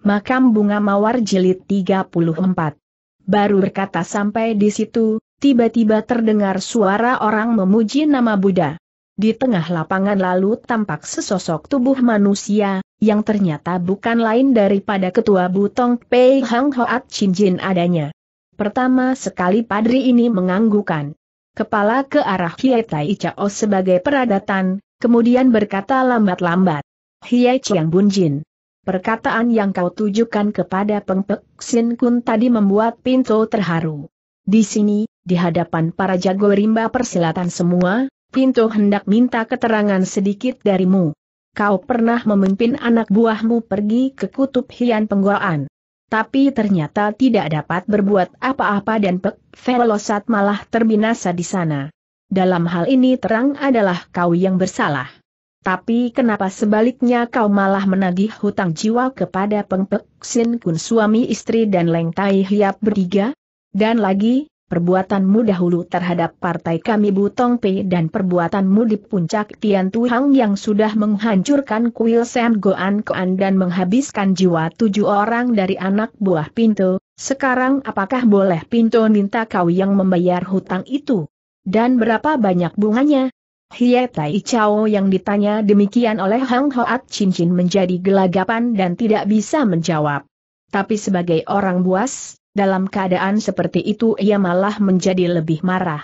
Makam Bunga Mawar Jilid 34. Baru berkata sampai di situ, tiba-tiba terdengar suara orang memuji nama Buddha. Di tengah lapangan lalu tampak sesosok tubuh manusia, yang ternyata bukan lain daripada ketua Butong Pei Hang Hoat Chin Jin adanya. Pertama sekali padri ini menganggukan kepala ke arah kiai Tai Chao sebagai peradatan, kemudian berkata lambat-lambat. Hiai Chiang Bun Jin. Perkataan yang kau tujukan kepada Pengpek Kun tadi membuat Pinto terharu. Di sini, di hadapan para jago rimba persilatan semua, Pinto hendak minta keterangan sedikit darimu. Kau pernah memimpin anak buahmu pergi ke kutub hian penggoaan. Tapi ternyata tidak dapat berbuat apa-apa dan Pek Velosat malah terbinasa di sana. Dalam hal ini terang adalah kau yang bersalah. Tapi kenapa sebaliknya kau malah menagih hutang jiwa kepada Pengpek Sin Kun suami istri dan Leng Tai Hiap bertiga? Dan lagi, perbuatanmu dahulu terhadap partai kami Butong pe dan perbuatanmu di puncak Tian Tuhang yang sudah menghancurkan kuil Sam Goan Koan dan menghabiskan jiwa tujuh orang dari anak buah Pinto, sekarang apakah boleh Pinto minta kau yang membayar hutang itu? Dan berapa banyak bunganya? Hie Tai Chao yang ditanya demikian oleh Hang Hoat Cincin menjadi gelagapan dan tidak bisa menjawab. Tapi sebagai orang buas, dalam keadaan seperti itu ia malah menjadi lebih marah.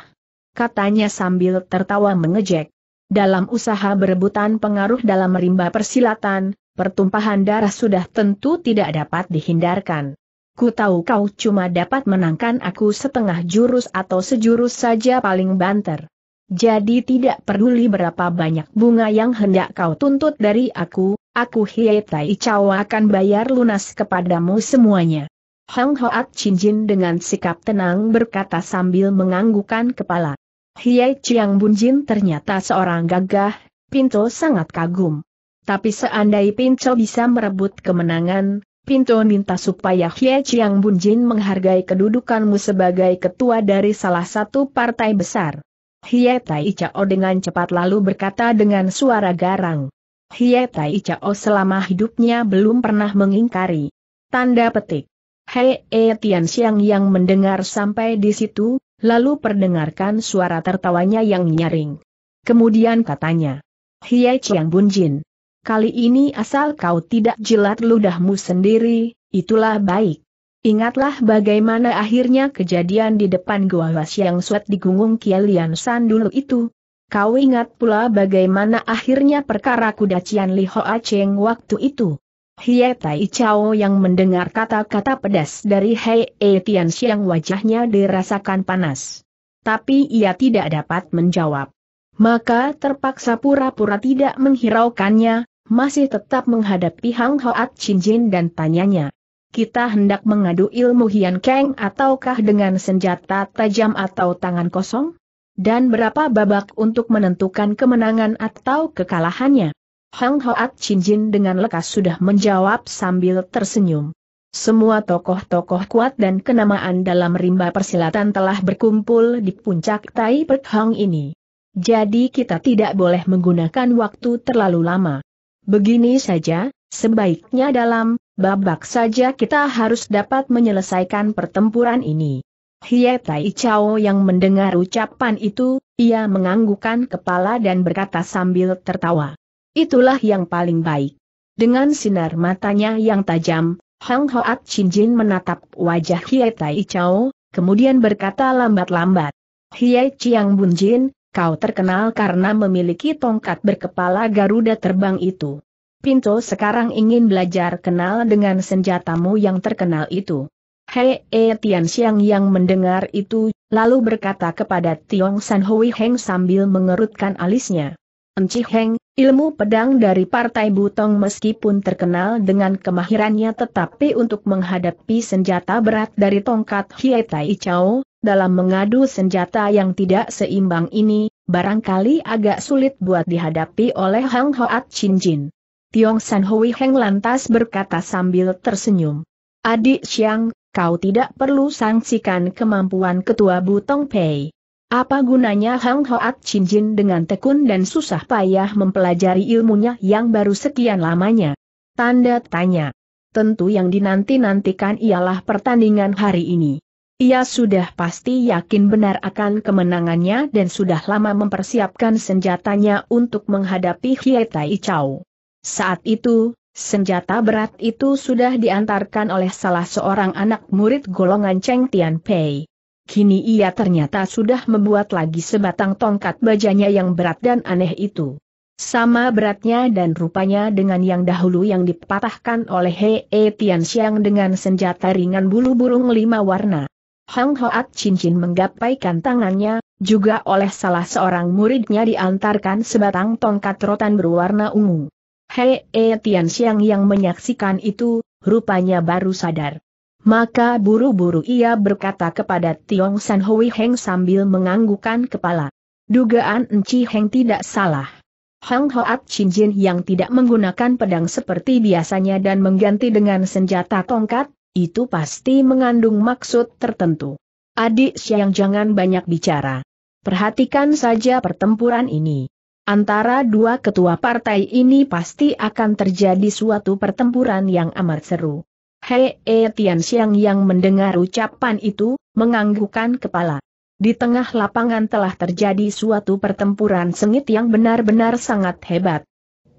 Katanya sambil tertawa mengejek. Dalam usaha berebutan pengaruh dalam rimba persilatan, pertumpahan darah sudah tentu tidak dapat dihindarkan. Ku tahu kau cuma dapat menangkan aku setengah jurus atau sejurus saja paling banter. Jadi tidak peduli berapa banyak bunga yang hendak kau tuntut dari aku, aku Hietai Chow akan bayar lunas kepadamu semuanya. Hang Hoat Jin dengan sikap tenang berkata sambil menganggukan kepala. Hiei Chiang Bun Jin ternyata seorang gagah, Pinto sangat kagum. Tapi seandai Pinto bisa merebut kemenangan, Pinto minta supaya Hie Chiang Bun Jin menghargai kedudukanmu sebagai ketua dari salah satu partai besar. Tai Cao dengan cepat lalu berkata dengan suara garang. Tai Cao selama hidupnya belum pernah mengingkari. Tanda petik. Hei E Tian Xiang yang mendengar sampai di situ, lalu perdengarkan suara tertawanya yang nyaring. Kemudian katanya, Hie Chiang Bunjin, kali ini asal kau tidak jilat ludahmu sendiri, itulah baik. Ingatlah bagaimana akhirnya kejadian di depan Gua yang Suat digunggung Kialian San dulu itu. Kau ingat pula bagaimana akhirnya perkara kuda Cian Li Hoa Cheng waktu itu. Hie Tai Chao yang mendengar kata-kata pedas dari Hei E Tian Xiang wajahnya dirasakan panas. Tapi ia tidak dapat menjawab. Maka terpaksa pura-pura tidak menghiraukannya, masih tetap menghadapi Hang Hoat Chin Jin dan tanyanya kita hendak mengadu ilmu Hian Kang ataukah dengan senjata tajam atau tangan kosong? Dan berapa babak untuk menentukan kemenangan atau kekalahannya? Hang Hoat Chin Jin dengan lekas sudah menjawab sambil tersenyum. Semua tokoh-tokoh kuat dan kenamaan dalam rimba persilatan telah berkumpul di puncak Tai Pek Hang ini. Jadi kita tidak boleh menggunakan waktu terlalu lama. Begini saja, sebaiknya dalam Babak saja kita harus dapat menyelesaikan pertempuran ini. Hie Tai Chao yang mendengar ucapan itu, ia menganggukkan kepala dan berkata sambil tertawa. Itulah yang paling baik. Dengan sinar matanya yang tajam, Hang Hoat Chin Jin menatap wajah Hie Tai Chao, kemudian berkata lambat-lambat. Hie Chiang Bun Jin, kau terkenal karena memiliki tongkat berkepala Garuda terbang itu. Pinto sekarang ingin belajar kenal dengan senjatamu yang terkenal itu. Hei e Tian Xiang yang mendengar itu, lalu berkata kepada Tiong San Hui Heng sambil mengerutkan alisnya. Enci Heng, ilmu pedang dari Partai Butong meskipun terkenal dengan kemahirannya tetapi untuk menghadapi senjata berat dari tongkat Hie Tai Chao, dalam mengadu senjata yang tidak seimbang ini, barangkali agak sulit buat dihadapi oleh Hang Hoat Chin Jin. Tiong San Hui Heng lantas berkata sambil tersenyum. Adik Xiang, kau tidak perlu sangsikan kemampuan ketua Butong Pei. Apa gunanya Hang Hoat Chin Jin dengan tekun dan susah payah mempelajari ilmunya yang baru sekian lamanya? Tanda tanya. Tentu yang dinanti-nantikan ialah pertandingan hari ini. Ia sudah pasti yakin benar akan kemenangannya dan sudah lama mempersiapkan senjatanya untuk menghadapi Hietai Chow. Saat itu, senjata berat itu sudah diantarkan oleh salah seorang anak murid golongan Cheng Tian Pei. Kini ia ternyata sudah membuat lagi sebatang tongkat bajanya yang berat dan aneh itu. Sama beratnya dan rupanya dengan yang dahulu yang dipatahkan oleh Hei e Tian Xiang dengan senjata ringan bulu burung lima warna. Hang Hoat Cincin menggapaikan tangannya, juga oleh salah seorang muridnya diantarkan sebatang tongkat rotan berwarna ungu. Hei E Tian Xiang yang menyaksikan itu, rupanya baru sadar. Maka buru-buru ia berkata kepada Tiong San Hui Heng sambil menganggukkan kepala. Dugaan Enci Heng tidak salah. Hang Hoat Chin Jin yang tidak menggunakan pedang seperti biasanya dan mengganti dengan senjata tongkat, itu pasti mengandung maksud tertentu. Adik Xiang jangan banyak bicara. Perhatikan saja pertempuran ini. Antara dua ketua partai ini pasti akan terjadi suatu pertempuran yang amat seru. Hei e Tian Xiang yang mendengar ucapan itu, menganggukkan kepala. Di tengah lapangan telah terjadi suatu pertempuran sengit yang benar-benar sangat hebat.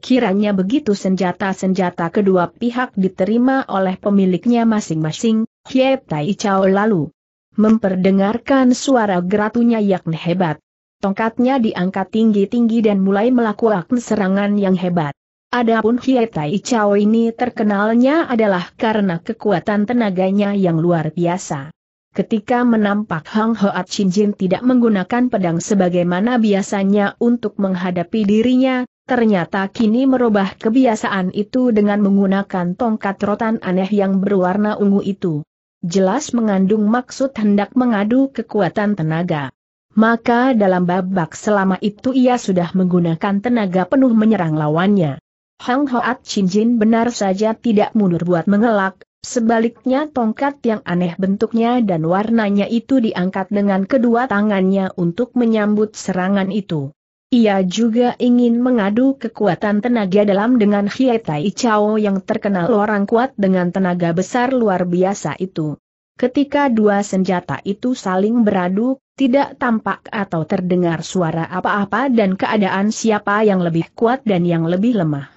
Kiranya begitu senjata-senjata kedua pihak diterima oleh pemiliknya masing-masing, Hie Tai Chao lalu memperdengarkan suara geratunya yang hebat. Tongkatnya diangkat tinggi-tinggi dan mulai melakukan serangan yang hebat. Adapun Hietai Chao ini terkenalnya adalah karena kekuatan tenaganya yang luar biasa. Ketika menampak Hang Hoat Chin Jin tidak menggunakan pedang sebagaimana biasanya untuk menghadapi dirinya, ternyata kini merubah kebiasaan itu dengan menggunakan tongkat rotan aneh yang berwarna ungu itu. Jelas mengandung maksud hendak mengadu kekuatan tenaga maka dalam babak selama itu ia sudah menggunakan tenaga penuh menyerang lawannya. Hang Hoat Chin Jin benar saja tidak mundur buat mengelak, sebaliknya tongkat yang aneh bentuknya dan warnanya itu diangkat dengan kedua tangannya untuk menyambut serangan itu. Ia juga ingin mengadu kekuatan tenaga dalam dengan Hietai Chao yang terkenal orang kuat dengan tenaga besar luar biasa itu. Ketika dua senjata itu saling beradu, tidak tampak atau terdengar suara apa-apa dan keadaan siapa yang lebih kuat dan yang lebih lemah.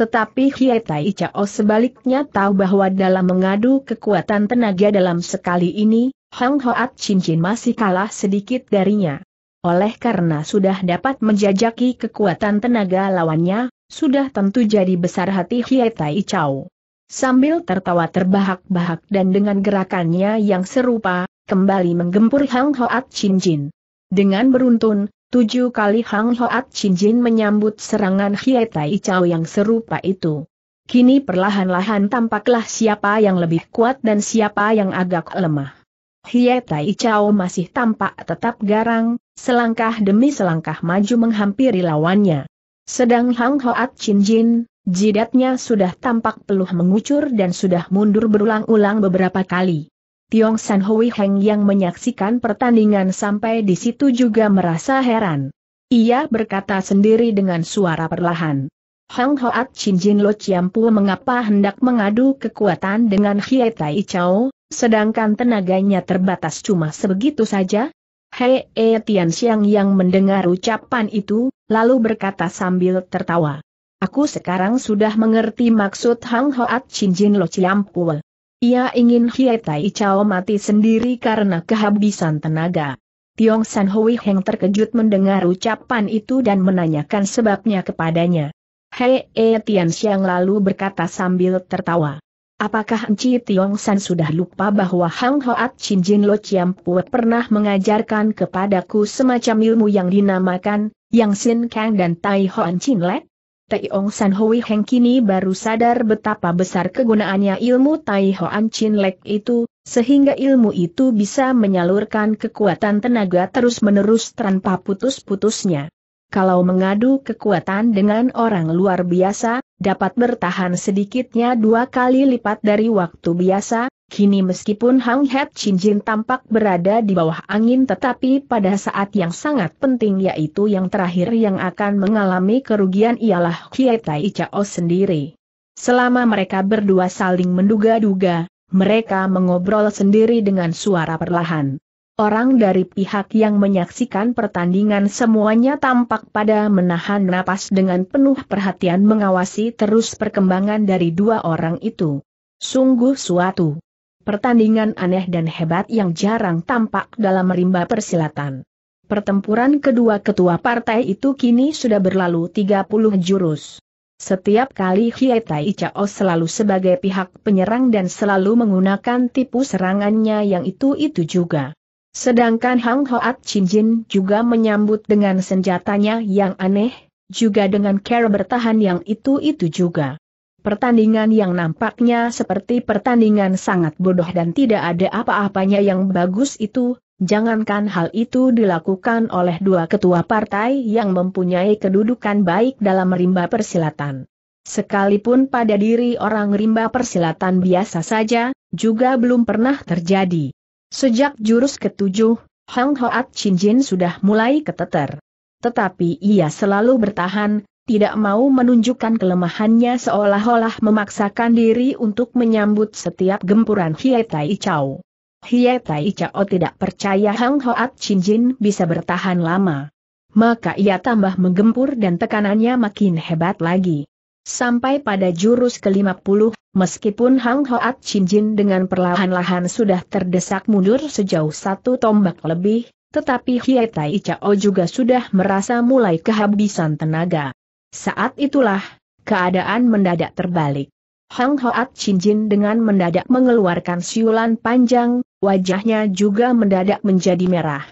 Tetapi Hietai Chao sebaliknya tahu bahwa dalam mengadu kekuatan tenaga dalam sekali ini, Hang Hoat Chin Chin masih kalah sedikit darinya. Oleh karena sudah dapat menjajaki kekuatan tenaga lawannya, sudah tentu jadi besar hati Hietai Chao. Sambil tertawa terbahak-bahak dan dengan gerakannya yang serupa, kembali menggempur Hang Hoat Chin Jin. Dengan beruntun, tujuh kali Hang Hoat Chin Jin menyambut serangan Hiei Tai yang serupa itu. Kini perlahan-lahan tampaklah siapa yang lebih kuat dan siapa yang agak lemah. Hiei Tai masih tampak tetap garang, selangkah demi selangkah maju menghampiri lawannya. Sedang Hang Hoat Chin Jin, Jidatnya sudah tampak peluh mengucur dan sudah mundur berulang-ulang beberapa kali. Tiong San Hui Heng yang menyaksikan pertandingan sampai di situ juga merasa heran. Ia berkata sendiri dengan suara perlahan. Hang Hoat Chin Jin Lo Chiampu mengapa hendak mengadu kekuatan dengan Hie Tai Chao, sedangkan tenaganya terbatas cuma sebegitu saja? Hei E Tian Xiang yang mendengar ucapan itu, lalu berkata sambil tertawa. Aku sekarang sudah mengerti maksud Hang Hoat Chin Jin Lo Chiampua. Ia ingin Hie Tai Chao mati sendiri karena kehabisan tenaga. Tiong San Hui Heng terkejut mendengar ucapan itu dan menanyakan sebabnya kepadanya. Hei E Tian Xiang lalu berkata sambil tertawa. Apakah Enci Tiong San sudah lupa bahwa Hang Hoat Chin Jin Lo Chiam Pue pernah mengajarkan kepadaku semacam ilmu yang dinamakan Yang Sin Kang dan Tai Hoan Chin Lek? Ong San Hui Heng kini baru sadar betapa besar kegunaannya ilmu Tai Hoan Chin Lek itu, sehingga ilmu itu bisa menyalurkan kekuatan tenaga terus-menerus tanpa putus-putusnya. Kalau mengadu kekuatan dengan orang luar biasa, dapat bertahan sedikitnya dua kali lipat dari waktu biasa, Kini meskipun Hang Het Chin Jin tampak berada di bawah angin tetapi pada saat yang sangat penting yaitu yang terakhir yang akan mengalami kerugian ialah Kie Tai Chao sendiri. Selama mereka berdua saling menduga-duga, mereka mengobrol sendiri dengan suara perlahan. Orang dari pihak yang menyaksikan pertandingan semuanya tampak pada menahan napas dengan penuh perhatian mengawasi terus perkembangan dari dua orang itu. Sungguh suatu Pertandingan aneh dan hebat yang jarang tampak dalam rimba persilatan. Pertempuran kedua ketua partai itu kini sudah berlalu 30 jurus. Setiap kali Hietai Icao selalu sebagai pihak penyerang dan selalu menggunakan tipu serangannya yang itu-itu juga. Sedangkan Hang Hoat Jin juga menyambut dengan senjatanya yang aneh, juga dengan cara bertahan yang itu-itu juga. Pertandingan yang nampaknya seperti pertandingan sangat bodoh dan tidak ada apa-apanya yang bagus itu, jangankan hal itu dilakukan oleh dua ketua partai yang mempunyai kedudukan baik dalam rimba persilatan. Sekalipun pada diri orang rimba persilatan biasa saja, juga belum pernah terjadi. Sejak jurus ketujuh, Hang Hoat Chin Jin sudah mulai keteter. Tetapi ia selalu bertahan, tidak mau menunjukkan kelemahannya seolah-olah memaksakan diri untuk menyambut setiap gempuran Hietai Chao. Hietai Chao tidak percaya Hang Hoat Chin Jin bisa bertahan lama. Maka ia tambah menggempur dan tekanannya makin hebat lagi. Sampai pada jurus ke-50, meskipun Hang Hoat Chin Jin dengan perlahan-lahan sudah terdesak mundur sejauh satu tombak lebih, tetapi Hietai Chao juga sudah merasa mulai kehabisan tenaga. Saat itulah, keadaan mendadak terbalik. Hang Hoat Chin Jin dengan mendadak mengeluarkan siulan panjang, wajahnya juga mendadak menjadi merah.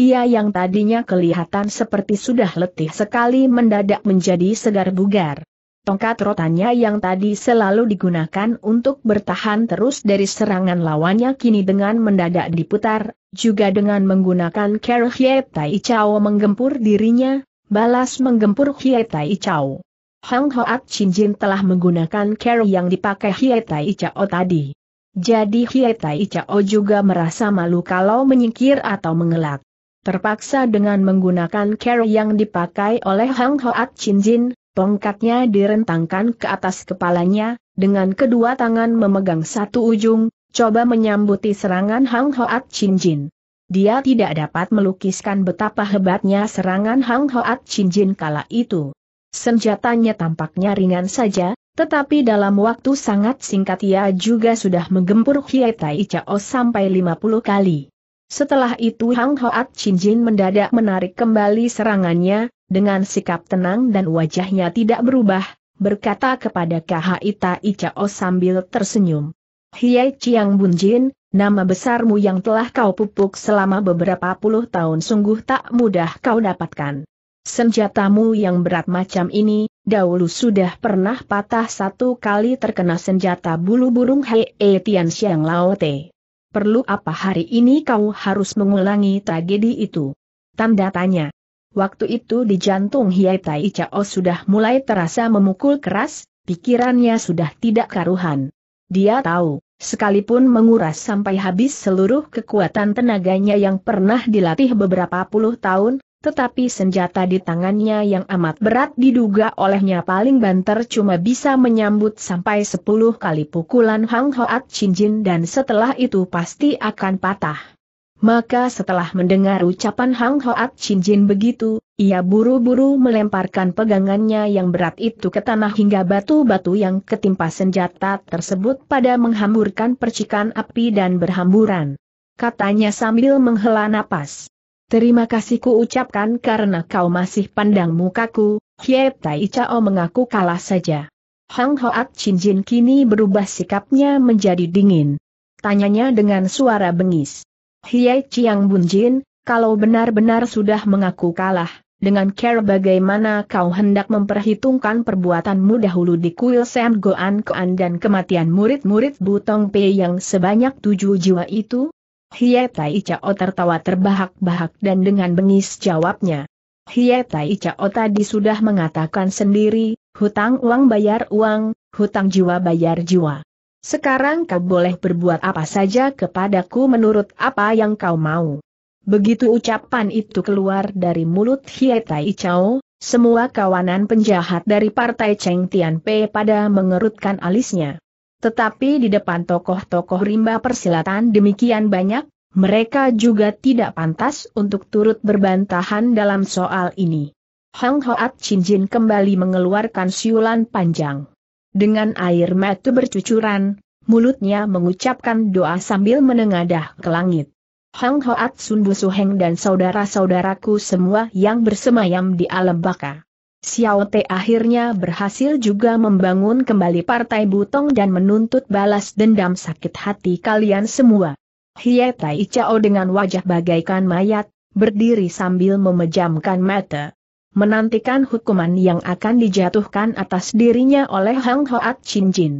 Ia yang tadinya kelihatan seperti sudah letih sekali mendadak menjadi segar bugar. Tongkat rotannya yang tadi selalu digunakan untuk bertahan terus dari serangan lawannya kini dengan mendadak diputar, juga dengan menggunakan Care Tai Chao menggempur dirinya, balas menggempur Hietai Chao. Hang Hoat Jin telah menggunakan carry yang dipakai Hietai Chao tadi. Jadi Hietai Chao juga merasa malu kalau menyingkir atau mengelak. Terpaksa dengan menggunakan carry yang dipakai oleh Hang Hoat Jin, tongkatnya direntangkan ke atas kepalanya, dengan kedua tangan memegang satu ujung, coba menyambuti serangan Hang Hoat Jin dia tidak dapat melukiskan betapa hebatnya serangan Hang Hoat Chin Jin kala itu. Senjatanya tampaknya ringan saja, tetapi dalam waktu sangat singkat ia juga sudah menggempur Hiei Tai Chao sampai 50 kali. Setelah itu Hang Hoat Chin Jin mendadak menarik kembali serangannya, dengan sikap tenang dan wajahnya tidak berubah, berkata kepada Kahaita Tai sambil tersenyum. Hiei Chiang Bun Jin, Nama besarmu yang telah kau pupuk selama beberapa puluh tahun sungguh tak mudah kau dapatkan. Senjatamu yang berat macam ini, dahulu sudah pernah patah satu kali terkena senjata bulu burung Hei -e Tian Xiang Lao Te. Perlu apa hari ini kau harus mengulangi tragedi itu? Tanda tanya. Waktu itu di jantung Hiai Tai Chao sudah mulai terasa memukul keras, pikirannya sudah tidak karuhan. Dia tahu, sekalipun menguras sampai habis seluruh kekuatan tenaganya yang pernah dilatih beberapa puluh tahun, tetapi senjata di tangannya yang amat berat diduga olehnya paling banter cuma bisa menyambut sampai sepuluh kali pukulan Hang Hoat Chin Jin dan setelah itu pasti akan patah. Maka setelah mendengar ucapan Hang Hoat Chin Jin begitu, ia buru-buru melemparkan pegangannya yang berat itu ke tanah hingga batu-batu yang ketimpa senjata tersebut pada menghamburkan percikan api dan berhamburan. Katanya sambil menghela napas. Terima kasih ku ucapkan karena kau masih pandang mukaku, Hiep Tai Chao mengaku kalah saja. Hang Hoat Chin Jin kini berubah sikapnya menjadi dingin. Tanyanya dengan suara bengis. Hiei Chiang Bunjin, kalau benar-benar sudah mengaku kalah, dengan care bagaimana kau hendak memperhitungkan perbuatanmu dahulu di kuil Sam Goan Koan dan kematian murid-murid Butong Pei yang sebanyak tujuh jiwa itu? Hiei Tai Chao tertawa terbahak-bahak dan dengan bengis jawabnya. Hiei Tai Chao tadi sudah mengatakan sendiri, hutang uang bayar uang, hutang jiwa bayar jiwa. Sekarang kau boleh berbuat apa saja kepadaku menurut apa yang kau mau. Begitu ucapan itu keluar dari mulut Hietai Chao, semua kawanan penjahat dari partai Cheng Tian Pe pada mengerutkan alisnya. Tetapi di depan tokoh-tokoh rimba persilatan demikian banyak, mereka juga tidak pantas untuk turut berbantahan dalam soal ini. Hang Hoat Chin Jin kembali mengeluarkan siulan panjang. Dengan air mata bercucuran, mulutnya mengucapkan doa sambil menengadah ke langit. Hang Hoat Sun Heng dan saudara-saudaraku semua yang bersemayam di alam baka. Xiao Te akhirnya berhasil juga membangun kembali Partai Butong dan menuntut balas dendam sakit hati kalian semua. Hie Tai Chao dengan wajah bagaikan mayat, berdiri sambil memejamkan mata menantikan hukuman yang akan dijatuhkan atas dirinya oleh Hang Hoat Chin Jin.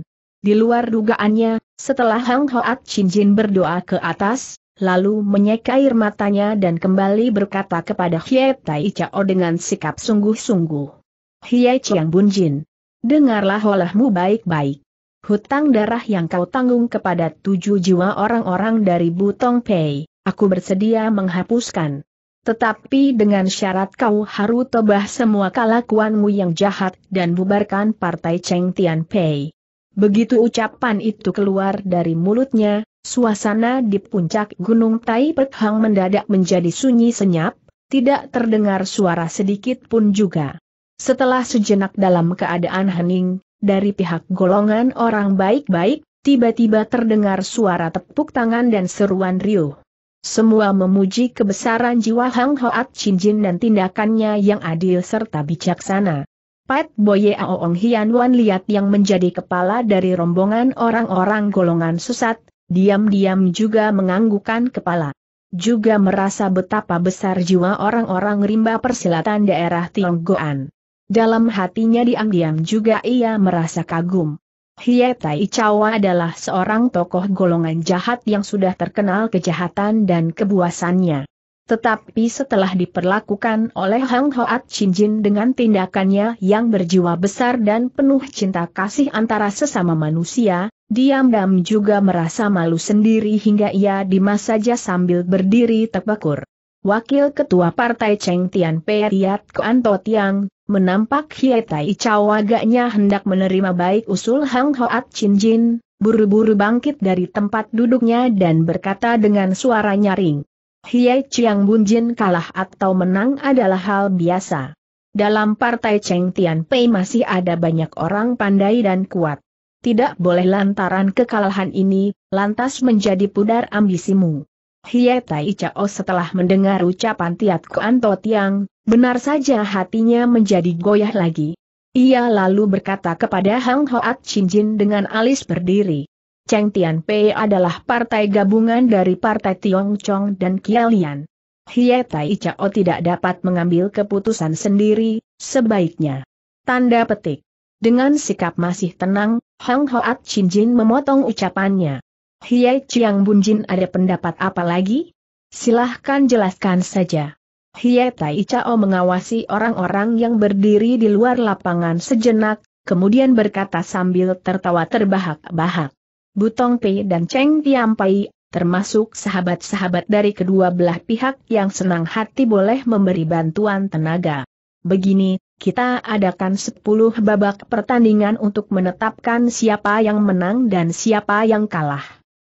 Di luar dugaannya, setelah Hang Hoat Chin Jin berdoa ke atas, lalu menyeka air matanya dan kembali berkata kepada Hye Tai Chao dengan sikap sungguh-sungguh. Hye Chiang Bun Jin, dengarlah olehmu baik-baik. Hutang darah yang kau tanggung kepada tujuh jiwa orang-orang dari Butong Pei, aku bersedia menghapuskan. Tetapi dengan syarat kau harus tebah semua kalakuanmu yang jahat dan bubarkan partai Cheng Tian Pei. Begitu ucapan itu keluar dari mulutnya, suasana di puncak Gunung Tai Pek Hang mendadak menjadi sunyi senyap, tidak terdengar suara sedikit pun juga. Setelah sejenak dalam keadaan hening, dari pihak golongan orang baik-baik, tiba-tiba terdengar suara tepuk tangan dan seruan riuh. Semua memuji kebesaran jiwa Hang Hoat Chin Jin dan tindakannya yang adil serta bijaksana. Pat Boye Aoong Hian Wan lihat yang menjadi kepala dari rombongan orang-orang golongan susat, diam-diam juga menganggukkan kepala. Juga merasa betapa besar jiwa orang-orang rimba persilatan daerah Tionggoan. Dalam hatinya diam-diam juga ia merasa kagum. Hie Tai adalah seorang tokoh golongan jahat yang sudah terkenal kejahatan dan kebuasannya. Tetapi setelah diperlakukan oleh Hang Hoat Chin Jin dengan tindakannya yang berjiwa besar dan penuh cinta kasih antara sesama manusia, diam-diam juga merasa malu sendiri hingga ia dimas saja sambil berdiri terbakur. Wakil Ketua Partai Cheng Tian Periat Kuanto Tiang, Menampak Hietai Icao agaknya hendak menerima baik usul Hang Hoat Chin Jin, buru-buru bangkit dari tempat duduknya dan berkata dengan suara nyaring. Hiei Chiang Bun Jin kalah atau menang adalah hal biasa. Dalam partai Cheng Tian Pei masih ada banyak orang pandai dan kuat. Tidak boleh lantaran kekalahan ini, lantas menjadi pudar ambisimu. Hietai Chao setelah mendengar ucapan Tiat To Tiang, benar saja hatinya menjadi goyah lagi. Ia lalu berkata kepada Hang Hoat Jin dengan alis berdiri. Cheng Tian Pei adalah partai gabungan dari Partai Tiong Chong dan Kialian. Hietai Chao tidak dapat mengambil keputusan sendiri, sebaiknya. Tanda petik. Dengan sikap masih tenang, Hang Hoat Jin memotong ucapannya. Hiai Chiang Bunjin ada pendapat apa lagi? Silahkan jelaskan saja. Hiai Tai Chao mengawasi orang-orang yang berdiri di luar lapangan sejenak, kemudian berkata sambil tertawa terbahak-bahak. Butong Pei dan Cheng Tiampai, termasuk sahabat-sahabat dari kedua belah pihak yang senang hati boleh memberi bantuan tenaga. Begini, kita adakan 10 babak pertandingan untuk menetapkan siapa yang menang dan siapa yang kalah.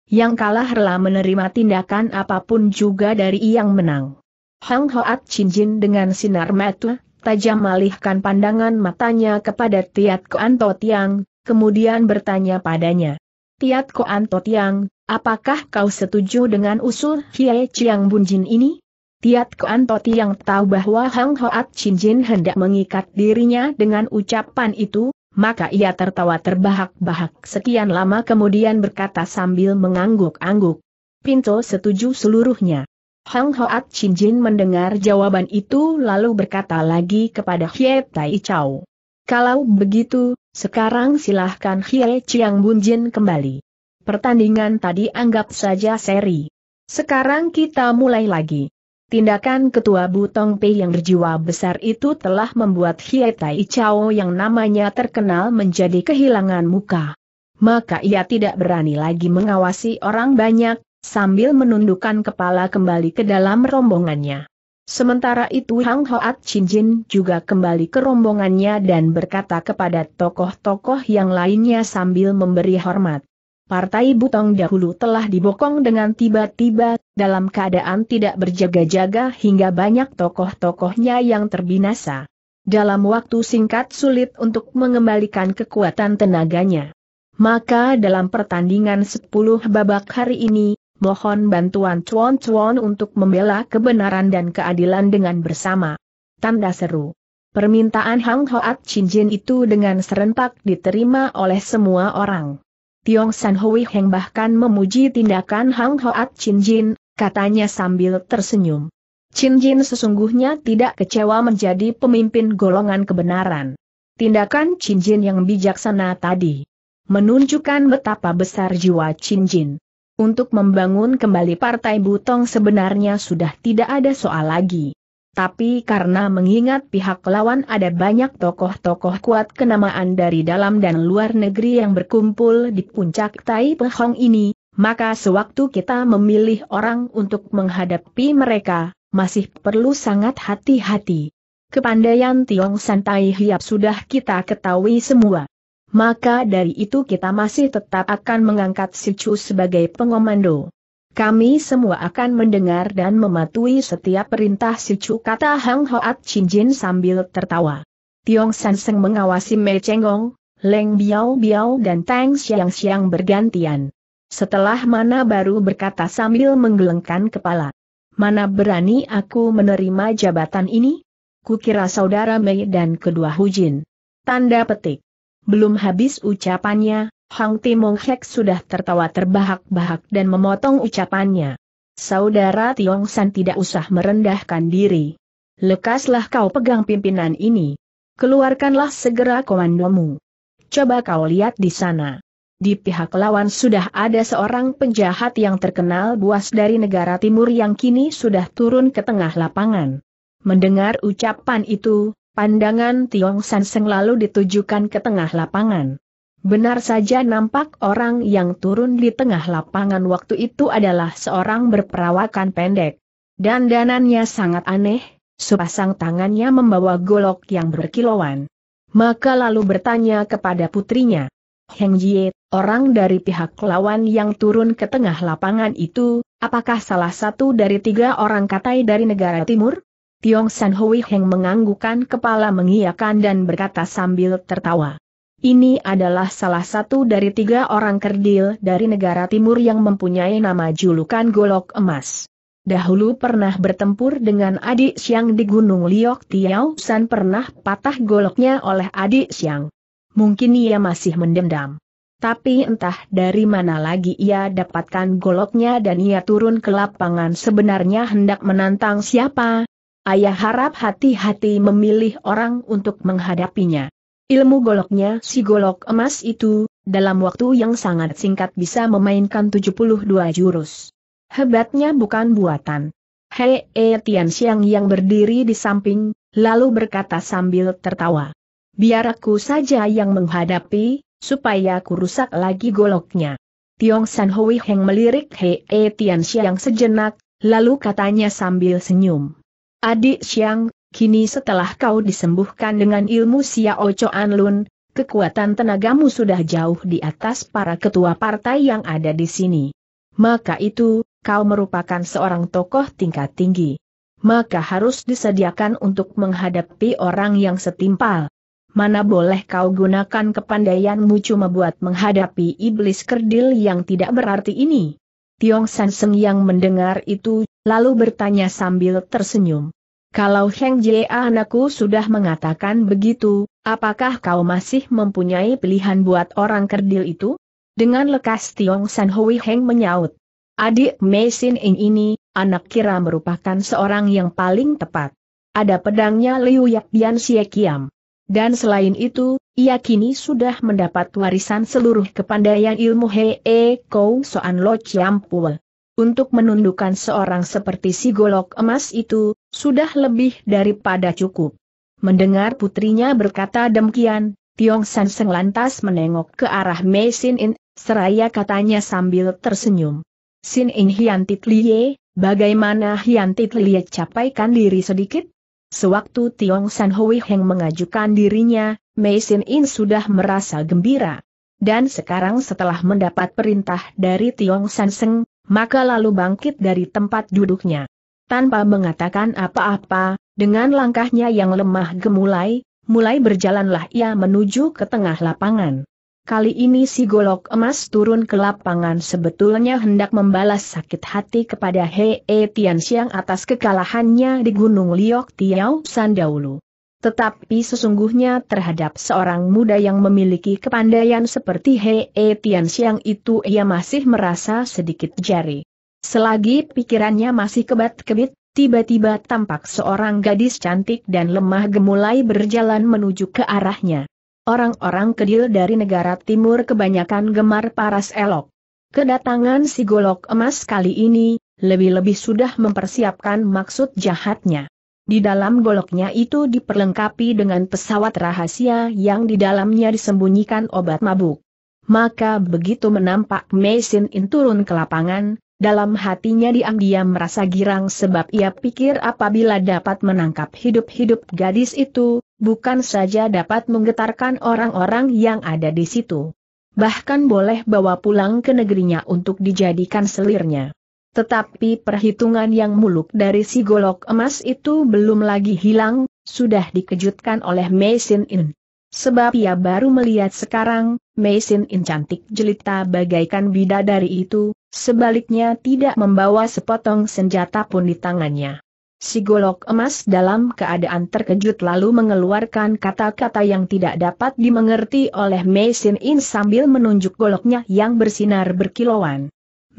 Yang kalah rela menerima tindakan apapun juga dari yang menang. Hang Hoat Chin Jin dengan sinar mata, tajam malihkan pandangan matanya kepada Tiat Anto Tiang, kemudian bertanya padanya. Tiat Anto Tiang, apakah kau setuju dengan usul Hiei Chiang Bunjin ini? Tiat Anto Tiang tahu bahwa Hang Hoat Chin Jin hendak mengikat dirinya dengan ucapan itu, maka ia tertawa terbahak-bahak sekian lama kemudian berkata sambil mengangguk-angguk. Pinto setuju seluruhnya. Hang Hoat Chin Jin mendengar jawaban itu lalu berkata lagi kepada Hie Tai Chow. Kalau begitu, sekarang silahkan Hie Chiang Bun Jin kembali. Pertandingan tadi anggap saja seri. Sekarang kita mulai lagi. Tindakan ketua Butong Pei yang berjiwa besar itu telah membuat Hietai Tai Chao yang namanya terkenal menjadi kehilangan muka. Maka ia tidak berani lagi mengawasi orang banyak, sambil menundukkan kepala kembali ke dalam rombongannya. Sementara itu Hang Hoat Chin Jin juga kembali ke rombongannya dan berkata kepada tokoh-tokoh yang lainnya sambil memberi hormat. Partai Butong dahulu telah dibokong dengan tiba-tiba, dalam keadaan tidak berjaga-jaga hingga banyak tokoh-tokohnya yang terbinasa. Dalam waktu singkat sulit untuk mengembalikan kekuatan tenaganya. Maka dalam pertandingan 10 babak hari ini, mohon bantuan cuan-cuan untuk membela kebenaran dan keadilan dengan bersama. Tanda seru. Permintaan Hang Hoat Chin Jin itu dengan serentak diterima oleh semua orang. Tiong San Hui Heng bahkan memuji tindakan Hang Hoat Chin Jin, katanya sambil tersenyum. Chin Jin sesungguhnya tidak kecewa menjadi pemimpin golongan kebenaran. Tindakan Chin Jin yang bijaksana tadi menunjukkan betapa besar jiwa Chin Jin. Untuk membangun kembali Partai Butong sebenarnya sudah tidak ada soal lagi. Tapi karena mengingat pihak lawan ada banyak tokoh-tokoh kuat kenamaan dari dalam dan luar negeri yang berkumpul di puncak Tai Pehong ini, maka sewaktu kita memilih orang untuk menghadapi mereka, masih perlu sangat hati-hati. Kepandaian Tiong Santai Hiap sudah kita ketahui semua. Maka dari itu kita masih tetap akan mengangkat Si Chu sebagai pengomando. Kami semua akan mendengar dan mematuhi setiap perintah si Chu kata Hang Hoat Chin Jin sambil tertawa. Tiong San Seng mengawasi Mei Chenggong, Leng Biao Biao dan Tang Xiang Xiang bergantian. Setelah mana baru berkata sambil menggelengkan kepala. Mana berani aku menerima jabatan ini? Kukira saudara Mei dan kedua Hu Jin. Tanda petik. Belum habis ucapannya, Hang Timong Hek sudah tertawa terbahak-bahak dan memotong ucapannya. Saudara Tiong San tidak usah merendahkan diri. Lekaslah kau pegang pimpinan ini. Keluarkanlah segera komandomu. Coba kau lihat di sana. Di pihak lawan sudah ada seorang penjahat yang terkenal buas dari negara timur yang kini sudah turun ke tengah lapangan. Mendengar ucapan itu, pandangan Tiong San Seng lalu ditujukan ke tengah lapangan. Benar saja nampak orang yang turun di tengah lapangan waktu itu adalah seorang berperawakan pendek. dan Dandanannya sangat aneh, sepasang tangannya membawa golok yang berkilauan. Maka lalu bertanya kepada putrinya, Heng Jie, orang dari pihak lawan yang turun ke tengah lapangan itu, apakah salah satu dari tiga orang katai dari negara timur? Tiong San Hui Heng menganggukan kepala mengiyakan dan berkata sambil tertawa. Ini adalah salah satu dari tiga orang kerdil dari negara timur yang mempunyai nama julukan Golok Emas. Dahulu pernah bertempur dengan adik Siang di Gunung Liok Tiau San pernah patah goloknya oleh adik Siang. Mungkin ia masih mendendam. Tapi entah dari mana lagi ia dapatkan goloknya dan ia turun ke lapangan sebenarnya hendak menantang siapa. Ayah harap hati-hati memilih orang untuk menghadapinya. Ilmu goloknya si golok emas itu, dalam waktu yang sangat singkat bisa memainkan 72 jurus. Hebatnya bukan buatan. Hei E Tian Xiang yang berdiri di samping, lalu berkata sambil tertawa. Biar aku saja yang menghadapi, supaya aku rusak lagi goloknya. Tiong San Hui Heng melirik Hei E Tian Xiang sejenak, lalu katanya sambil senyum. Adik Xiang, Kini setelah kau disembuhkan dengan ilmu Xiao Choan Lun, kekuatan tenagamu sudah jauh di atas para ketua partai yang ada di sini. Maka itu, kau merupakan seorang tokoh tingkat tinggi. Maka harus disediakan untuk menghadapi orang yang setimpal. Mana boleh kau gunakan kepandaianmu cuma buat menghadapi iblis kerdil yang tidak berarti ini? Tiong Sanseng yang mendengar itu, lalu bertanya sambil tersenyum. Kalau Heng Jie anakku sudah mengatakan begitu, apakah kau masih mempunyai pilihan buat orang kerdil itu? Dengan lekas Tiong San Hui Heng menyaut. Adik Mei Xin Ing ini, anak kira merupakan seorang yang paling tepat. Ada pedangnya Liu Bian Xie Kiam. Dan selain itu, ia kini sudah mendapat warisan seluruh kepandaian ilmu Hee Kou Soan Lo Chiam Pul. Untuk menundukkan seorang seperti si golok emas itu, sudah lebih daripada cukup. Mendengar putrinya berkata demikian, Tiong San Seng lantas menengok ke arah Mei Sin In, seraya katanya sambil tersenyum. Sin In Hian Tit Liye, bagaimana Hian Tit Liye capaikan diri sedikit? Sewaktu Tiong San Hui Heng mengajukan dirinya, Mei Sin In sudah merasa gembira. Dan sekarang setelah mendapat perintah dari Tiong San Seng, maka lalu bangkit dari tempat duduknya. Tanpa mengatakan apa-apa, dengan langkahnya yang lemah gemulai, mulai berjalanlah ia menuju ke tengah lapangan. Kali ini si golok emas turun ke lapangan sebetulnya hendak membalas sakit hati kepada Hei e Tian Xiang atas kekalahannya di Gunung Liok Tiao Sandaulu. Tetapi sesungguhnya terhadap seorang muda yang memiliki kepandaian seperti Hei e Tian Xiang itu ia masih merasa sedikit jari. Selagi pikirannya masih kebat-kebit, tiba-tiba tampak seorang gadis cantik dan lemah gemulai berjalan menuju ke arahnya. Orang-orang kedil dari negara timur kebanyakan gemar paras elok. Kedatangan si golok emas kali ini, lebih-lebih sudah mempersiapkan maksud jahatnya. Di dalam goloknya itu diperlengkapi dengan pesawat rahasia yang di dalamnya disembunyikan obat mabuk. Maka begitu menampak mesin In turun ke lapangan, dalam hatinya diam-diam merasa girang sebab ia pikir apabila dapat menangkap hidup-hidup gadis itu, bukan saja dapat menggetarkan orang-orang yang ada di situ. Bahkan boleh bawa pulang ke negerinya untuk dijadikan selirnya. Tetapi perhitungan yang muluk dari si golok emas itu belum lagi hilang, sudah dikejutkan oleh Mesin In. Sebab ia baru melihat sekarang, Mesin In cantik jelita bagaikan bidadari itu, Sebaliknya tidak membawa sepotong senjata pun di tangannya. Si golok emas dalam keadaan terkejut lalu mengeluarkan kata-kata yang tidak dapat dimengerti oleh Mei In sambil menunjuk goloknya yang bersinar berkilauan.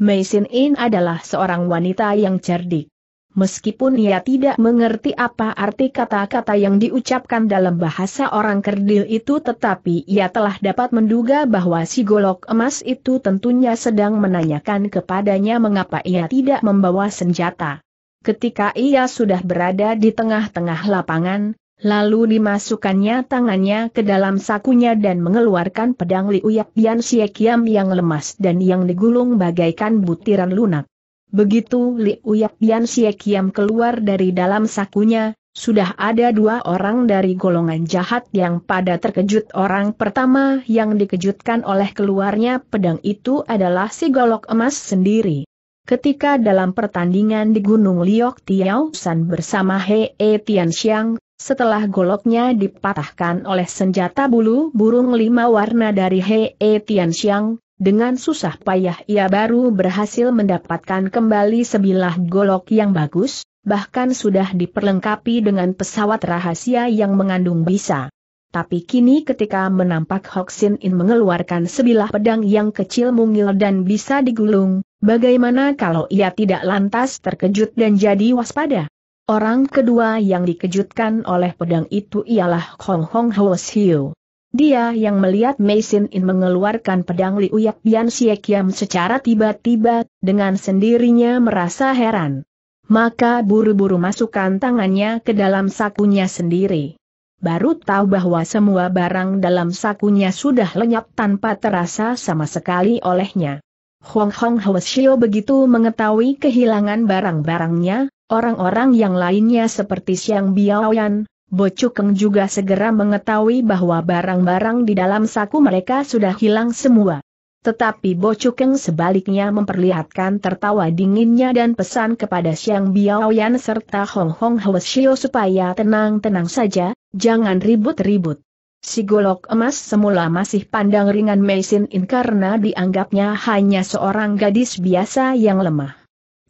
Mei In adalah seorang wanita yang cerdik meskipun ia tidak mengerti apa arti kata-kata yang diucapkan dalam bahasa orang kerdil itu tetapi ia telah dapat menduga bahwa si golok emas itu tentunya sedang menanyakan kepadanya mengapa ia tidak membawa senjata. Ketika ia sudah berada di tengah-tengah lapangan, lalu dimasukkannya tangannya ke dalam sakunya dan mengeluarkan pedang Liuyak Bian Siekiam yang lemas dan yang digulung bagaikan butiran lunak. Begitu Liu Yakbian Siekiam keluar dari dalam sakunya, sudah ada dua orang dari golongan jahat yang pada terkejut orang pertama yang dikejutkan oleh keluarnya pedang itu adalah si golok emas sendiri. Ketika dalam pertandingan di Gunung Liok Tiao San bersama He E Tian Xiang, setelah goloknya dipatahkan oleh senjata bulu burung lima warna dari He E Tian Xiang, dengan susah payah ia baru berhasil mendapatkan kembali sebilah golok yang bagus, bahkan sudah diperlengkapi dengan pesawat rahasia yang mengandung bisa. Tapi kini ketika menampak Hoxin In mengeluarkan sebilah pedang yang kecil mungil dan bisa digulung, bagaimana kalau ia tidak lantas terkejut dan jadi waspada? Orang kedua yang dikejutkan oleh pedang itu ialah Hong Hong Huo Xiu. Dia yang melihat Meisin In mengeluarkan pedang Liuyak Bian Siekiam secara tiba-tiba, dengan sendirinya merasa heran. Maka buru-buru masukkan tangannya ke dalam sakunya sendiri. Baru tahu bahwa semua barang dalam sakunya sudah lenyap tanpa terasa sama sekali olehnya. Hong Hong Hwasio begitu mengetahui kehilangan barang-barangnya, orang-orang yang lainnya seperti Xiang Biaoyan, Bocukeng juga segera mengetahui bahwa barang-barang di dalam saku mereka sudah hilang semua. Tetapi Bocukeng sebaliknya memperlihatkan tertawa dinginnya dan pesan kepada Siang Biaoyan serta Hong Hong Hwasio supaya tenang-tenang saja, jangan ribut-ribut. Si golok emas semula masih pandang ringan Mei In karena dianggapnya hanya seorang gadis biasa yang lemah.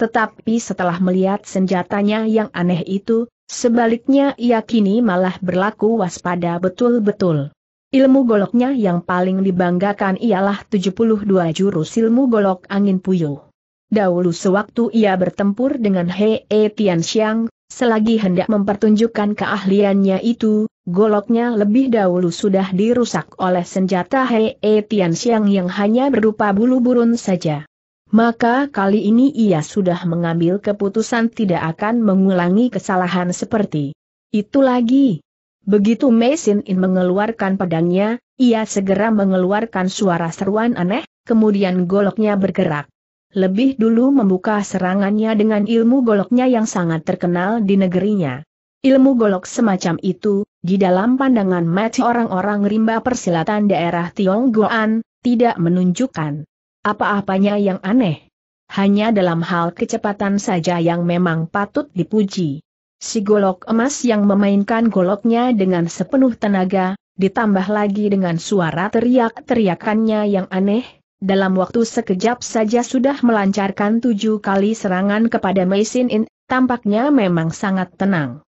Tetapi setelah melihat senjatanya yang aneh itu, Sebaliknya ia kini malah berlaku waspada betul-betul. Ilmu goloknya yang paling dibanggakan ialah 72 jurus ilmu golok angin puyuh. Dahulu sewaktu ia bertempur dengan He E Tian Xiang, selagi hendak mempertunjukkan keahliannya itu, goloknya lebih dahulu sudah dirusak oleh senjata He E Tian Xiang yang hanya berupa bulu burun saja. Maka kali ini ia sudah mengambil keputusan tidak akan mengulangi kesalahan seperti itu lagi. Begitu Mesin In mengeluarkan pedangnya, ia segera mengeluarkan suara seruan aneh, kemudian goloknya bergerak. Lebih dulu membuka serangannya dengan ilmu goloknya yang sangat terkenal di negerinya. Ilmu golok semacam itu, di dalam pandangan mati orang-orang rimba persilatan daerah Tionggoan, tidak menunjukkan apa-apanya yang aneh. Hanya dalam hal kecepatan saja yang memang patut dipuji. Si golok emas yang memainkan goloknya dengan sepenuh tenaga, ditambah lagi dengan suara teriak-teriakannya yang aneh, dalam waktu sekejap saja sudah melancarkan tujuh kali serangan kepada Maisin In, tampaknya memang sangat tenang.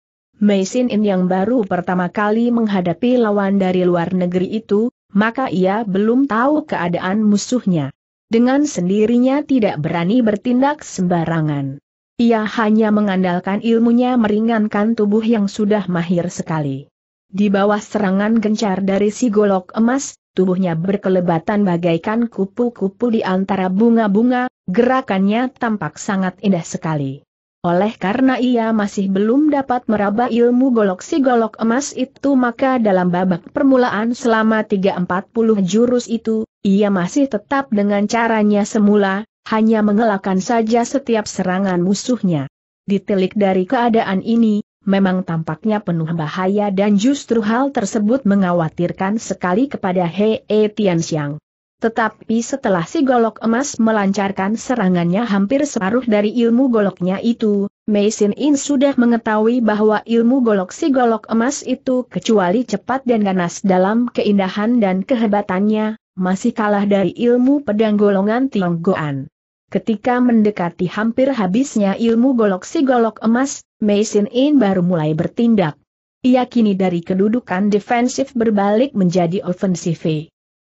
Maisin In yang baru pertama kali menghadapi lawan dari luar negeri itu, maka ia belum tahu keadaan musuhnya dengan sendirinya tidak berani bertindak sembarangan. Ia hanya mengandalkan ilmunya meringankan tubuh yang sudah mahir sekali. Di bawah serangan gencar dari si golok emas, tubuhnya berkelebatan bagaikan kupu-kupu di antara bunga-bunga, gerakannya tampak sangat indah sekali. Oleh karena ia masih belum dapat meraba ilmu golok si golok emas itu maka dalam babak permulaan selama 340 jurus itu, ia masih tetap dengan caranya semula, hanya mengelakkan saja setiap serangan musuhnya. Ditelik dari keadaan ini, memang tampaknya penuh bahaya dan justru hal tersebut mengkhawatirkan sekali kepada Hei Xiang. Tetapi setelah si golok emas melancarkan serangannya hampir separuh dari ilmu goloknya itu, Mei In sudah mengetahui bahwa ilmu golok si golok emas itu kecuali cepat dan ganas dalam keindahan dan kehebatannya, masih kalah dari ilmu pedang golongan Tionggoan. Ketika mendekati hampir habisnya ilmu golok si golok emas, Mei In baru mulai bertindak. Ia kini dari kedudukan defensif berbalik menjadi ofensif.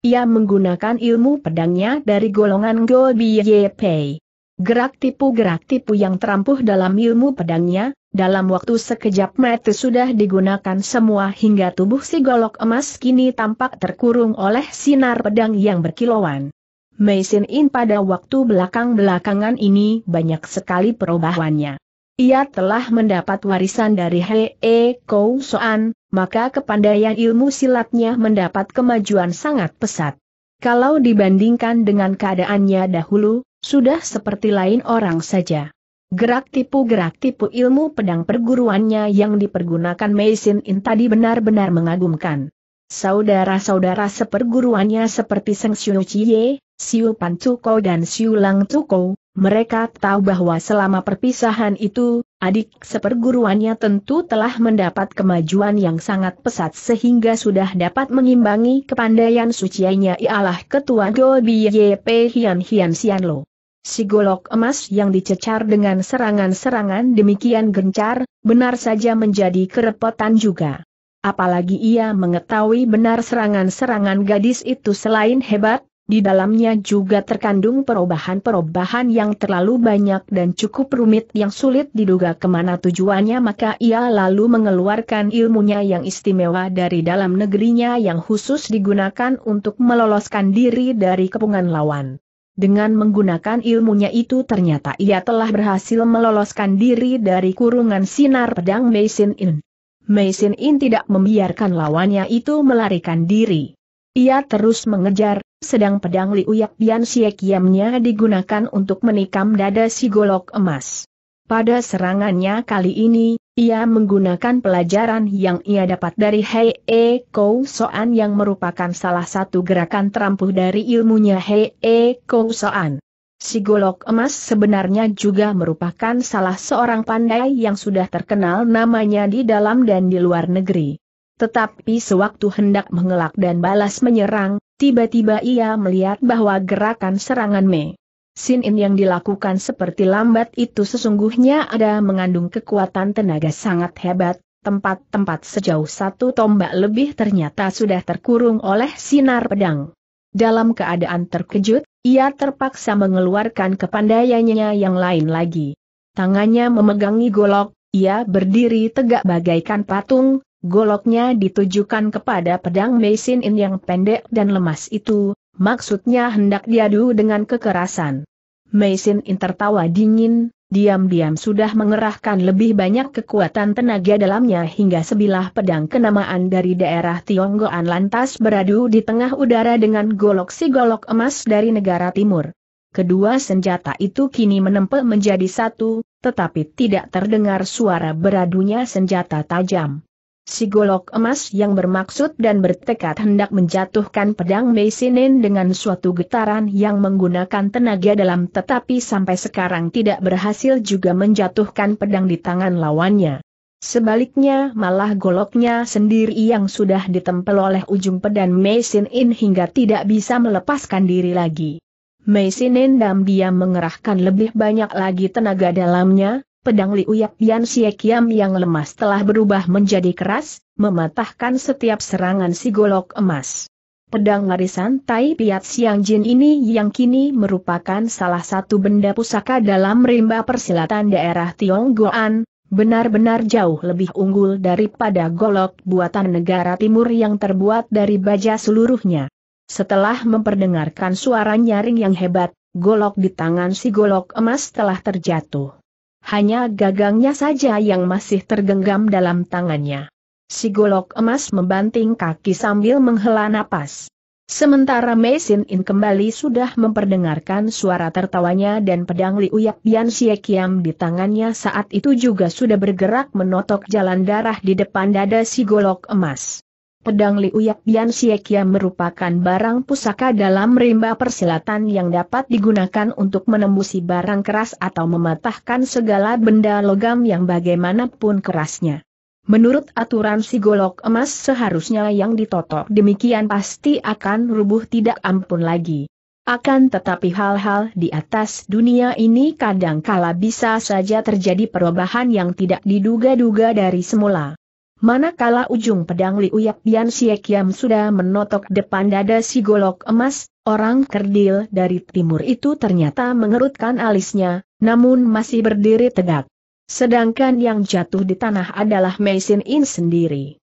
Ia menggunakan ilmu pedangnya dari golongan Go Biye Pei. Gerak tipu-gerak tipu yang terampuh dalam ilmu pedangnya, dalam waktu sekejap mata sudah digunakan semua hingga tubuh si golok emas kini tampak terkurung oleh sinar pedang yang berkilauan. Mei Sin In pada waktu belakang-belakangan ini banyak sekali perubahannya. Ia telah mendapat warisan dari Hee Kou Soan, maka kepandaian ilmu silatnya mendapat kemajuan sangat pesat. Kalau dibandingkan dengan keadaannya dahulu, sudah seperti lain orang saja. Gerak tipu-gerak tipu ilmu pedang perguruannya yang dipergunakan Meisin In tadi benar-benar mengagumkan. Saudara-saudara seperguruannya seperti Seng Xiu Chie, Xiu Pan Tuko dan Xiu Lang Tuko, mereka tahu bahwa selama perpisahan itu, adik seperguruannya tentu telah mendapat kemajuan yang sangat pesat sehingga sudah dapat mengimbangi kepandaian suciannya ialah ketua Gobi YP Hian Hian Sianlo. Si golok emas yang dicecar dengan serangan-serangan demikian gencar, benar saja menjadi kerepotan juga. Apalagi ia mengetahui benar serangan-serangan gadis itu selain hebat, di dalamnya juga terkandung perubahan-perubahan yang terlalu banyak dan cukup rumit yang sulit diduga kemana tujuannya maka ia lalu mengeluarkan ilmunya yang istimewa dari dalam negerinya yang khusus digunakan untuk meloloskan diri dari kepungan lawan. Dengan menggunakan ilmunya itu ternyata ia telah berhasil meloloskan diri dari kurungan sinar pedang Meisin In. Meisin In tidak membiarkan lawannya itu melarikan diri. Ia terus mengejar, sedang pedang Liuyak Bian Siekiamnya digunakan untuk menikam dada si golok emas. Pada serangannya kali ini, ia menggunakan pelajaran yang ia dapat dari Hei E Kou Soan yang merupakan salah satu gerakan terampuh dari ilmunya Hei E Kou Soan. Si golok emas sebenarnya juga merupakan salah seorang pandai yang sudah terkenal namanya di dalam dan di luar negeri. Tetapi sewaktu hendak mengelak dan balas menyerang, Tiba-tiba ia melihat bahwa gerakan serangan Me. Sin yang dilakukan seperti lambat itu sesungguhnya ada mengandung kekuatan tenaga sangat hebat, tempat-tempat sejauh satu tombak lebih ternyata sudah terkurung oleh sinar pedang. Dalam keadaan terkejut, ia terpaksa mengeluarkan kepandaiannya yang lain lagi. Tangannya memegangi golok, ia berdiri tegak bagaikan patung, goloknya ditujukan kepada pedang Meisin In yang pendek dan lemas itu, maksudnya hendak diadu dengan kekerasan. Meisin In tertawa dingin, diam-diam sudah mengerahkan lebih banyak kekuatan tenaga dalamnya hingga sebilah pedang kenamaan dari daerah Tionggoan lantas beradu di tengah udara dengan golok si golok emas dari negara timur. Kedua senjata itu kini menempel menjadi satu, tetapi tidak terdengar suara beradunya senjata tajam. Si golok emas yang bermaksud dan bertekad hendak menjatuhkan pedang Meisinin dengan suatu getaran yang menggunakan tenaga dalam tetapi sampai sekarang tidak berhasil juga menjatuhkan pedang di tangan lawannya. Sebaliknya malah goloknya sendiri yang sudah ditempel oleh ujung pedang Meisinin hingga tidak bisa melepaskan diri lagi. Meisinin Sinin diam mengerahkan lebih banyak lagi tenaga dalamnya, pedang Liuyak Bian Siekiam yang lemas telah berubah menjadi keras, mematahkan setiap serangan si golok emas. Pedang ngarisan Tai Piat Siang Jin ini yang kini merupakan salah satu benda pusaka dalam rimba persilatan daerah Tionggoan, benar-benar jauh lebih unggul daripada golok buatan negara timur yang terbuat dari baja seluruhnya. Setelah memperdengarkan suara nyaring yang hebat, golok di tangan si golok emas telah terjatuh. Hanya gagangnya saja yang masih tergenggam dalam tangannya. Si golok emas membanting kaki sambil menghela napas. Sementara Mesin In kembali sudah memperdengarkan suara tertawanya dan pedang Liuyak Yak Bian Siekiam di tangannya saat itu juga sudah bergerak menotok jalan darah di depan dada si golok emas. Pedang Liuyak Yak Bian Siekia merupakan barang pusaka dalam rimba persilatan yang dapat digunakan untuk menembusi barang keras atau mematahkan segala benda logam yang bagaimanapun kerasnya. Menurut aturan si golok emas seharusnya yang ditotok demikian pasti akan rubuh tidak ampun lagi. Akan tetapi hal-hal di atas dunia ini kadangkala bisa saja terjadi perubahan yang tidak diduga-duga dari semula. Manakala ujung pedang Liuyak Bian Siekiam sudah menotok depan dada si golok emas, orang kerdil dari timur itu ternyata mengerutkan alisnya, namun masih berdiri tegak. Sedangkan yang jatuh di tanah adalah Meisin In sendiri.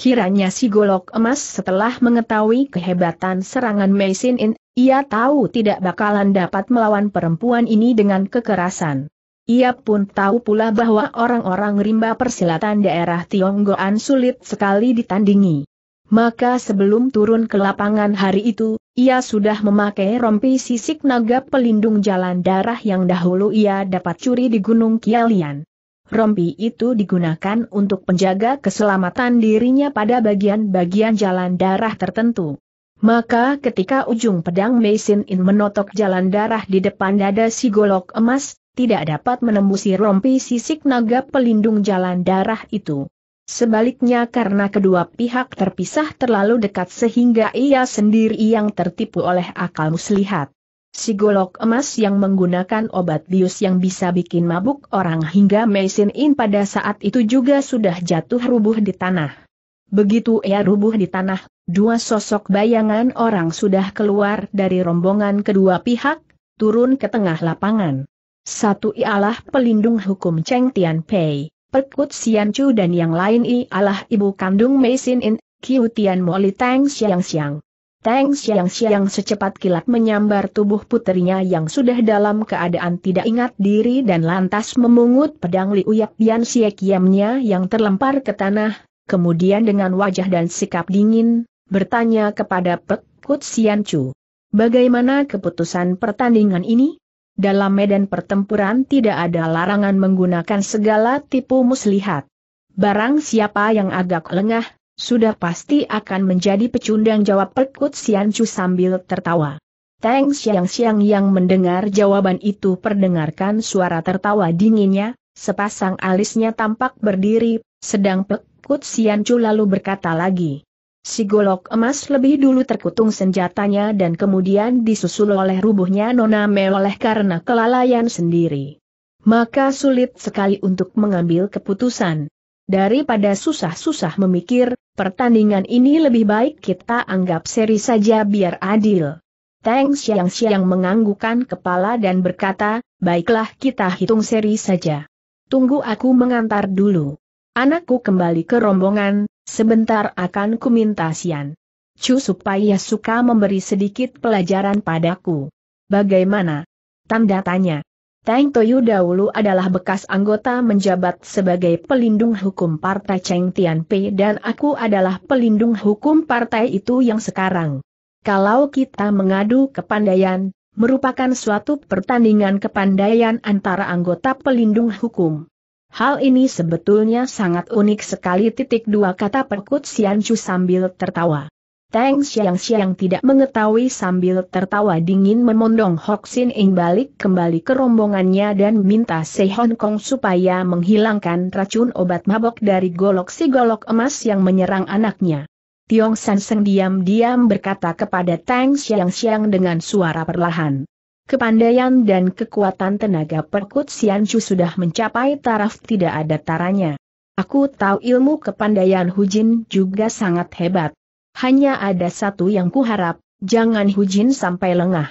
Kiranya si golok emas setelah mengetahui kehebatan serangan Meisin In, ia tahu tidak bakalan dapat melawan perempuan ini dengan kekerasan. Ia pun tahu pula bahwa orang-orang rimba persilatan daerah Tionggoan sulit sekali ditandingi. Maka sebelum turun ke lapangan hari itu, ia sudah memakai rompi sisik naga pelindung jalan darah yang dahulu ia dapat curi di Gunung Kialian. Rompi itu digunakan untuk penjaga keselamatan dirinya pada bagian-bagian jalan darah tertentu. Maka ketika ujung pedang Mesin In menotok jalan darah di depan dada si golok emas, tidak dapat menembusi rompi sisik naga pelindung jalan darah itu. Sebaliknya karena kedua pihak terpisah terlalu dekat sehingga ia sendiri yang tertipu oleh akal muslihat. Si golok emas yang menggunakan obat bius yang bisa bikin mabuk orang hingga Mesin In pada saat itu juga sudah jatuh rubuh di tanah. Begitu ia rubuh di tanah, dua sosok bayangan orang sudah keluar dari rombongan kedua pihak, turun ke tengah lapangan. Satu ialah pelindung hukum Cheng Tian Pei, Perkut Sian Chu dan yang lain ialah ibu kandung Mei Sin In, Kiu Tian Moli Tang Xiang Xiang. Tang Xiang Xiang secepat kilat menyambar tubuh putrinya yang sudah dalam keadaan tidak ingat diri dan lantas memungut pedang Liu Yak Bian Siekiamnya yang terlempar ke tanah, kemudian dengan wajah dan sikap dingin, bertanya kepada Pek Kut Sian Chu. Bagaimana keputusan pertandingan ini? Dalam medan pertempuran tidak ada larangan menggunakan segala tipu muslihat. Barang siapa yang agak lengah, sudah pasti akan menjadi pecundang jawab Sian Siancu sambil tertawa. Teng Siang Siang yang mendengar jawaban itu perdengarkan suara tertawa dinginnya, sepasang alisnya tampak berdiri, sedang Pek Kut Sian Chu lalu berkata lagi. Si golok emas lebih dulu terkutung senjatanya dan kemudian disusul oleh rubuhnya Nona Meoleh oleh karena kelalaian sendiri. Maka sulit sekali untuk mengambil keputusan. Daripada susah-susah memikir, pertandingan ini lebih baik kita anggap seri saja biar adil. Tang Xiang Xiang menganggukkan kepala dan berkata, baiklah kita hitung seri saja. Tunggu aku mengantar dulu. Anakku kembali ke rombongan, sebentar akan minta Sian. Chu supaya suka memberi sedikit pelajaran padaku. Bagaimana? Tanda tanya. Tang Toyu dahulu adalah bekas anggota menjabat sebagai pelindung hukum partai Cheng Tianpei dan aku adalah pelindung hukum partai itu yang sekarang. Kalau kita mengadu kepandaian, merupakan suatu pertandingan kepandaian antara anggota pelindung hukum. Hal ini sebetulnya sangat unik sekali titik dua kata perkut Sian Chu sambil tertawa. Tang Xiang Xiang tidak mengetahui sambil tertawa dingin memondong Hok Sin Ing balik kembali ke rombongannya dan minta Se Hong Kong supaya menghilangkan racun obat mabok dari golok si golok emas yang menyerang anaknya. Tiong San Seng diam-diam berkata kepada Tang Xiang Xiang dengan suara perlahan kepandaian dan kekuatan tenaga perkut Chu sudah mencapai taraf tidak ada taranya. Aku tahu ilmu kepandaian Hujin juga sangat hebat. Hanya ada satu yang kuharap, jangan Hujin sampai lengah.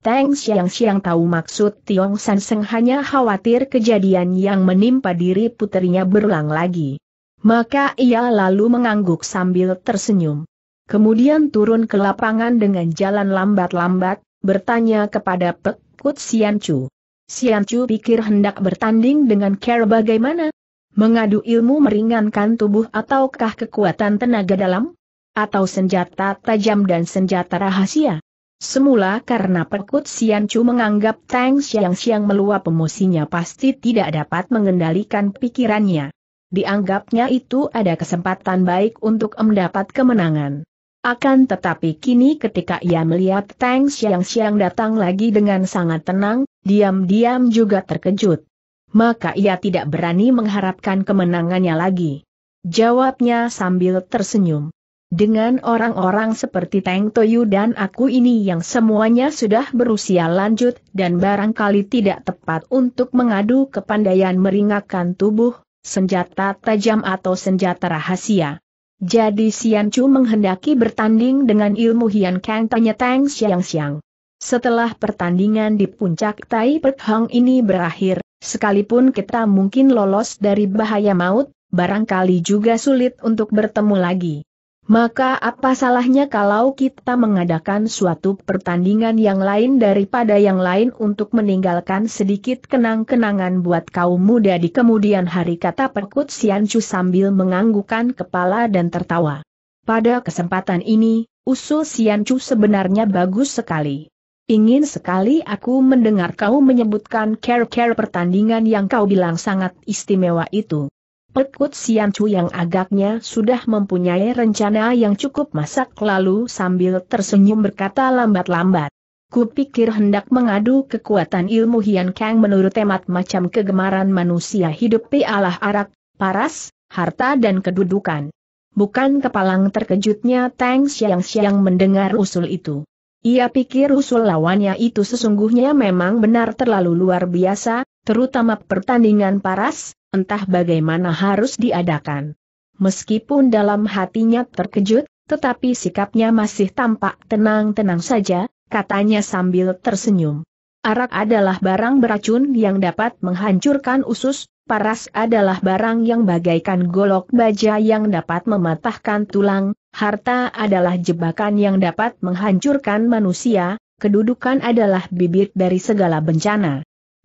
Teng yang siang tahu maksud Tiong San Seng hanya khawatir kejadian yang menimpa diri putrinya berulang lagi. Maka ia lalu mengangguk sambil tersenyum. Kemudian turun ke lapangan dengan jalan lambat-lambat, bertanya kepada Pekut Sian Chu. Sian Chu pikir hendak bertanding dengan Kera bagaimana? Mengadu ilmu meringankan tubuh ataukah kekuatan tenaga dalam? Atau senjata tajam dan senjata rahasia? Semula karena Pekut Sian Chu menganggap Tang Xiang Xiang meluap emosinya pasti tidak dapat mengendalikan pikirannya. Dianggapnya itu ada kesempatan baik untuk mendapat kemenangan. Akan tetapi kini ketika ia melihat Tang Xiang-Xiang datang lagi dengan sangat tenang, diam-diam juga terkejut. Maka ia tidak berani mengharapkan kemenangannya lagi. Jawabnya sambil tersenyum. Dengan orang-orang seperti Tang Toyu dan aku ini yang semuanya sudah berusia lanjut dan barangkali tidak tepat untuk mengadu kepandaian meringakan tubuh, senjata tajam atau senjata rahasia. Jadi Sian Chu menghendaki bertanding dengan ilmu Hian Kang tanya Tang Xiang Xiang. Setelah pertandingan di puncak Tai Pek ini berakhir, sekalipun kita mungkin lolos dari bahaya maut, barangkali juga sulit untuk bertemu lagi. Maka apa salahnya kalau kita mengadakan suatu pertandingan yang lain daripada yang lain untuk meninggalkan sedikit kenang-kenangan buat kaum muda di kemudian hari kata Perkut Siancu sambil menganggukan kepala dan tertawa. Pada kesempatan ini, usul Siancu sebenarnya bagus sekali. Ingin sekali aku mendengar kau menyebutkan care-care pertandingan yang kau bilang sangat istimewa itu. Pekut Sian Chu yang agaknya sudah mempunyai rencana yang cukup masak lalu sambil tersenyum berkata lambat-lambat. Kupikir hendak mengadu kekuatan ilmu Hian Kang menurut temat macam kegemaran manusia hidup pialah arak, paras, harta dan kedudukan. Bukan kepalang terkejutnya Tang Xiang Xiang mendengar usul itu. Ia pikir usul lawannya itu sesungguhnya memang benar terlalu luar biasa, terutama pertandingan paras, entah bagaimana harus diadakan. Meskipun dalam hatinya terkejut, tetapi sikapnya masih tampak tenang-tenang saja, katanya sambil tersenyum. Arak adalah barang beracun yang dapat menghancurkan usus, paras adalah barang yang bagaikan golok baja yang dapat mematahkan tulang, harta adalah jebakan yang dapat menghancurkan manusia, kedudukan adalah bibit dari segala bencana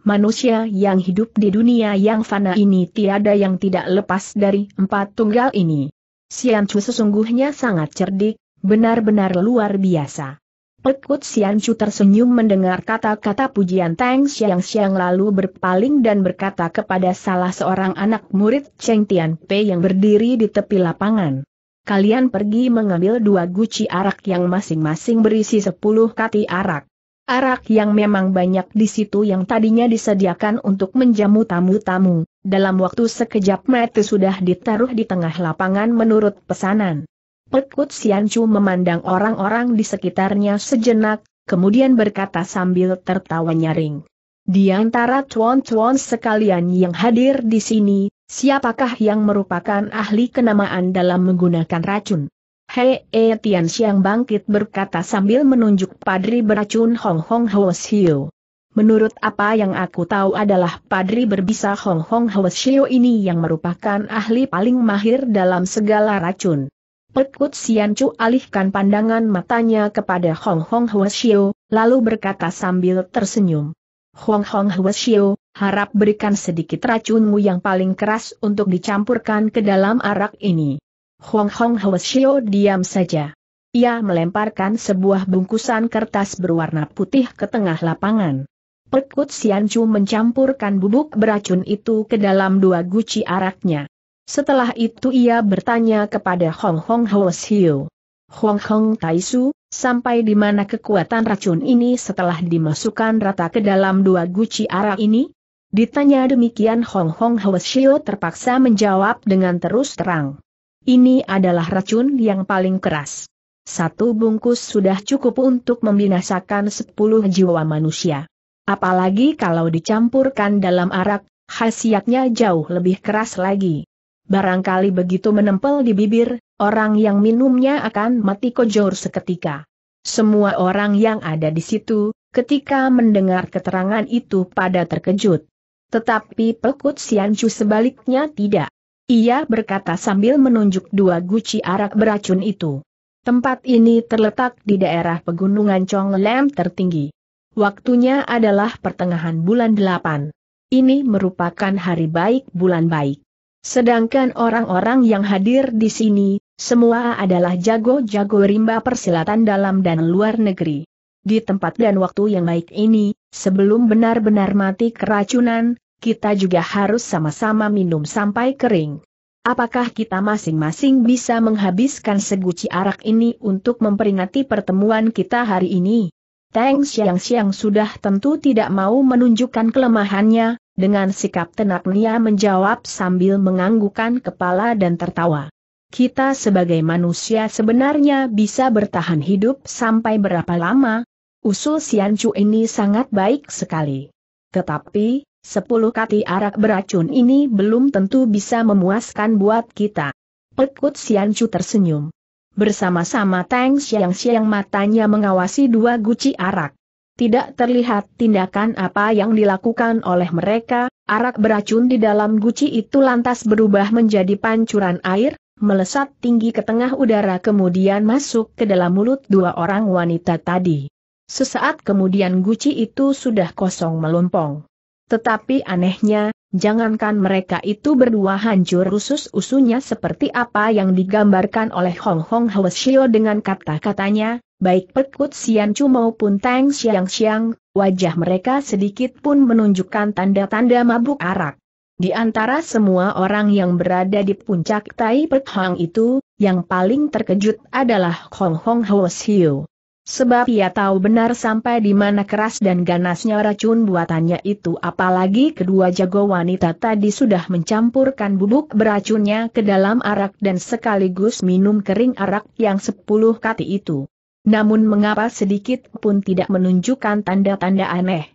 manusia yang hidup di dunia yang fana ini tiada yang tidak lepas dari empat tunggal ini. Siancu sesungguhnya sangat cerdik, benar-benar luar biasa. Pekut Siancu tersenyum mendengar kata-kata pujian Tang Xiang-Xiang lalu berpaling dan berkata kepada salah seorang anak murid Cheng Tian Pei yang berdiri di tepi lapangan. Kalian pergi mengambil dua guci arak yang masing-masing berisi sepuluh kati arak. Arak yang memang banyak di situ yang tadinya disediakan untuk menjamu tamu-tamu, dalam waktu sekejap mata sudah ditaruh di tengah lapangan menurut pesanan. Pekut Siancu memandang orang-orang di sekitarnya sejenak, kemudian berkata sambil tertawa nyaring. Di antara cuan-cuan sekalian yang hadir di sini, siapakah yang merupakan ahli kenamaan dalam menggunakan racun? Hei E Tian Xiang bangkit berkata sambil menunjuk Padri beracun Hong Hong Hwo Xiu. Menurut apa yang aku tahu adalah Padri berbisa Hong Hong Hwo Xiu ini yang merupakan ahli paling mahir dalam segala racun. Pekut Sian Chu alihkan pandangan matanya kepada Hong Hong Hwo Xiu, lalu berkata sambil tersenyum. Hong Hong Hwo Xiu, harap berikan sedikit racunmu yang paling keras untuk dicampurkan ke dalam arak ini. Hong Hong Hoesio diam saja. Ia melemparkan sebuah bungkusan kertas berwarna putih ke tengah lapangan. Pekut Chu mencampurkan bubuk beracun itu ke dalam dua guci araknya. Setelah itu ia bertanya kepada Hong Hong Hoesio. Hong Hong Taisu, sampai di mana kekuatan racun ini setelah dimasukkan rata ke dalam dua guci arak ini? Ditanya demikian Hong Hong Hoesio terpaksa menjawab dengan terus terang. Ini adalah racun yang paling keras. Satu bungkus sudah cukup untuk membinasakan sepuluh jiwa manusia. Apalagi kalau dicampurkan dalam arak, khasiatnya jauh lebih keras lagi. Barangkali begitu menempel di bibir, orang yang minumnya akan mati kojor seketika. Semua orang yang ada di situ, ketika mendengar keterangan itu pada terkejut. Tetapi Pelkut Sianju sebaliknya tidak. Ia berkata sambil menunjuk dua guci arak beracun itu. Tempat ini terletak di daerah pegunungan Chonglem tertinggi. Waktunya adalah pertengahan bulan delapan. Ini merupakan hari baik bulan baik. Sedangkan orang-orang yang hadir di sini, semua adalah jago-jago rimba persilatan dalam dan luar negeri. Di tempat dan waktu yang baik ini, sebelum benar-benar mati keracunan, kita juga harus sama-sama minum sampai kering. Apakah kita masing-masing bisa menghabiskan seguci arak ini untuk memperingati pertemuan kita hari ini? Tang Xiang Xiang sudah tentu tidak mau menunjukkan kelemahannya, dengan sikap tenak Nia menjawab sambil menganggukkan kepala dan tertawa. Kita sebagai manusia sebenarnya bisa bertahan hidup sampai berapa lama? Usul Chu ini sangat baik sekali. Tetapi, Sepuluh kati arak beracun ini belum tentu bisa memuaskan buat kita. Pekut Siancu tersenyum. Bersama-sama Tang xiang siang matanya mengawasi dua guci arak. Tidak terlihat tindakan apa yang dilakukan oleh mereka, arak beracun di dalam guci itu lantas berubah menjadi pancuran air, melesat tinggi ke tengah udara kemudian masuk ke dalam mulut dua orang wanita tadi. Sesaat kemudian guci itu sudah kosong melompong. Tetapi anehnya, jangankan mereka itu berdua hancur rusus usunya seperti apa yang digambarkan oleh Hong Hong Hwasio dengan kata-katanya, baik Pekut Sian Chu maupun Tang Xiang Xiang, wajah mereka sedikit pun menunjukkan tanda-tanda mabuk arak. Di antara semua orang yang berada di puncak Tai Pek Hang itu, yang paling terkejut adalah Hong Hong Hwasio. Sebab ia tahu benar sampai di mana keras dan ganasnya racun buatannya itu apalagi kedua jago wanita tadi sudah mencampurkan bubuk beracunnya ke dalam arak dan sekaligus minum kering arak yang sepuluh kati itu. Namun mengapa sedikit pun tidak menunjukkan tanda-tanda aneh.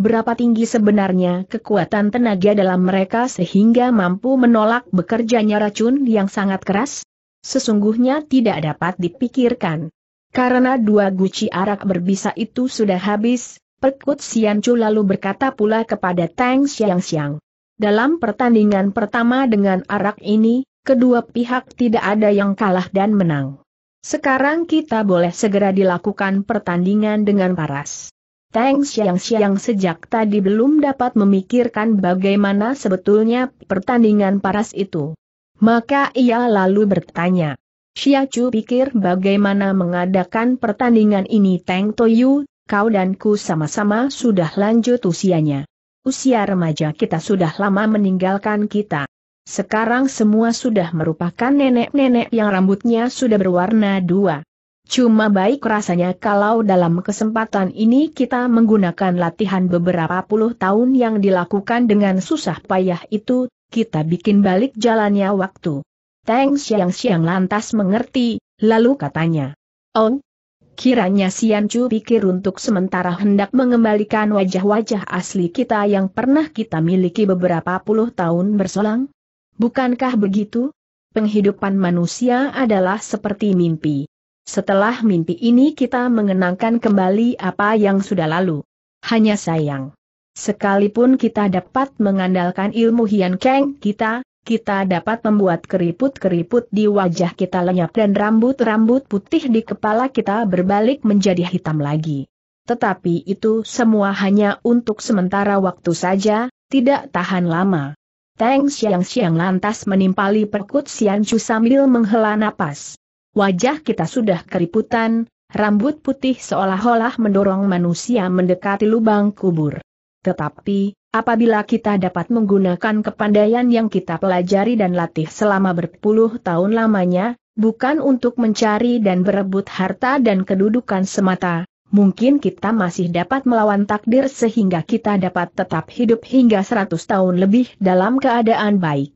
Berapa tinggi sebenarnya kekuatan tenaga dalam mereka sehingga mampu menolak bekerjanya racun yang sangat keras? Sesungguhnya tidak dapat dipikirkan. Karena dua guci arak berbisa itu sudah habis, Pekut Siancu lalu berkata pula kepada Tang Xiang Xiang. Dalam pertandingan pertama dengan arak ini, kedua pihak tidak ada yang kalah dan menang. Sekarang kita boleh segera dilakukan pertandingan dengan paras. Tang Xiang Xiang sejak tadi belum dapat memikirkan bagaimana sebetulnya pertandingan paras itu. Maka ia lalu bertanya. Chu pikir bagaimana mengadakan pertandingan ini Teng Toyu, kau dan ku sama-sama sudah lanjut usianya. Usia remaja kita sudah lama meninggalkan kita. Sekarang semua sudah merupakan nenek-nenek yang rambutnya sudah berwarna dua. Cuma baik rasanya kalau dalam kesempatan ini kita menggunakan latihan beberapa puluh tahun yang dilakukan dengan susah payah itu, kita bikin balik jalannya waktu. Teng Xiang Xiang lantas mengerti, lalu katanya. Oh, Kiranya Sian Chu pikir untuk sementara hendak mengembalikan wajah-wajah asli kita yang pernah kita miliki beberapa puluh tahun berselang? Bukankah begitu? Penghidupan manusia adalah seperti mimpi. Setelah mimpi ini kita mengenangkan kembali apa yang sudah lalu. Hanya sayang. Sekalipun kita dapat mengandalkan ilmu Hian Kang kita, kita dapat membuat keriput-keriput di wajah kita lenyap dan rambut-rambut putih di kepala kita berbalik menjadi hitam lagi. Tetapi itu semua hanya untuk sementara waktu saja, tidak tahan lama. Teng siang siang lantas menimpali perkut Xian sambil menghela napas. Wajah kita sudah keriputan, rambut putih seolah-olah mendorong manusia mendekati lubang kubur. Tetapi, Apabila kita dapat menggunakan kepandaian yang kita pelajari dan latih selama berpuluh tahun lamanya, bukan untuk mencari dan berebut harta dan kedudukan semata, mungkin kita masih dapat melawan takdir sehingga kita dapat tetap hidup hingga seratus tahun lebih dalam keadaan baik.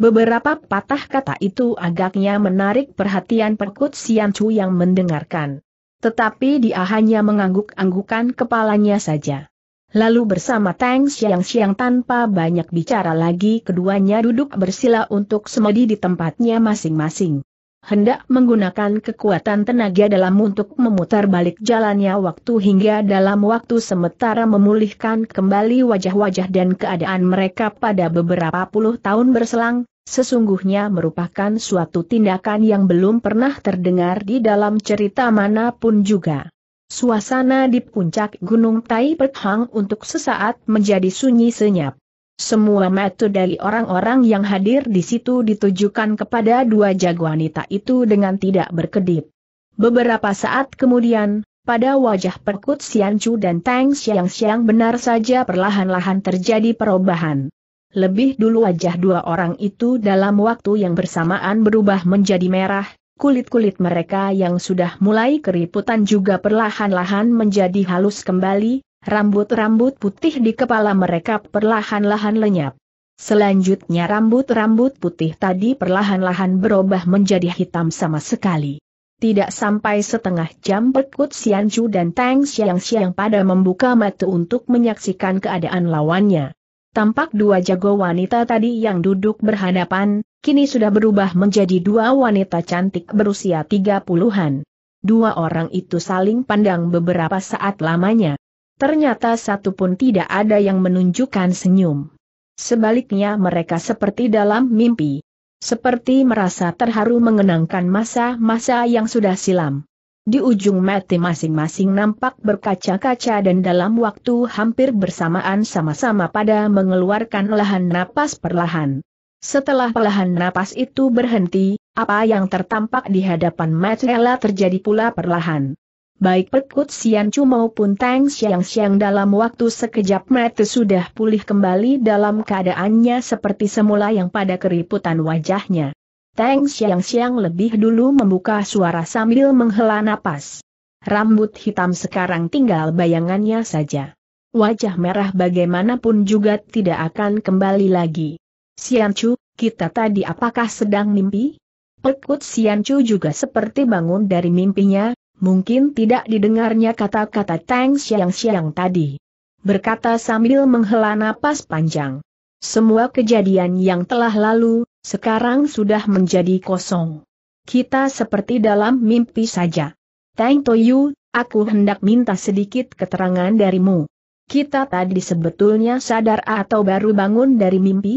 Beberapa patah kata itu agaknya menarik perhatian Perkut Sian Chu yang mendengarkan. Tetapi dia hanya mengangguk-anggukan kepalanya saja. Lalu bersama Tang siang siang tanpa banyak bicara lagi keduanya duduk bersila untuk semedi di tempatnya masing-masing. Hendak menggunakan kekuatan tenaga dalam untuk memutar balik jalannya waktu hingga dalam waktu sementara memulihkan kembali wajah-wajah dan keadaan mereka pada beberapa puluh tahun berselang, sesungguhnya merupakan suatu tindakan yang belum pernah terdengar di dalam cerita manapun juga. Suasana di puncak Gunung Tai Hang untuk sesaat menjadi sunyi senyap. Semua mata dari orang-orang yang hadir di situ ditujukan kepada dua jago wanita itu dengan tidak berkedip. Beberapa saat kemudian, pada wajah Perkut Siancu dan Tang xiang siang benar saja perlahan-lahan terjadi perubahan. Lebih dulu wajah dua orang itu dalam waktu yang bersamaan berubah menjadi merah, kulit-kulit mereka yang sudah mulai keriputan juga perlahan-lahan menjadi halus kembali, rambut-rambut putih di kepala mereka perlahan-lahan lenyap. Selanjutnya rambut-rambut putih tadi perlahan-lahan berubah menjadi hitam sama sekali. Tidak sampai setengah jam Pekut Chu dan Tang Xiang Xiang pada membuka mata untuk menyaksikan keadaan lawannya. Tampak dua jago wanita tadi yang duduk berhadapan, kini sudah berubah menjadi dua wanita cantik berusia tiga puluhan. Dua orang itu saling pandang beberapa saat lamanya. Ternyata satu pun tidak ada yang menunjukkan senyum. Sebaliknya mereka seperti dalam mimpi. Seperti merasa terharu mengenangkan masa-masa yang sudah silam. Di ujung mati masing-masing nampak berkaca-kaca dan dalam waktu hampir bersamaan sama-sama pada mengeluarkan lahan napas perlahan. Setelah perlahan napas itu berhenti, apa yang tertampak di hadapan Matella terjadi pula perlahan. Baik Perkut Sian Chu maupun Tang Siang Siang dalam waktu sekejap mata sudah pulih kembali dalam keadaannya seperti semula yang pada keriputan wajahnya. Tang yang siang lebih dulu membuka suara sambil menghela napas. Rambut hitam sekarang tinggal bayangannya saja. Wajah merah bagaimanapun juga tidak akan kembali lagi. Siancu, kita tadi apakah sedang mimpi? Pekut Siancu juga seperti bangun dari mimpinya, mungkin tidak didengarnya kata-kata Tang yang siang tadi. Berkata sambil menghela napas panjang. Semua kejadian yang telah lalu, sekarang sudah menjadi kosong. Kita seperti dalam mimpi saja. Tang Toyu, aku hendak minta sedikit keterangan darimu. Kita tadi sebetulnya sadar atau baru bangun dari mimpi?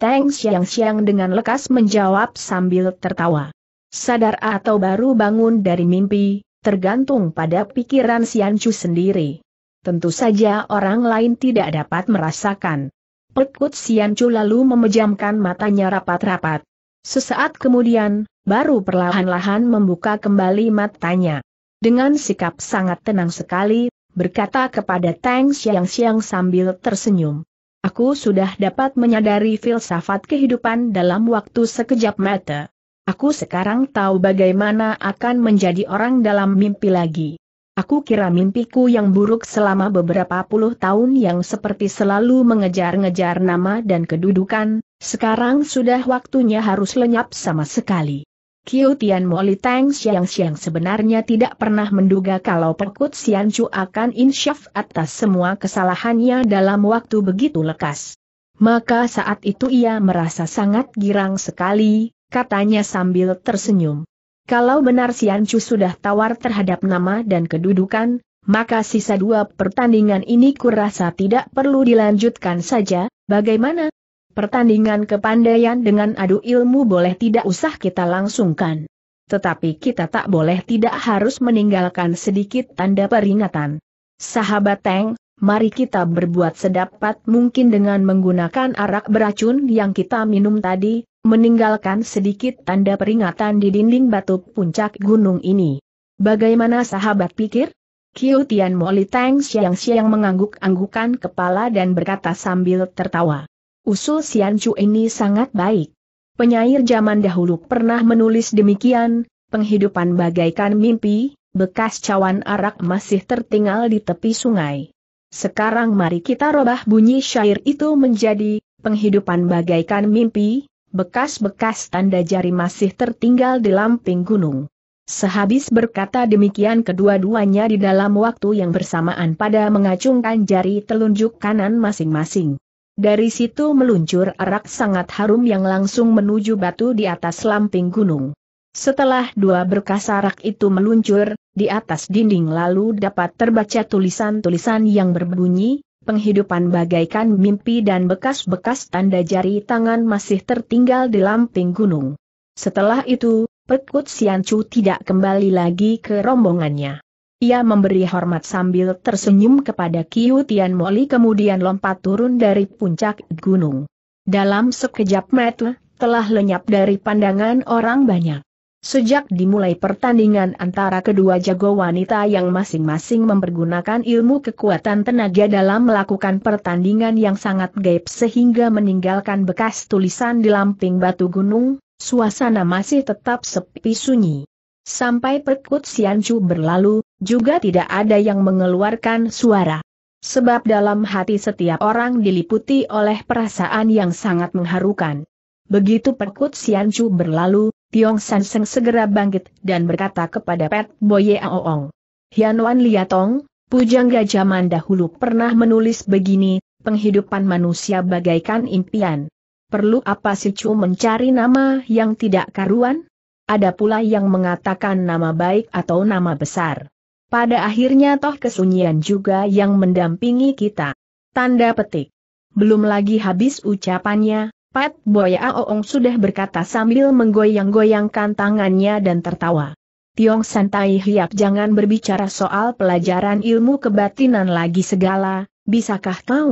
Tang siang-siang dengan lekas menjawab sambil tertawa. Sadar atau baru bangun dari mimpi, tergantung pada pikiran Xianchu sendiri. Tentu saja orang lain tidak dapat merasakan. Pekut Siancu lalu memejamkan matanya rapat-rapat. Sesaat kemudian, baru perlahan-lahan membuka kembali matanya. Dengan sikap sangat tenang sekali, berkata kepada Tang Xiang-Xiang sambil tersenyum. Aku sudah dapat menyadari filsafat kehidupan dalam waktu sekejap mata. Aku sekarang tahu bagaimana akan menjadi orang dalam mimpi lagi. Aku kira mimpiku yang buruk selama beberapa puluh tahun yang seperti selalu mengejar-ngejar nama dan kedudukan, sekarang sudah waktunya harus lenyap sama sekali. Kiu Tian Moli Tang Xiang Xiang sebenarnya tidak pernah menduga kalau Perkut Xian Chu akan insyaf atas semua kesalahannya dalam waktu begitu lekas. Maka saat itu ia merasa sangat girang sekali, katanya sambil tersenyum. Kalau benar Sian Chu sudah tawar terhadap nama dan kedudukan, maka sisa dua pertandingan ini kurasa tidak perlu dilanjutkan saja, bagaimana? Pertandingan kepandaian dengan adu ilmu boleh tidak usah kita langsungkan. Tetapi kita tak boleh tidak harus meninggalkan sedikit tanda peringatan. Sahabat Teng, mari kita berbuat sedapat mungkin dengan menggunakan arak beracun yang kita minum tadi, meninggalkan sedikit tanda peringatan di dinding batu puncak gunung ini. Bagaimana sahabat pikir? Kiu Tian Moli Tang Xiang Xiang mengangguk-anggukan kepala dan berkata sambil tertawa. Usul Xian Chu ini sangat baik. Penyair zaman dahulu pernah menulis demikian, penghidupan bagaikan mimpi, bekas cawan arak masih tertinggal di tepi sungai. Sekarang mari kita robah bunyi syair itu menjadi, penghidupan bagaikan mimpi, bekas-bekas tanda jari masih tertinggal di lamping gunung. Sehabis berkata demikian kedua-duanya di dalam waktu yang bersamaan pada mengacungkan jari telunjuk kanan masing-masing. Dari situ meluncur arak sangat harum yang langsung menuju batu di atas lamping gunung. Setelah dua berkas arak itu meluncur, di atas dinding lalu dapat terbaca tulisan-tulisan yang berbunyi, penghidupan bagaikan mimpi dan bekas-bekas tanda jari tangan masih tertinggal di lamping gunung. Setelah itu, Pekut Siancu tidak kembali lagi ke rombongannya. Ia memberi hormat sambil tersenyum kepada Kiu Tian Moli kemudian lompat turun dari puncak gunung. Dalam sekejap mata, telah lenyap dari pandangan orang banyak. Sejak dimulai pertandingan antara kedua jago wanita yang masing-masing mempergunakan ilmu kekuatan tenaga dalam melakukan pertandingan yang sangat gaib sehingga meninggalkan bekas tulisan di lamping batu gunung, suasana masih tetap sepi sunyi. Sampai perkut Siancu berlalu, juga tidak ada yang mengeluarkan suara. Sebab dalam hati setiap orang diliputi oleh perasaan yang sangat mengharukan. Begitu perkut Siancu berlalu, Tiong San Seng segera bangkit dan berkata kepada Pet Boye Aoong. Hian Wan Liatong, pujangga zaman dahulu pernah menulis begini, penghidupan manusia bagaikan impian. Perlu apa si Chu mencari nama yang tidak karuan? Ada pula yang mengatakan nama baik atau nama besar. Pada akhirnya toh kesunyian juga yang mendampingi kita. Tanda petik. Belum lagi habis ucapannya, Pat Boya Aoong sudah berkata sambil menggoyang-goyangkan tangannya dan tertawa. Tiong Santai Hiap jangan berbicara soal pelajaran ilmu kebatinan lagi segala, bisakah kau?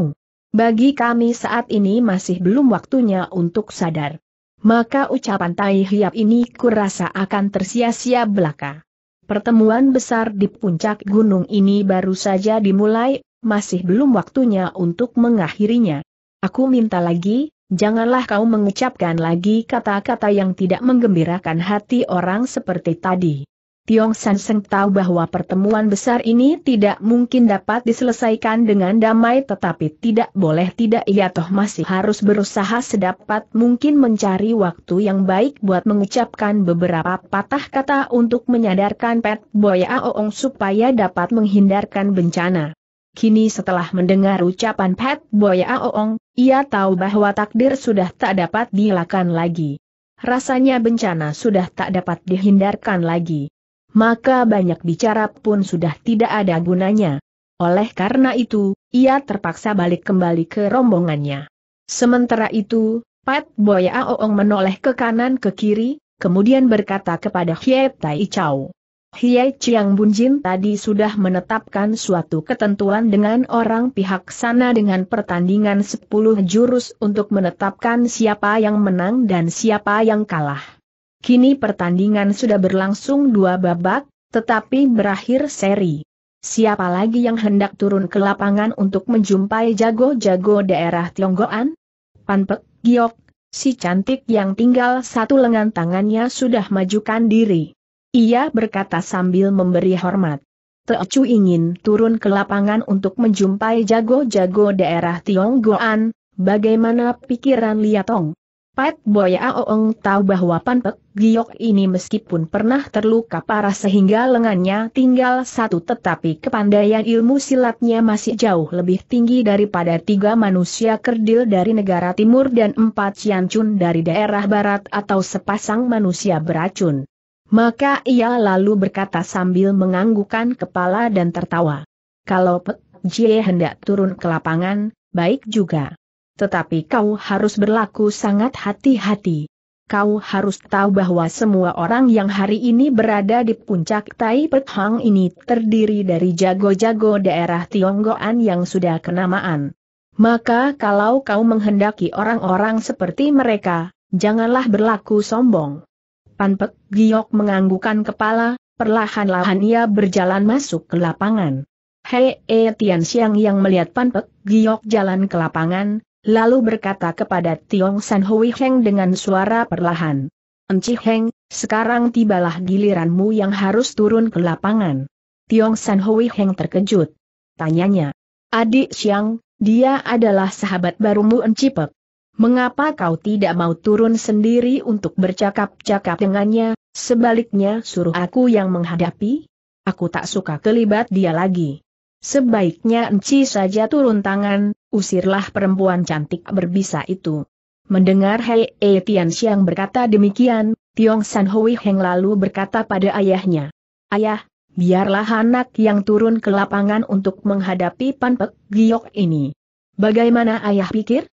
Bagi kami saat ini masih belum waktunya untuk sadar. Maka ucapan Tai Hiap ini kurasa akan tersia-sia belaka. Pertemuan besar di puncak gunung ini baru saja dimulai, masih belum waktunya untuk mengakhirinya. Aku minta lagi, janganlah kau mengucapkan lagi kata-kata yang tidak menggembirakan hati orang seperti tadi. Tiong San Seng tahu bahwa pertemuan besar ini tidak mungkin dapat diselesaikan dengan damai tetapi tidak boleh tidak ia toh masih harus berusaha sedapat mungkin mencari waktu yang baik buat mengucapkan beberapa patah kata untuk menyadarkan Pet Boya Aoong supaya dapat menghindarkan bencana. Kini setelah mendengar ucapan Pet Boya Aoong, ia tahu bahwa takdir sudah tak dapat dilakukan lagi. Rasanya bencana sudah tak dapat dihindarkan lagi. Maka banyak bicara pun sudah tidak ada gunanya. Oleh karena itu, ia terpaksa balik kembali ke rombongannya. Sementara itu, Pat Boya Oong menoleh ke kanan ke kiri, kemudian berkata kepada Hie Tai Chow. Hie Chiang Bunjin tadi sudah menetapkan suatu ketentuan dengan orang pihak sana dengan pertandingan 10 jurus untuk menetapkan siapa yang menang dan siapa yang kalah. Kini pertandingan sudah berlangsung dua babak, tetapi berakhir seri. Siapa lagi yang hendak turun ke lapangan untuk menjumpai jago-jago daerah Tionggoan? Panpek, Giok, si cantik yang tinggal satu lengan tangannya sudah majukan diri. Ia berkata sambil memberi hormat. Teocu ingin turun ke lapangan untuk menjumpai jago-jago daerah Tionggoan, bagaimana pikiran Liatong? Pat Boya Aoong tahu bahwa Panpek Giok ini meskipun pernah terluka parah sehingga lengannya tinggal satu tetapi kepandaian ilmu silatnya masih jauh lebih tinggi daripada tiga manusia kerdil dari negara timur dan empat ciancun dari daerah barat atau sepasang manusia beracun. Maka ia lalu berkata sambil menganggukan kepala dan tertawa. Kalau Pek Jie hendak turun ke lapangan, baik juga. Tetapi kau harus berlaku sangat hati-hati. Kau harus tahu bahwa semua orang yang hari ini berada di puncak Tai Pek Hang ini terdiri dari jago-jago daerah Tionggoan yang sudah kenamaan. Maka kalau kau menghendaki orang-orang seperti mereka, janganlah berlaku sombong. Pan Pek Giok menganggukan kepala, perlahan-lahan ia berjalan masuk ke lapangan. Hei E Tian Xiang yang melihat Pan Pek Giok jalan ke lapangan, lalu berkata kepada Tiong San Hui Heng dengan suara perlahan. Enci Heng, sekarang tibalah giliranmu yang harus turun ke lapangan. Tiong San Hui Heng terkejut. Tanyanya. Adik Xiang, dia adalah sahabat barumu Enci Pek. Mengapa kau tidak mau turun sendiri untuk bercakap-cakap dengannya, sebaliknya suruh aku yang menghadapi? Aku tak suka kelibat dia lagi. Sebaiknya enci saja turun tangan, usirlah perempuan cantik berbisa itu. Mendengar Hei E Tian Xiang berkata demikian, Tiong San Hui Heng lalu berkata pada ayahnya. Ayah, biarlah anak yang turun ke lapangan untuk menghadapi Pan Pek Giok ini. Bagaimana ayah pikir?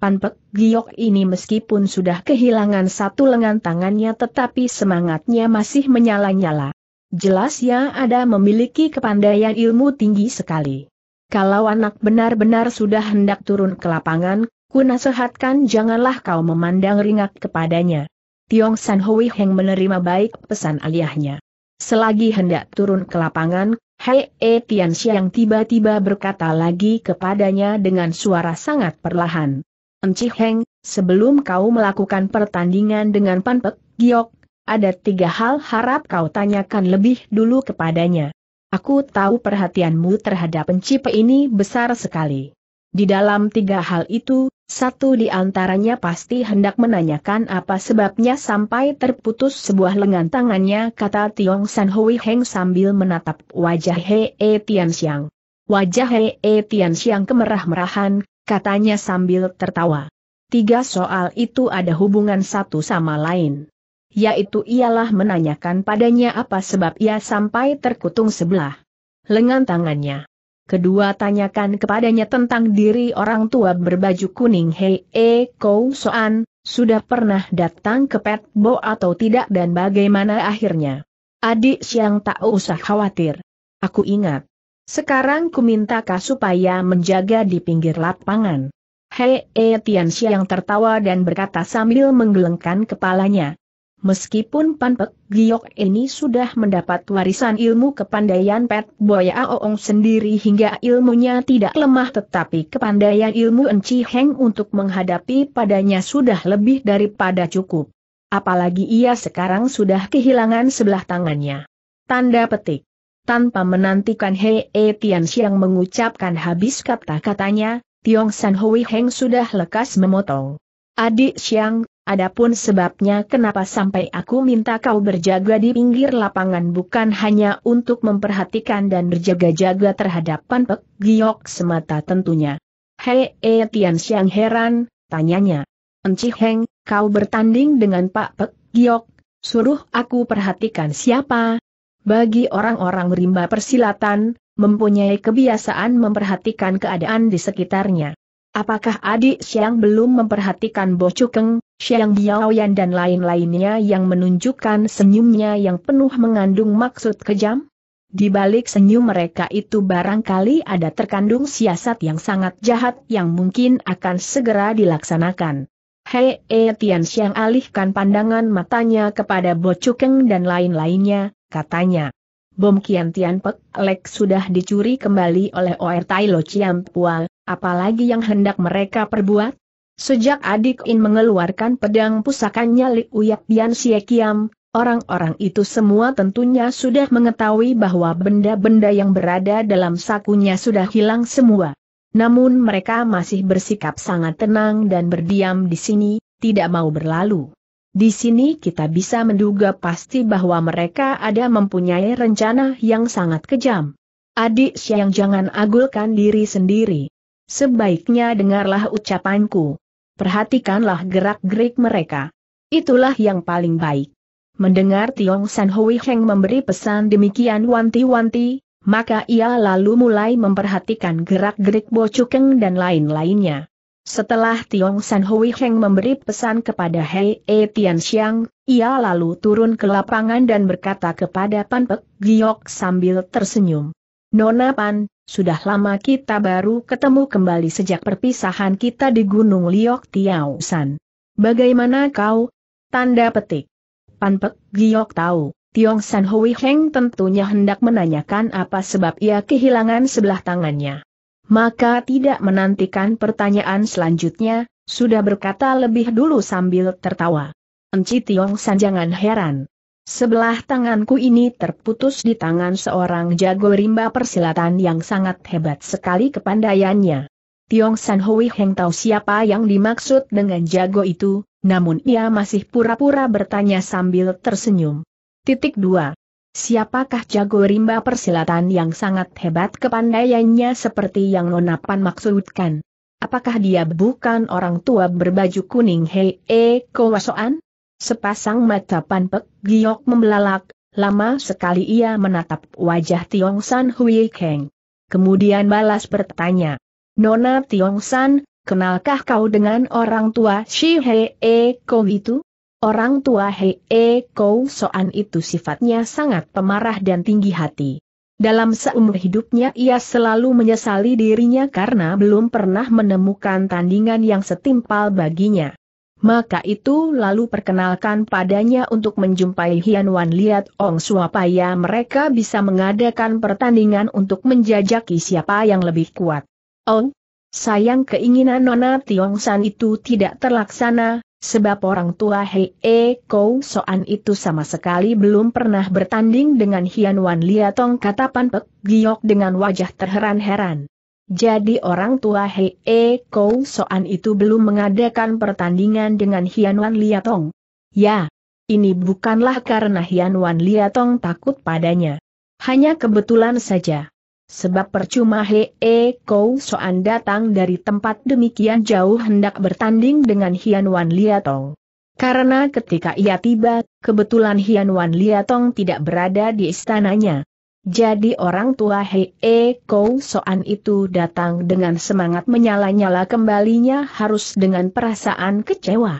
Pan Giok ini meskipun sudah kehilangan satu lengan tangannya tetapi semangatnya masih menyala-nyala. Jelas ya ada memiliki kepandaian ilmu tinggi sekali. Kalau anak benar-benar sudah hendak turun ke lapangan, ku nasihatkan janganlah kau memandang ringak kepadanya. Tiong San Hui Heng menerima baik pesan aliahnya. Selagi hendak turun ke lapangan, Hei E Tian Xiang tiba-tiba berkata lagi kepadanya dengan suara sangat perlahan. Enci Heng, sebelum kau melakukan pertandingan dengan Panpek, Giok, ada tiga hal harap kau tanyakan lebih dulu kepadanya. Aku tahu perhatianmu terhadap pencipe ini besar sekali. Di dalam tiga hal itu, satu di antaranya pasti hendak menanyakan apa sebabnya sampai terputus sebuah lengan tangannya kata Tiong San Hui Heng sambil menatap wajah Hei e Tian Xiang. Wajah Hei e Tian Xiang kemerah-merahan, katanya sambil tertawa. Tiga soal itu ada hubungan satu sama lain. Yaitu ialah menanyakan padanya apa sebab ia sampai terkutung sebelah lengan tangannya. Kedua tanyakan kepadanya tentang diri orang tua berbaju kuning Hei eh, kau Soan, sudah pernah datang ke Pet Bo atau tidak dan bagaimana akhirnya. Adik Siang tak usah khawatir. Aku ingat. Sekarang ku minta kau supaya menjaga di pinggir lapangan. Hei, e yang tertawa dan berkata sambil menggelengkan kepalanya. Meskipun Pan Pek Giok ini sudah mendapat warisan ilmu kepandaian Pet Boya Oong sendiri hingga ilmunya tidak lemah tetapi kepandaian ilmu Enci Heng untuk menghadapi padanya sudah lebih daripada cukup. Apalagi ia sekarang sudah kehilangan sebelah tangannya. Tanda petik. Tanpa menantikan Hei e Tian Xiang mengucapkan habis kata-katanya, Tiong San Hui Heng sudah lekas memotong. Adik Xiang, adapun sebabnya kenapa sampai aku minta kau berjaga di pinggir lapangan bukan hanya untuk memperhatikan dan berjaga-jaga terhadap Pan Pek Giok semata tentunya. Hei e Tian Xiang heran, tanyanya. Enci Heng, kau bertanding dengan Pak Pek Giok, suruh aku perhatikan siapa, bagi orang-orang rimba persilatan, mempunyai kebiasaan memperhatikan keadaan di sekitarnya. Apakah adik Siang belum memperhatikan Bo Cukeng, Biao Biaoyan dan lain-lainnya yang menunjukkan senyumnya yang penuh mengandung maksud kejam? Di balik senyum mereka itu barangkali ada terkandung siasat yang sangat jahat yang mungkin akan segera dilaksanakan. Hei Etian eh, Tian alihkan pandangan matanya kepada Bo Cukeng dan lain-lainnya, katanya. Bom Kian Tian Pek Lek sudah dicuri kembali oleh Oer Tai Lo Chiam Pual, apalagi yang hendak mereka perbuat? Sejak adik In mengeluarkan pedang pusakanya Li Uyak Bian Xie Kiam, orang-orang itu semua tentunya sudah mengetahui bahwa benda-benda yang berada dalam sakunya sudah hilang semua. Namun mereka masih bersikap sangat tenang dan berdiam di sini, tidak mau berlalu. Di sini kita bisa menduga pasti bahwa mereka ada mempunyai rencana yang sangat kejam. Adik siang jangan agulkan diri sendiri. Sebaiknya dengarlah ucapanku. Perhatikanlah gerak-gerik mereka. Itulah yang paling baik. Mendengar Tiong San Hui Heng memberi pesan demikian wanti-wanti, maka ia lalu mulai memperhatikan gerak-gerik Bo Chukeng dan lain-lainnya. Setelah Tiong San Hui Heng memberi pesan kepada Hei E Tian Xiang, ia lalu turun ke lapangan dan berkata kepada Pan Pek Giok sambil tersenyum. Nona Pan, sudah lama kita baru ketemu kembali sejak perpisahan kita di Gunung Liok Tiau San. Bagaimana kau? Tanda petik. Pan Pek Giok tahu, Tiong San Hui Heng tentunya hendak menanyakan apa sebab ia kehilangan sebelah tangannya maka tidak menantikan pertanyaan selanjutnya, sudah berkata lebih dulu sambil tertawa. Enci Tiong San jangan heran. Sebelah tanganku ini terputus di tangan seorang jago rimba persilatan yang sangat hebat sekali kepandaiannya. Tiong San Hui Heng tahu siapa yang dimaksud dengan jago itu, namun ia masih pura-pura bertanya sambil tersenyum. Titik 2. Siapakah jago rimba persilatan yang sangat hebat kepandaiannya seperti yang Nonapan maksudkan? Apakah dia bukan orang tua berbaju kuning Hei E Kowasoan? Sepasang mata panpek giok membelalak, lama sekali ia menatap wajah Tiong San Hui Keng. Kemudian balas bertanya, Nona Tiong San, kenalkah kau dengan orang tua Shi Hei E itu? Orang tua Hee E Kou Soan itu sifatnya sangat pemarah dan tinggi hati. Dalam seumur hidupnya ia selalu menyesali dirinya karena belum pernah menemukan tandingan yang setimpal baginya. Maka itu lalu perkenalkan padanya untuk menjumpai Hian Wan Liat Ong supaya mereka bisa mengadakan pertandingan untuk menjajaki siapa yang lebih kuat. Ong, sayang keinginan Nona Tiong San itu tidak terlaksana, Sebab orang tua Hei E Kou Soan itu sama sekali belum pernah bertanding dengan Hian Wan Liatong kata Pan Pek Giok dengan wajah terheran-heran. Jadi orang tua Hei E Kou Soan itu belum mengadakan pertandingan dengan Hian Wan Liatong. Ya, ini bukanlah karena Hian Wan Liatong takut padanya. Hanya kebetulan saja. Sebab percuma Hee Kou Soan datang dari tempat demikian jauh hendak bertanding dengan Hian Wan Liatong. Karena ketika ia tiba, kebetulan Hian Wan Liatong tidak berada di istananya. Jadi orang tua Hee Kou Soan itu datang dengan semangat menyala-nyala kembalinya harus dengan perasaan kecewa.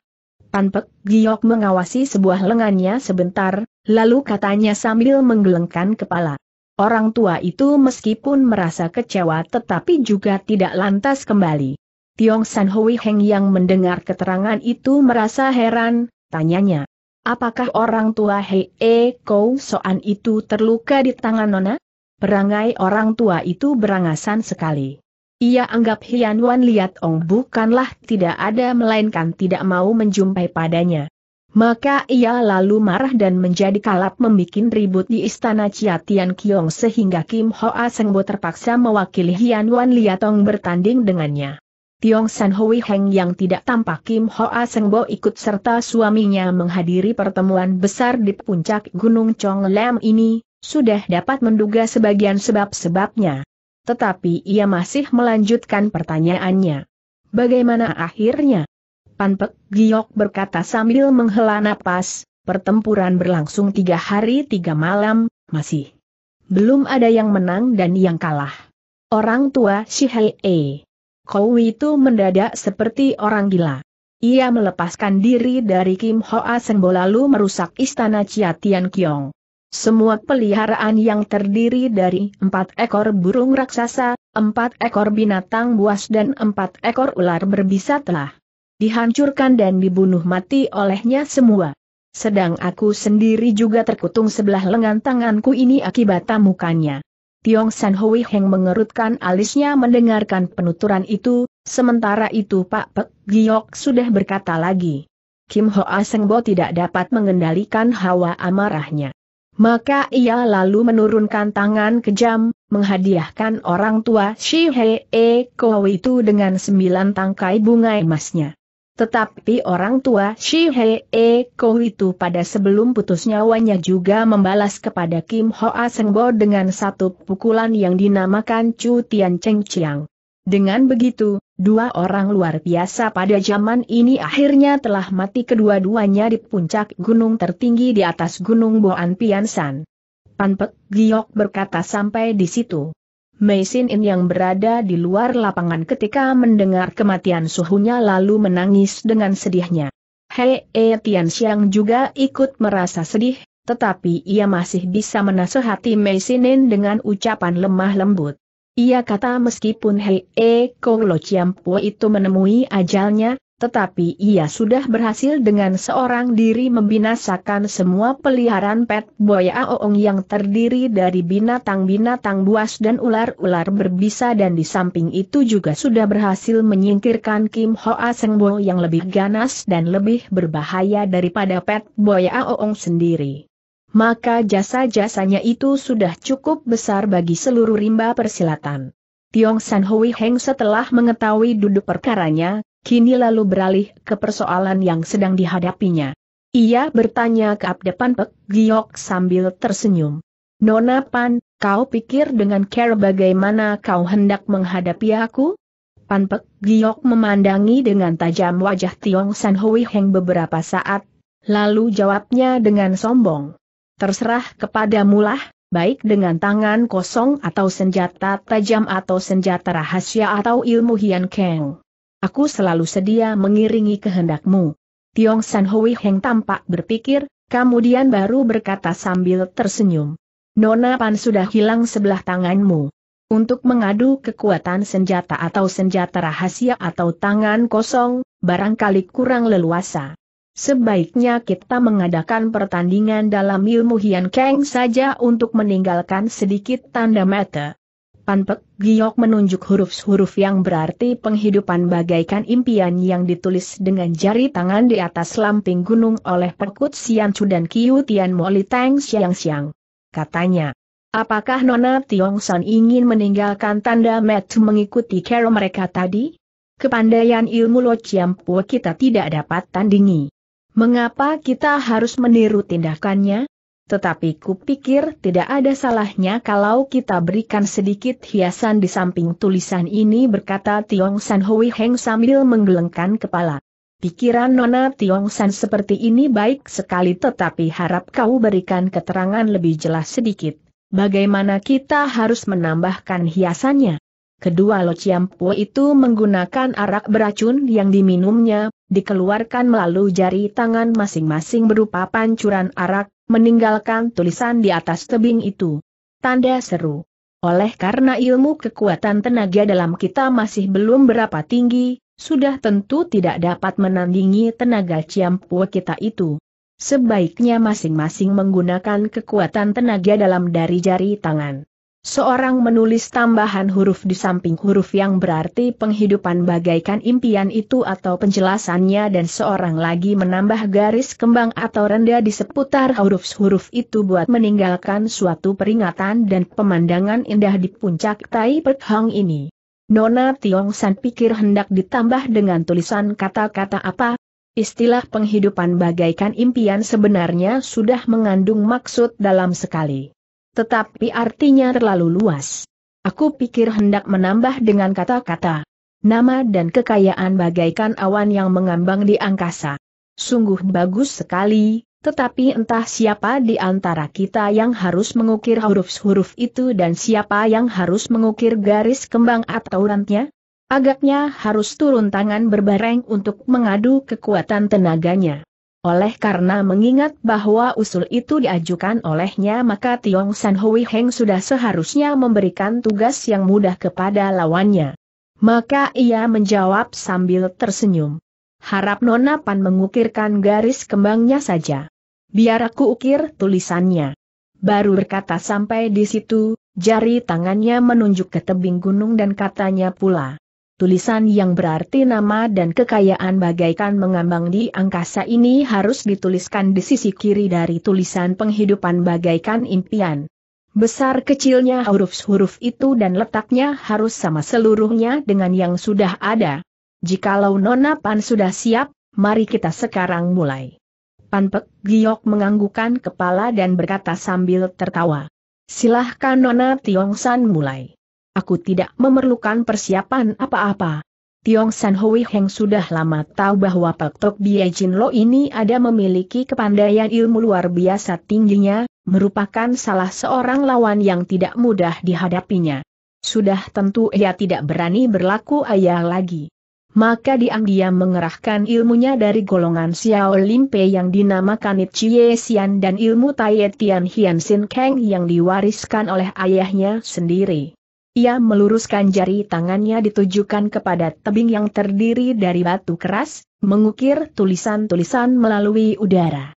Panpek Giok mengawasi sebuah lengannya sebentar, lalu katanya sambil menggelengkan kepala. Orang tua itu meskipun merasa kecewa tetapi juga tidak lantas kembali. Tiong San Hui Heng yang mendengar keterangan itu merasa heran, tanyanya. Apakah orang tua Hei E Kou Soan itu terluka di tangan Nona? Perangai orang tua itu berangasan sekali. Ia anggap Hian Wan Liat Ong bukanlah tidak ada melainkan tidak mau menjumpai padanya. Maka ia lalu marah dan menjadi kalap membuat ribut di istana Chia Tian Kiong sehingga Kim Hoa Sengbo terpaksa mewakili Hian Wan Liatong bertanding dengannya. Tiong San Hui Heng yang tidak tampak Kim Hoa Sengbo ikut serta suaminya menghadiri pertemuan besar di puncak Gunung Chong Lam ini, sudah dapat menduga sebagian sebab-sebabnya. Tetapi ia masih melanjutkan pertanyaannya. Bagaimana akhirnya? Pan Pek Giok berkata sambil menghela napas, pertempuran berlangsung tiga hari tiga malam, masih belum ada yang menang dan yang kalah. Orang tua si Hei e. Kau itu mendadak seperti orang gila. Ia melepaskan diri dari Kim Hoa Sen lalu merusak istana Chia Tian Kiong. Semua peliharaan yang terdiri dari empat ekor burung raksasa, empat ekor binatang buas dan empat ekor ular berbisa telah dihancurkan dan dibunuh mati olehnya semua. Sedang aku sendiri juga terkutung sebelah lengan tanganku ini akibat tamukannya. Tiong San Hui Heng mengerutkan alisnya mendengarkan penuturan itu, sementara itu Pak Pek Giok sudah berkata lagi. Kim Hoa Sengbo tidak dapat mengendalikan hawa amarahnya. Maka ia lalu menurunkan tangan kejam, menghadiahkan orang tua Shi Hee E itu dengan sembilan tangkai bunga emasnya. Tetapi orang tua Shi Hee Eko itu pada sebelum putus nyawanya juga membalas kepada Kim Hoa Senggo dengan satu pukulan yang dinamakan Chu Tian Cheng Chiang. Dengan begitu, dua orang luar biasa pada zaman ini akhirnya telah mati kedua-duanya di puncak gunung tertinggi di atas gunung Boan Piansan. Panpek Giok berkata sampai di situ. Mei In yang berada di luar lapangan ketika mendengar kematian suhunya lalu menangis dengan sedihnya. Hei E Tian Xiang juga ikut merasa sedih, tetapi ia masih bisa menasehati Mei In dengan ucapan lemah lembut. Ia kata meskipun Hei E Kong Lo Chiam Po itu menemui ajalnya, tetapi ia sudah berhasil dengan seorang diri membinasakan semua peliharaan pet buaya oong yang terdiri dari binatang-binatang buas dan ular-ular berbisa dan di samping itu juga sudah berhasil menyingkirkan Kim Hoa Sengbo yang lebih ganas dan lebih berbahaya daripada pet buaya oong sendiri. Maka jasa-jasanya itu sudah cukup besar bagi seluruh rimba persilatan. Tiong San Hui Heng setelah mengetahui duduk perkaranya, kini lalu beralih ke persoalan yang sedang dihadapinya. Ia bertanya ke Abdepan Pek Giok sambil tersenyum. Nona Pan, kau pikir dengan care bagaimana kau hendak menghadapi aku? Pan Pek Giok memandangi dengan tajam wajah Tiong San Hui Heng beberapa saat, lalu jawabnya dengan sombong. Terserah kepada mulah, baik dengan tangan kosong atau senjata tajam atau senjata rahasia atau ilmu Hian Keng. Aku selalu sedia mengiringi kehendakmu. Tiong San Hui Heng tampak berpikir, kemudian baru berkata sambil tersenyum. Nona Pan sudah hilang sebelah tanganmu. Untuk mengadu kekuatan senjata atau senjata rahasia atau tangan kosong, barangkali kurang leluasa. Sebaiknya kita mengadakan pertandingan dalam ilmu Hian Kang saja untuk meninggalkan sedikit tanda mata. Pan Pek Giok menunjuk huruf-huruf yang berarti penghidupan bagaikan impian yang ditulis dengan jari tangan di atas lamping gunung oleh perkutian Sian Chu dan Kiu Tian Moli Tang Siang Siang. Katanya, apakah Nona Tiong San ingin meninggalkan tanda metu mengikuti kero mereka tadi? Kepandaian ilmu Lo Pua kita tidak dapat tandingi. Mengapa kita harus meniru tindakannya? tetapi kupikir tidak ada salahnya kalau kita berikan sedikit hiasan di samping tulisan ini berkata Tiong San Hui Heng sambil menggelengkan kepala. Pikiran Nona Tiong San seperti ini baik sekali tetapi harap kau berikan keterangan lebih jelas sedikit. Bagaimana kita harus menambahkan hiasannya? Kedua Lo Chiampo itu menggunakan arak beracun yang diminumnya, dikeluarkan melalui jari tangan masing-masing berupa pancuran arak, meninggalkan tulisan di atas tebing itu. Tanda seru. Oleh karena ilmu kekuatan tenaga dalam kita masih belum berapa tinggi, sudah tentu tidak dapat menandingi tenaga Chiampo kita itu. Sebaiknya masing-masing menggunakan kekuatan tenaga dalam dari jari tangan. Seorang menulis tambahan huruf di samping huruf yang berarti penghidupan bagaikan impian itu atau penjelasannya dan seorang lagi menambah garis kembang atau renda di seputar huruf-huruf itu buat meninggalkan suatu peringatan dan pemandangan indah di puncak Tai Pek ini. Nona Tiong San pikir hendak ditambah dengan tulisan kata-kata apa, Istilah penghidupan bagaikan impian sebenarnya sudah mengandung maksud dalam sekali tetapi artinya terlalu luas. Aku pikir hendak menambah dengan kata-kata. Nama dan kekayaan bagaikan awan yang mengambang di angkasa. Sungguh bagus sekali, tetapi entah siapa di antara kita yang harus mengukir huruf-huruf itu dan siapa yang harus mengukir garis kembang atau rantnya? Agaknya harus turun tangan berbareng untuk mengadu kekuatan tenaganya. Oleh karena mengingat bahwa usul itu diajukan olehnya maka Tiong San Hui Heng sudah seharusnya memberikan tugas yang mudah kepada lawannya. Maka ia menjawab sambil tersenyum. Harap Nona Pan mengukirkan garis kembangnya saja. Biar aku ukir tulisannya. Baru berkata sampai di situ, jari tangannya menunjuk ke tebing gunung dan katanya pula tulisan yang berarti nama dan kekayaan bagaikan mengambang di angkasa ini harus dituliskan di sisi kiri dari tulisan penghidupan bagaikan impian. Besar kecilnya huruf-huruf itu dan letaknya harus sama seluruhnya dengan yang sudah ada. Jikalau Nona Pan sudah siap, mari kita sekarang mulai. Pan Pek Giok menganggukkan kepala dan berkata sambil tertawa. Silahkan Nona Tiong San mulai. Aku tidak memerlukan persiapan apa-apa. Tiong San Hui Heng sudah lama tahu bahwa Pak Tok Bie Jin Lo ini ada memiliki kepandaian ilmu luar biasa tingginya, merupakan salah seorang lawan yang tidak mudah dihadapinya. Sudah tentu ia tidak berani berlaku ayah lagi. Maka diam-diam mengerahkan ilmunya dari golongan Xiao Limpe yang dinamakan Chie Xian dan ilmu Tai Tian Hian Sin Kang yang diwariskan oleh ayahnya sendiri. Ia meluruskan jari tangannya ditujukan kepada tebing yang terdiri dari batu keras, mengukir tulisan-tulisan melalui udara.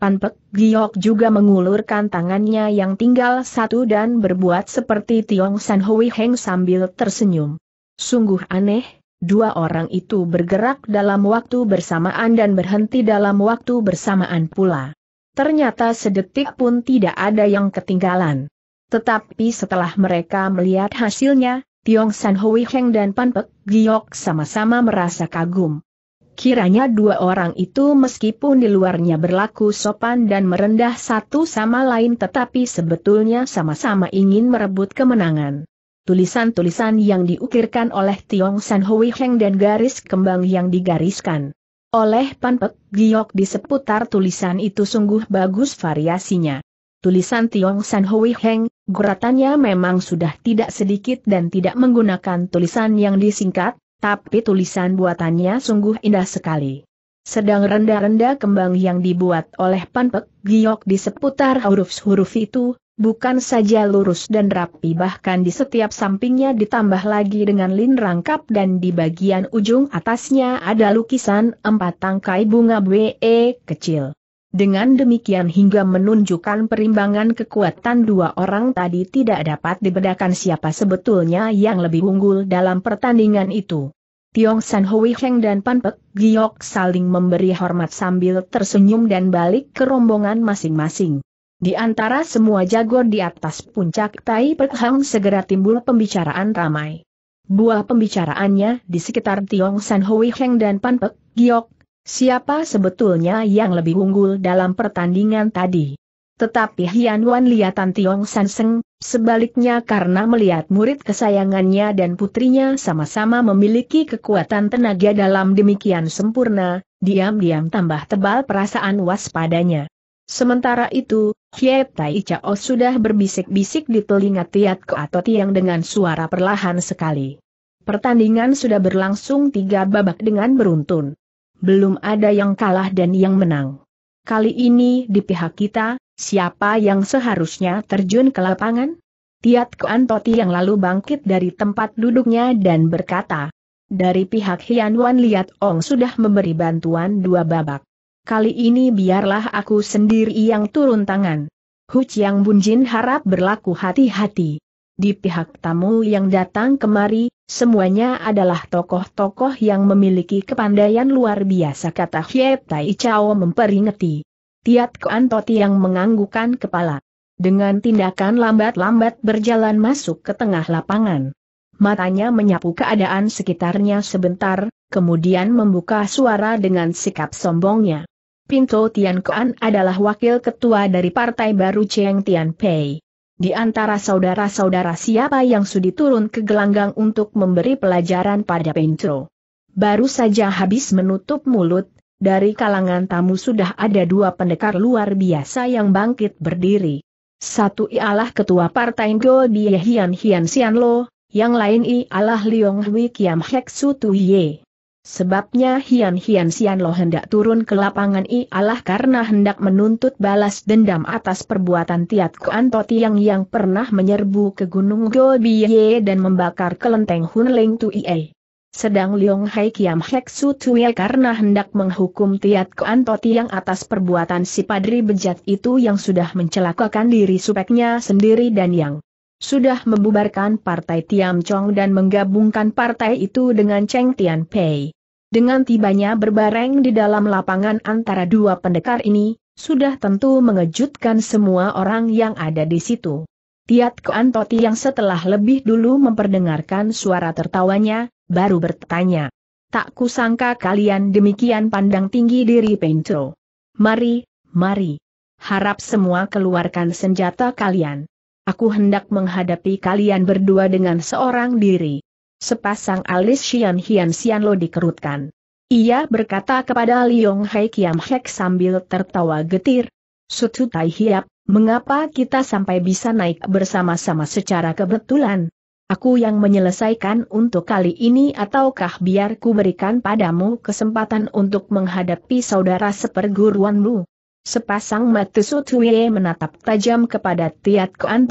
Panpek Giok juga mengulurkan tangannya yang tinggal satu dan berbuat seperti Tiong San Hui Heng sambil tersenyum. Sungguh aneh, dua orang itu bergerak dalam waktu bersamaan dan berhenti dalam waktu bersamaan pula. Ternyata sedetik pun tidak ada yang ketinggalan. Tetapi setelah mereka melihat hasilnya, Tiong San Hui Heng dan Pan Pek Giok sama-sama merasa kagum. Kiranya dua orang itu meskipun di luarnya berlaku sopan dan merendah satu sama lain tetapi sebetulnya sama-sama ingin merebut kemenangan. Tulisan-tulisan yang diukirkan oleh Tiong San Hui Heng dan garis kembang yang digariskan oleh Pan Pek Giok di seputar tulisan itu sungguh bagus variasinya. Tulisan Tiong San Hui Heng, Guratannya memang sudah tidak sedikit dan tidak menggunakan tulisan yang disingkat, tapi tulisan buatannya sungguh indah sekali. Sedang rendah-rendah kembang yang dibuat oleh Panpek Giok di seputar huruf-huruf itu, bukan saja lurus dan rapi bahkan di setiap sampingnya ditambah lagi dengan lin rangkap dan di bagian ujung atasnya ada lukisan empat tangkai bunga BE kecil. Dengan demikian hingga menunjukkan perimbangan kekuatan dua orang tadi tidak dapat dibedakan siapa sebetulnya yang lebih unggul dalam pertandingan itu. Tiong San Hui Heng dan Pan Pek Giok saling memberi hormat sambil tersenyum dan balik ke rombongan masing-masing. Di antara semua jago di atas puncak Tai Pek Hang segera timbul pembicaraan ramai. Buah pembicaraannya di sekitar Tiong San Hui Heng dan Pan Pek Giok Siapa sebetulnya yang lebih unggul dalam pertandingan tadi? Tetapi Hian Wan lihatan Tiong San Seng, sebaliknya karena melihat murid kesayangannya dan putrinya sama-sama memiliki kekuatan tenaga dalam demikian sempurna, diam-diam tambah tebal perasaan waspadanya. Sementara itu, Hie Tai Chao sudah berbisik-bisik di telinga Tiat atau Tiang dengan suara perlahan sekali. Pertandingan sudah berlangsung tiga babak dengan beruntun belum ada yang kalah dan yang menang. Kali ini di pihak kita, siapa yang seharusnya terjun ke lapangan? Tiat Kuan Toti yang lalu bangkit dari tempat duduknya dan berkata, dari pihak Hian Wan Liat Ong sudah memberi bantuan dua babak. Kali ini biarlah aku sendiri yang turun tangan. Hu Chiang Bunjin harap berlaku hati-hati. Di pihak tamu yang datang kemari, Semuanya adalah tokoh-tokoh yang memiliki kepandaian luar biasa kata Hye Tai Chao memperingati. Tiat Kuan Toti yang menganggukan kepala. Dengan tindakan lambat-lambat berjalan masuk ke tengah lapangan. Matanya menyapu keadaan sekitarnya sebentar, kemudian membuka suara dengan sikap sombongnya. Pinto Tian Kuan adalah wakil ketua dari Partai Baru Cheng Tian Pei. Di antara saudara-saudara siapa yang sudi turun ke gelanggang untuk memberi pelajaran pada Pencro. Baru saja habis menutup mulut, dari kalangan tamu sudah ada dua pendekar luar biasa yang bangkit berdiri. Satu ialah ketua partai Ngo Bie Hian Hian Sian Lo, yang lain ialah Leong Hui Kiam Hek Su Ye. Sebabnya Hian Hian Sian Lo hendak turun ke lapangan ialah karena hendak menuntut balas dendam atas perbuatan Tiat Kuan Tiang yang pernah menyerbu ke Gunung Gobiye dan membakar kelenteng Hunling Tui. Sedang Liong Hai Kiam Hek Su Tue karena hendak menghukum Tiat Kuan Tiang atas perbuatan si Padri Bejat itu yang sudah mencelakakan diri supeknya sendiri dan yang sudah membubarkan partai Tiam Chong dan menggabungkan partai itu dengan Cheng Tian Pei. Dengan tibanya berbareng di dalam lapangan antara dua pendekar ini, sudah tentu mengejutkan semua orang yang ada di situ. Tiat Toti yang setelah lebih dulu memperdengarkan suara tertawanya, baru bertanya. Tak kusangka kalian demikian pandang tinggi diri Pencro. Mari, mari. Harap semua keluarkan senjata kalian. Aku hendak menghadapi kalian berdua dengan seorang diri. Sepasang alis Xian Hian Xian Lo dikerutkan. Ia berkata kepada Liong Hai Kiam Hek sambil tertawa getir. Sutu Tai Hiap, mengapa kita sampai bisa naik bersama-sama secara kebetulan? Aku yang menyelesaikan untuk kali ini ataukah biar ku berikan padamu kesempatan untuk menghadapi saudara seperguruanmu? Sepasang mata Sutuye menatap tajam kepada Tiat Koan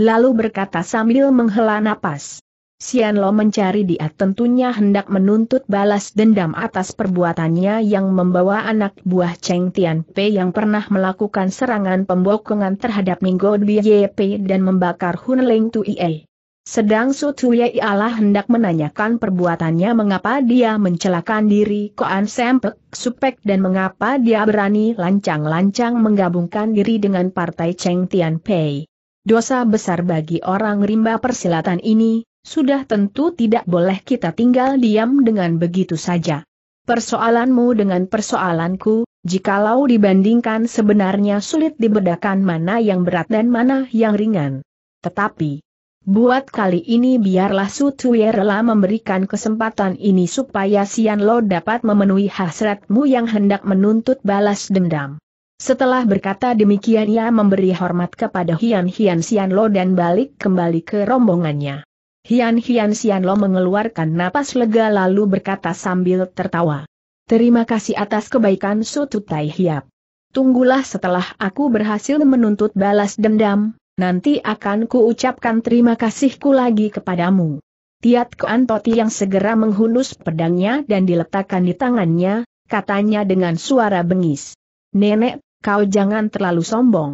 lalu berkata sambil menghela napas. Sianlo mencari dia tentunya hendak menuntut balas dendam atas perbuatannya yang membawa anak buah Cheng Tian Pe yang pernah melakukan serangan pembokongan terhadap Ninggo Ye Pe dan membakar Hun Leng Tuie. Sedang Sutuya ialah hendak menanyakan perbuatannya mengapa dia mencelakakan diri Koan Sempek Supek dan mengapa dia berani lancang-lancang menggabungkan diri dengan partai Cheng Tian Pei. Dosa besar bagi orang rimba persilatan ini, sudah tentu tidak boleh kita tinggal diam dengan begitu saja. Persoalanmu dengan persoalanku, jikalau dibandingkan sebenarnya sulit dibedakan mana yang berat dan mana yang ringan. Tetapi, Buat kali ini biarlah Su Tue rela memberikan kesempatan ini supaya Sian Lo dapat memenuhi hasratmu yang hendak menuntut balas dendam. Setelah berkata demikian ia memberi hormat kepada Hian Hian Sian Lo dan balik kembali ke rombongannya. Hian Hian Sian Lo mengeluarkan napas lega lalu berkata sambil tertawa. Terima kasih atas kebaikan Su Tai Tunggulah setelah aku berhasil menuntut balas dendam, nanti akan kuucapkan terima kasihku lagi kepadamu. Tiat Toti yang segera menghunus pedangnya dan diletakkan di tangannya, katanya dengan suara bengis. Nenek, kau jangan terlalu sombong.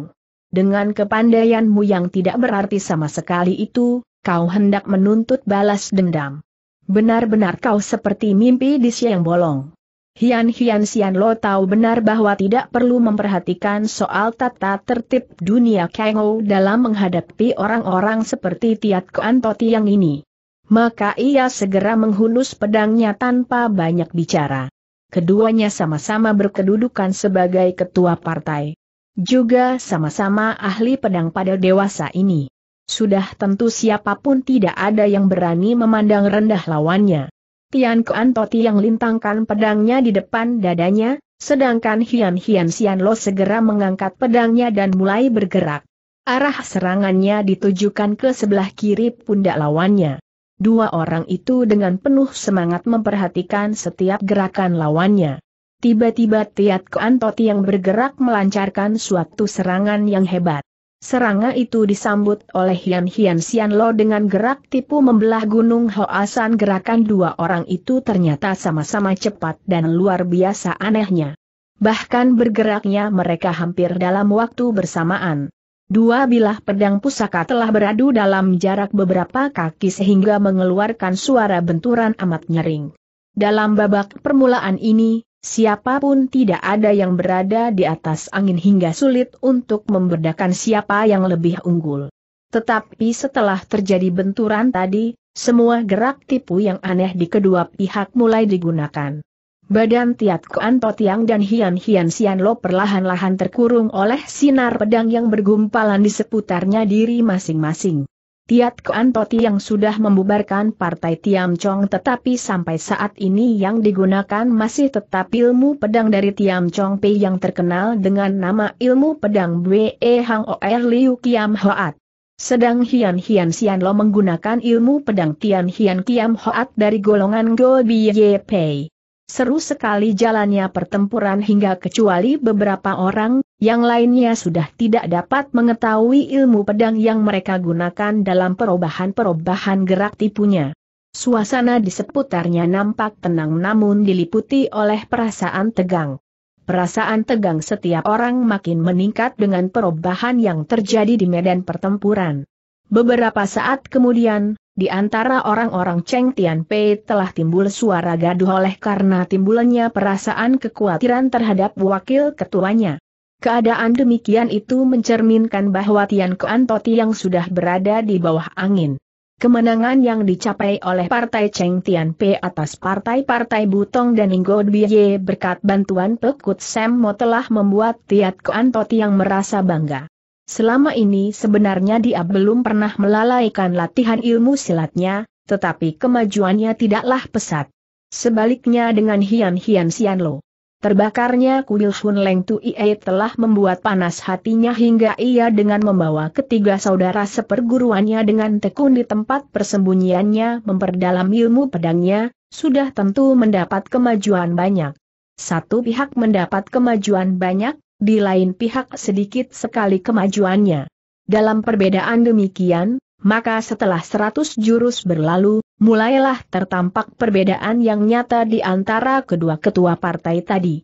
Dengan kepandaianmu yang tidak berarti sama sekali itu, kau hendak menuntut balas dendam. Benar-benar kau seperti mimpi di siang bolong. Hian Hian Sian Lo tahu benar bahwa tidak perlu memperhatikan soal tata tertib dunia Kangou dalam menghadapi orang-orang seperti Tiat Kuan Toti yang ini. Maka ia segera menghunus pedangnya tanpa banyak bicara. Keduanya sama-sama berkedudukan sebagai ketua partai. Juga sama-sama ahli pedang pada dewasa ini. Sudah tentu siapapun tidak ada yang berani memandang rendah lawannya. Tian Kuan Toti yang lintangkan pedangnya di depan dadanya, sedangkan Hian Hian Sian Lo segera mengangkat pedangnya dan mulai bergerak. Arah serangannya ditujukan ke sebelah kiri pundak lawannya. Dua orang itu dengan penuh semangat memperhatikan setiap gerakan lawannya. Tiba-tiba Tiat Kuan Toti yang bergerak melancarkan suatu serangan yang hebat. Serangga itu disambut oleh Hian Hian Sian Lo dengan gerak tipu membelah gunung Hoasan gerakan dua orang itu ternyata sama-sama cepat dan luar biasa anehnya. Bahkan bergeraknya mereka hampir dalam waktu bersamaan. Dua bilah pedang pusaka telah beradu dalam jarak beberapa kaki sehingga mengeluarkan suara benturan amat nyering. Dalam babak permulaan ini, Siapapun tidak ada yang berada di atas angin hingga sulit untuk membedakan siapa yang lebih unggul. Tetapi setelah terjadi benturan tadi, semua gerak tipu yang aneh di kedua pihak mulai digunakan. Badan Tiat Kuan Totiang dan Hian Hian Sian perlahan-lahan terkurung oleh sinar pedang yang bergumpalan di seputarnya diri masing-masing. Tiat Toti yang sudah membubarkan partai Tiam Chong tetapi sampai saat ini yang digunakan masih tetap ilmu pedang dari Tiam Chong Pei yang terkenal dengan nama ilmu pedang Bwe e Hang Oer Liu Kiam Hoat. Sedang Hian Hian Sian Lo menggunakan ilmu pedang Tian Hian Kiam Hoat dari golongan Go Biye Pei. Seru sekali jalannya pertempuran hingga kecuali beberapa orang, yang lainnya sudah tidak dapat mengetahui ilmu pedang yang mereka gunakan dalam perubahan-perubahan gerak tipunya. Suasana di seputarnya nampak tenang namun diliputi oleh perasaan tegang. Perasaan tegang setiap orang makin meningkat dengan perubahan yang terjadi di medan pertempuran. Beberapa saat kemudian, di antara orang-orang Cheng Tian Pei telah timbul suara gaduh oleh karena timbulnya perasaan kekhawatiran terhadap wakil ketuanya. Keadaan demikian itu mencerminkan bahwa Tian Kuan Toti yang sudah berada di bawah angin. Kemenangan yang dicapai oleh Partai Cheng Tian P atas partai-partai Butong dan Inggo Dwiye berkat bantuan Pekut Mo telah membuat Tian Kuan Toti yang merasa bangga. Selama ini sebenarnya dia belum pernah melalaikan latihan ilmu silatnya, tetapi kemajuannya tidaklah pesat. Sebaliknya dengan Hian Hian Xianlo, Terbakarnya kuil Sun Leng Tui e telah membuat panas hatinya hingga ia dengan membawa ketiga saudara seperguruannya dengan tekun di tempat persembunyiannya memperdalam ilmu pedangnya, sudah tentu mendapat kemajuan banyak. Satu pihak mendapat kemajuan banyak, di lain pihak sedikit sekali kemajuannya. Dalam perbedaan demikian, maka setelah 100 jurus berlalu, mulailah tertampak perbedaan yang nyata di antara kedua ketua partai tadi.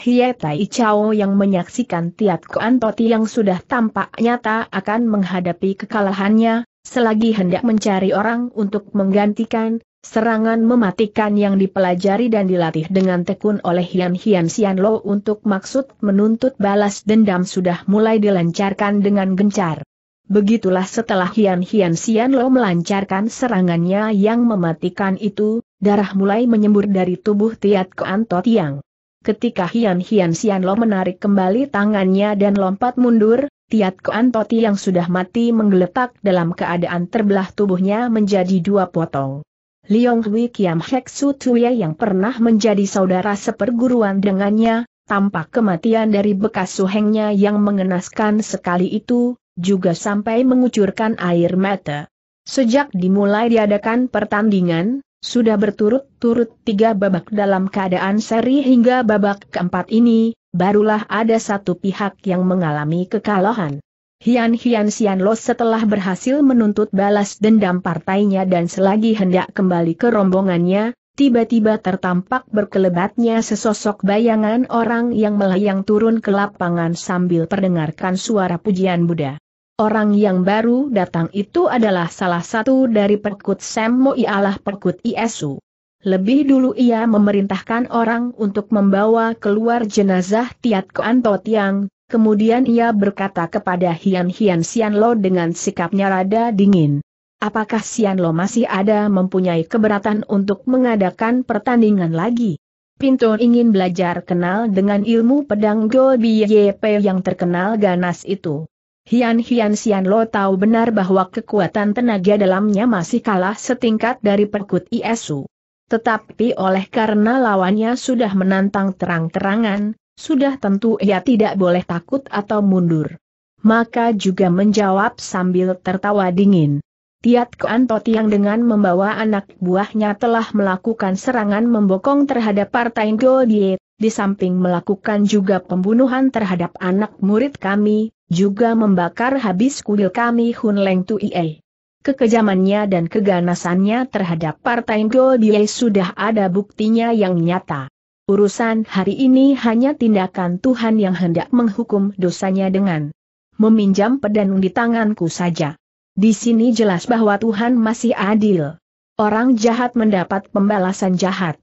Hie Tai Chao yang menyaksikan Tiat Kuan Toti yang sudah tampak nyata akan menghadapi kekalahannya, selagi hendak mencari orang untuk menggantikan, serangan mematikan yang dipelajari dan dilatih dengan tekun oleh Hian Hian Xian Lo untuk maksud menuntut balas dendam sudah mulai dilancarkan dengan gencar. Begitulah setelah Hian Hian Sian Lo melancarkan serangannya yang mematikan itu, darah mulai menyembur dari tubuh Tiat Kuan To Tiang. Ketika Hian Hian Sian Lo menarik kembali tangannya dan lompat mundur, Tiat Kuan To Tiang sudah mati menggeletak dalam keadaan terbelah tubuhnya menjadi dua potong. Liong Hui Kiam Hek Su Tuye yang pernah menjadi saudara seperguruan dengannya, tampak kematian dari bekas suhengnya yang mengenaskan sekali itu, juga sampai mengucurkan air mata. Sejak dimulai diadakan pertandingan, sudah berturut-turut tiga babak dalam keadaan seri hingga babak keempat ini, barulah ada satu pihak yang mengalami kekalahan. Hian Hian Sian Lo setelah berhasil menuntut balas dendam partainya dan selagi hendak kembali ke rombongannya, tiba-tiba tertampak berkelebatnya sesosok bayangan orang yang melayang turun ke lapangan sambil perdengarkan suara pujian Buddha. Orang yang baru datang itu adalah salah satu dari perkut Semmo ialah perkut Iesu. Lebih dulu ia memerintahkan orang untuk membawa keluar jenazah Tiat Koan Totiang, kemudian ia berkata kepada Hian Hian Sian Lo dengan sikapnya rada dingin. Apakah Sian Lo masih ada mempunyai keberatan untuk mengadakan pertandingan lagi? Pinto ingin belajar kenal dengan ilmu pedang Go Biye yang terkenal ganas itu. Hian Hian Sian Lo tahu benar bahwa kekuatan tenaga dalamnya masih kalah setingkat dari perkut ISU. Tetapi oleh karena lawannya sudah menantang terang-terangan, sudah tentu ia tidak boleh takut atau mundur. Maka juga menjawab sambil tertawa dingin. Tiat Toti yang dengan membawa anak buahnya telah melakukan serangan membokong terhadap Partai Diet di samping melakukan juga pembunuhan terhadap anak murid kami, juga membakar habis kuil kami Hun Leng Tuie. Kekejamannya dan keganasannya terhadap Partai dia sudah ada buktinya yang nyata. Urusan hari ini hanya tindakan Tuhan yang hendak menghukum dosanya dengan meminjam pedang di tanganku saja. Di sini jelas bahwa Tuhan masih adil. Orang jahat mendapat pembalasan jahat.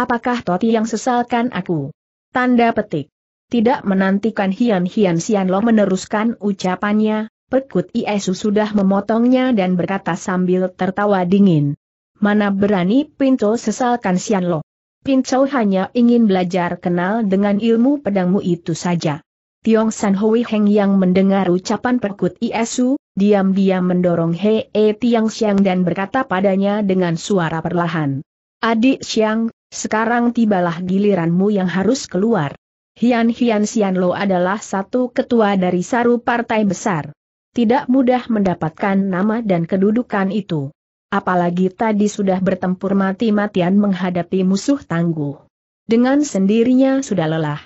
Apakah Toti yang sesalkan aku? Tanda petik. Tidak menantikan Hian Hian Sian Lo meneruskan ucapannya, Pekut Iesu sudah memotongnya dan berkata sambil tertawa dingin. Mana berani Pinto sesalkan Sian Lo? Pinto hanya ingin belajar kenal dengan ilmu pedangmu itu saja. Tiong San Hui Heng yang mendengar ucapan Pekut Iesu, diam-diam mendorong Hei e Tiang Siang dan berkata padanya dengan suara perlahan. Adik Siang, sekarang tibalah giliranmu yang harus keluar. Hian Hian Sian lo adalah satu ketua dari Saru Partai Besar. Tidak mudah mendapatkan nama dan kedudukan itu. Apalagi tadi sudah bertempur mati-matian menghadapi musuh tangguh. Dengan sendirinya sudah lelah.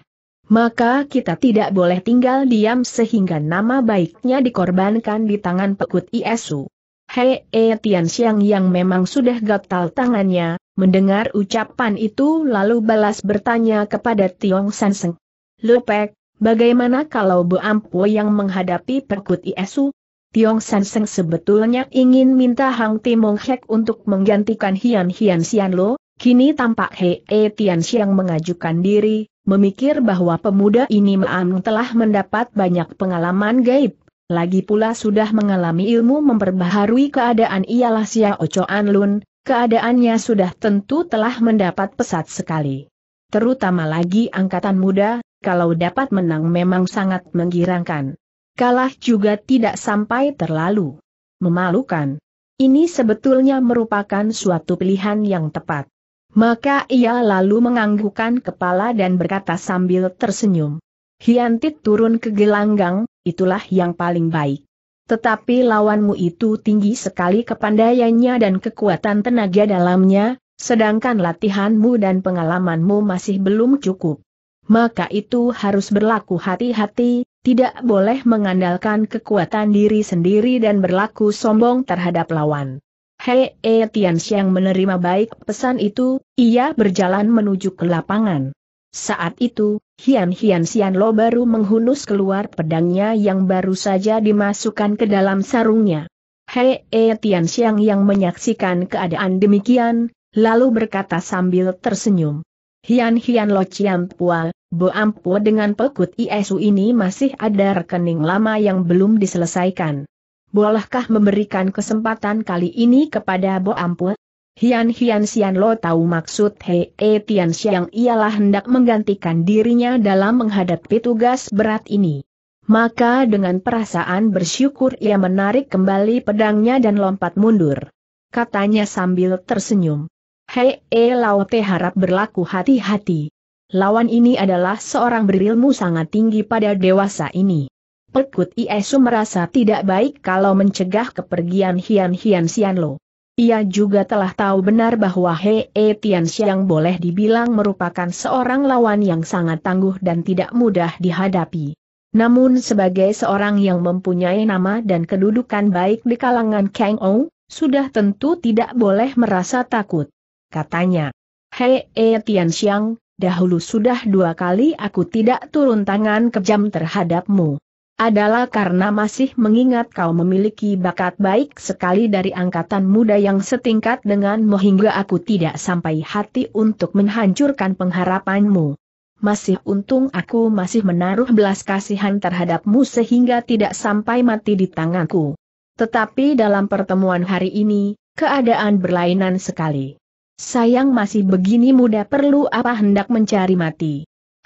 Maka kita tidak boleh tinggal diam sehingga nama baiknya dikorbankan di tangan pekut ISU. Hei e, Tian Xiang yang memang sudah gatal tangannya, Mendengar ucapan itu lalu balas bertanya kepada Tiong Sanseng. Lopek, bagaimana kalau Bu Ampu yang menghadapi perkut ISU? Tiong Sanseng sebetulnya ingin minta Hang Timong Hek untuk menggantikan Hian Hian Sian Lo, kini tampak He E Tian Siang mengajukan diri, memikir bahwa pemuda ini Maam telah mendapat banyak pengalaman gaib. Lagi pula sudah mengalami ilmu memperbaharui keadaan ialah Xiao Ocoan Lun, keadaannya sudah tentu telah mendapat pesat sekali. Terutama lagi angkatan muda, kalau dapat menang memang sangat menggirangkan. Kalah juga tidak sampai terlalu memalukan. Ini sebetulnya merupakan suatu pilihan yang tepat. Maka ia lalu menganggukkan kepala dan berkata sambil tersenyum. Hiantit turun ke gelanggang, itulah yang paling baik. Tetapi lawanmu itu tinggi sekali kepandaiannya dan kekuatan tenaga dalamnya, sedangkan latihanmu dan pengalamanmu masih belum cukup. Maka itu harus berlaku hati-hati, tidak boleh mengandalkan kekuatan diri sendiri dan berlaku sombong terhadap lawan. Hei, e, Tian Xiang menerima baik pesan itu, ia berjalan menuju ke lapangan. Saat itu, Hian Hian Sian Lo baru menghunus keluar pedangnya yang baru saja dimasukkan ke dalam sarungnya. Hei E Tian Xiang yang menyaksikan keadaan demikian, lalu berkata sambil tersenyum. Hian Hian Lo Chiang Pua, Bo Ampu dengan pekut ISU ini masih ada rekening lama yang belum diselesaikan. Bolehkah memberikan kesempatan kali ini kepada Bo Ampu? Hian Hian Xian Lo tahu maksud Hei E Tian Xiang ialah hendak menggantikan dirinya dalam menghadapi tugas berat ini. Maka dengan perasaan bersyukur ia menarik kembali pedangnya dan lompat mundur. Katanya sambil tersenyum. Hei E Lao Te harap berlaku hati-hati. Lawan ini adalah seorang berilmu sangat tinggi pada dewasa ini. Pekut Iesu merasa tidak baik kalau mencegah kepergian Hian Hian Xian Lo. Ia juga telah tahu benar bahwa Hei e Tian Xiang boleh dibilang merupakan seorang lawan yang sangat tangguh dan tidak mudah dihadapi. Namun sebagai seorang yang mempunyai nama dan kedudukan baik di kalangan Kang Ou, sudah tentu tidak boleh merasa takut. Katanya, Hei e Tian Xiang, dahulu sudah dua kali aku tidak turun tangan kejam terhadapmu adalah karena masih mengingat kau memiliki bakat baik sekali dari angkatan muda yang setingkat denganmu hingga aku tidak sampai hati untuk menghancurkan pengharapanmu. Masih untung aku masih menaruh belas kasihan terhadapmu sehingga tidak sampai mati di tanganku. Tetapi dalam pertemuan hari ini, keadaan berlainan sekali. Sayang masih begini muda perlu apa hendak mencari mati.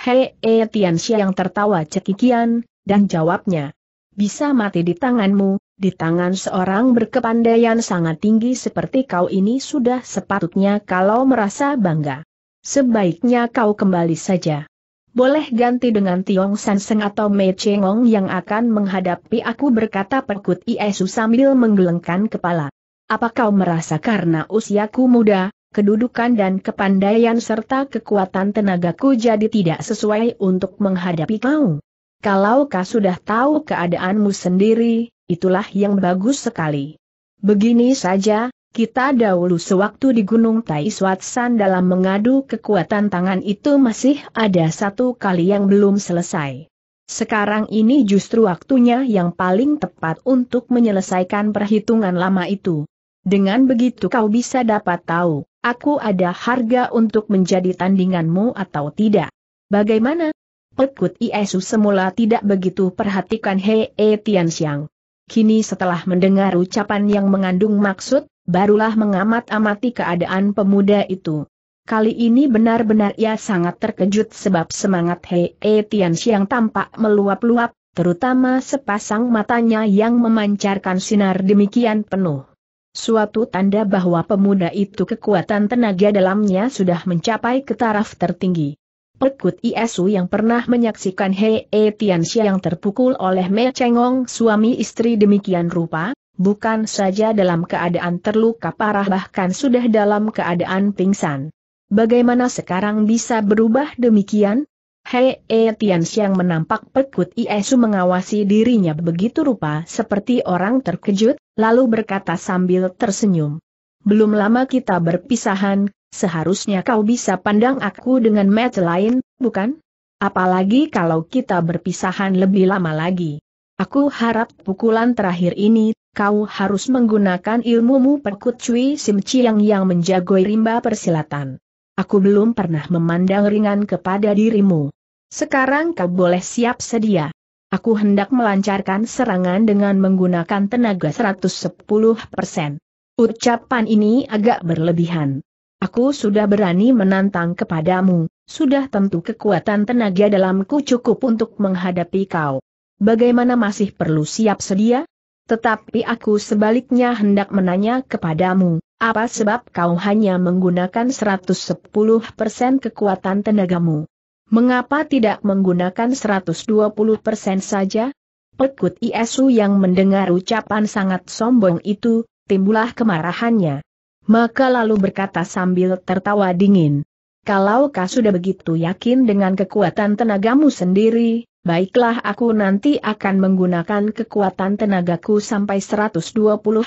Hei, -he Tian yang tertawa cekikian, dan jawabnya. Bisa mati di tanganmu, di tangan seorang berkepandaian sangat tinggi seperti kau ini sudah sepatutnya kalau merasa bangga. Sebaiknya kau kembali saja. Boleh ganti dengan Tiong San Seng atau Mei Chengong yang akan menghadapi aku berkata Perkut Iesu sambil menggelengkan kepala. Apa kau merasa karena usiaku muda, kedudukan dan kepandaian serta kekuatan tenagaku jadi tidak sesuai untuk menghadapi kau? Kalau kau sudah tahu keadaanmu sendiri, itulah yang bagus sekali. Begini saja, kita dahulu sewaktu di Gunung Tai dalam mengadu kekuatan tangan itu masih ada satu kali yang belum selesai. Sekarang ini justru waktunya yang paling tepat untuk menyelesaikan perhitungan lama itu. Dengan begitu kau bisa dapat tahu, aku ada harga untuk menjadi tandinganmu atau tidak. Bagaimana? Pekut Iesu semula tidak begitu perhatikan Hei e, Tianxiang. Kini setelah mendengar ucapan yang mengandung maksud, barulah mengamat-amati keadaan pemuda itu. Kali ini benar-benar ia sangat terkejut sebab semangat Hei e, Tianxiang tampak meluap-luap, terutama sepasang matanya yang memancarkan sinar demikian penuh. Suatu tanda bahwa pemuda itu kekuatan tenaga dalamnya sudah mencapai ke taraf tertinggi. Pekut Iesu yang pernah menyaksikan Hei e Tianxia yang terpukul oleh Me Chengong suami istri demikian rupa, bukan saja dalam keadaan terluka parah bahkan sudah dalam keadaan pingsan. Bagaimana sekarang bisa berubah demikian? Hei E Tian yang menampak Pekut Iesu mengawasi dirinya begitu rupa seperti orang terkejut, lalu berkata sambil tersenyum. Belum lama kita berpisahan, Seharusnya kau bisa pandang aku dengan mata lain, bukan? Apalagi kalau kita berpisahan lebih lama lagi. Aku harap pukulan terakhir ini, kau harus menggunakan ilmumu perkut Cui Sim yang menjagoi rimba persilatan. Aku belum pernah memandang ringan kepada dirimu. Sekarang kau boleh siap sedia. Aku hendak melancarkan serangan dengan menggunakan tenaga 110%. Ucapan ini agak berlebihan. Aku sudah berani menantang kepadamu, sudah tentu kekuatan tenaga dalamku cukup untuk menghadapi kau. Bagaimana masih perlu siap sedia? Tetapi aku sebaliknya hendak menanya kepadamu, apa sebab kau hanya menggunakan 110% kekuatan tenagamu? Mengapa tidak menggunakan 120% saja? Pekut Isu yang mendengar ucapan sangat sombong itu, timbullah kemarahannya. Maka lalu berkata sambil tertawa dingin. Kalau kau sudah begitu yakin dengan kekuatan tenagamu sendiri, baiklah aku nanti akan menggunakan kekuatan tenagaku sampai 120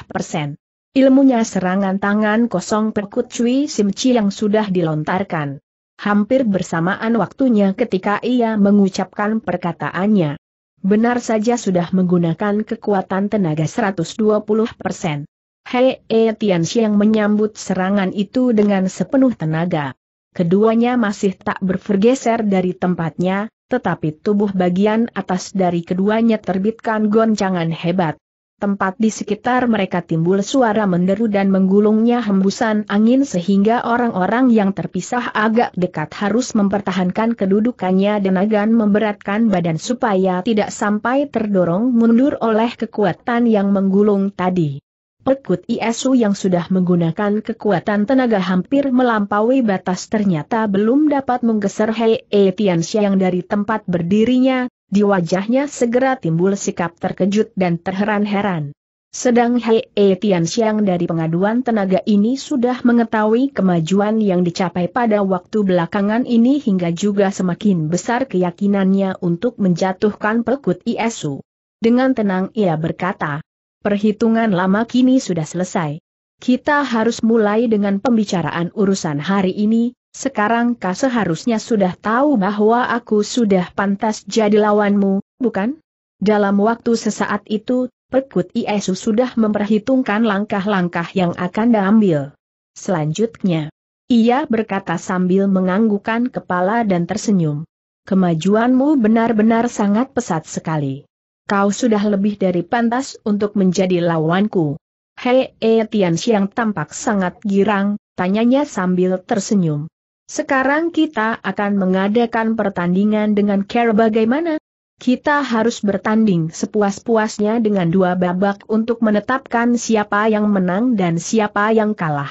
persen. Ilmunya serangan tangan kosong perkut Cui Simci yang sudah dilontarkan. Hampir bersamaan waktunya ketika ia mengucapkan perkataannya benar saja sudah menggunakan kekuatan tenaga 120%. persen. Hei e, Tian Xiang menyambut serangan itu dengan sepenuh tenaga. Keduanya masih tak bergeser dari tempatnya, tetapi tubuh bagian atas dari keduanya terbitkan goncangan hebat. Tempat di sekitar mereka timbul suara menderu dan menggulungnya hembusan angin sehingga orang-orang yang terpisah agak dekat harus mempertahankan kedudukannya dan agan memberatkan badan supaya tidak sampai terdorong mundur oleh kekuatan yang menggulung tadi. Pekut Isu yang sudah menggunakan kekuatan tenaga hampir melampaui batas ternyata belum dapat menggeser Hei E yang dari tempat berdirinya, di wajahnya segera timbul sikap terkejut dan terheran-heran. Sedang Hei E yang dari pengaduan tenaga ini sudah mengetahui kemajuan yang dicapai pada waktu belakangan ini hingga juga semakin besar keyakinannya untuk menjatuhkan Pekut Isu. Dengan tenang ia berkata, Perhitungan lama kini sudah selesai. Kita harus mulai dengan pembicaraan urusan hari ini, sekarang kau seharusnya sudah tahu bahwa aku sudah pantas jadi lawanmu, bukan? Dalam waktu sesaat itu, Pekut Iesu sudah memperhitungkan langkah-langkah yang akan diambil. Selanjutnya, ia berkata sambil menganggukkan kepala dan tersenyum. Kemajuanmu benar-benar sangat pesat sekali kau sudah lebih dari pantas untuk menjadi lawanku. Hei e Tian Xiang tampak sangat girang, tanyanya sambil tersenyum. Sekarang kita akan mengadakan pertandingan dengan care bagaimana? Kita harus bertanding sepuas-puasnya dengan dua babak untuk menetapkan siapa yang menang dan siapa yang kalah.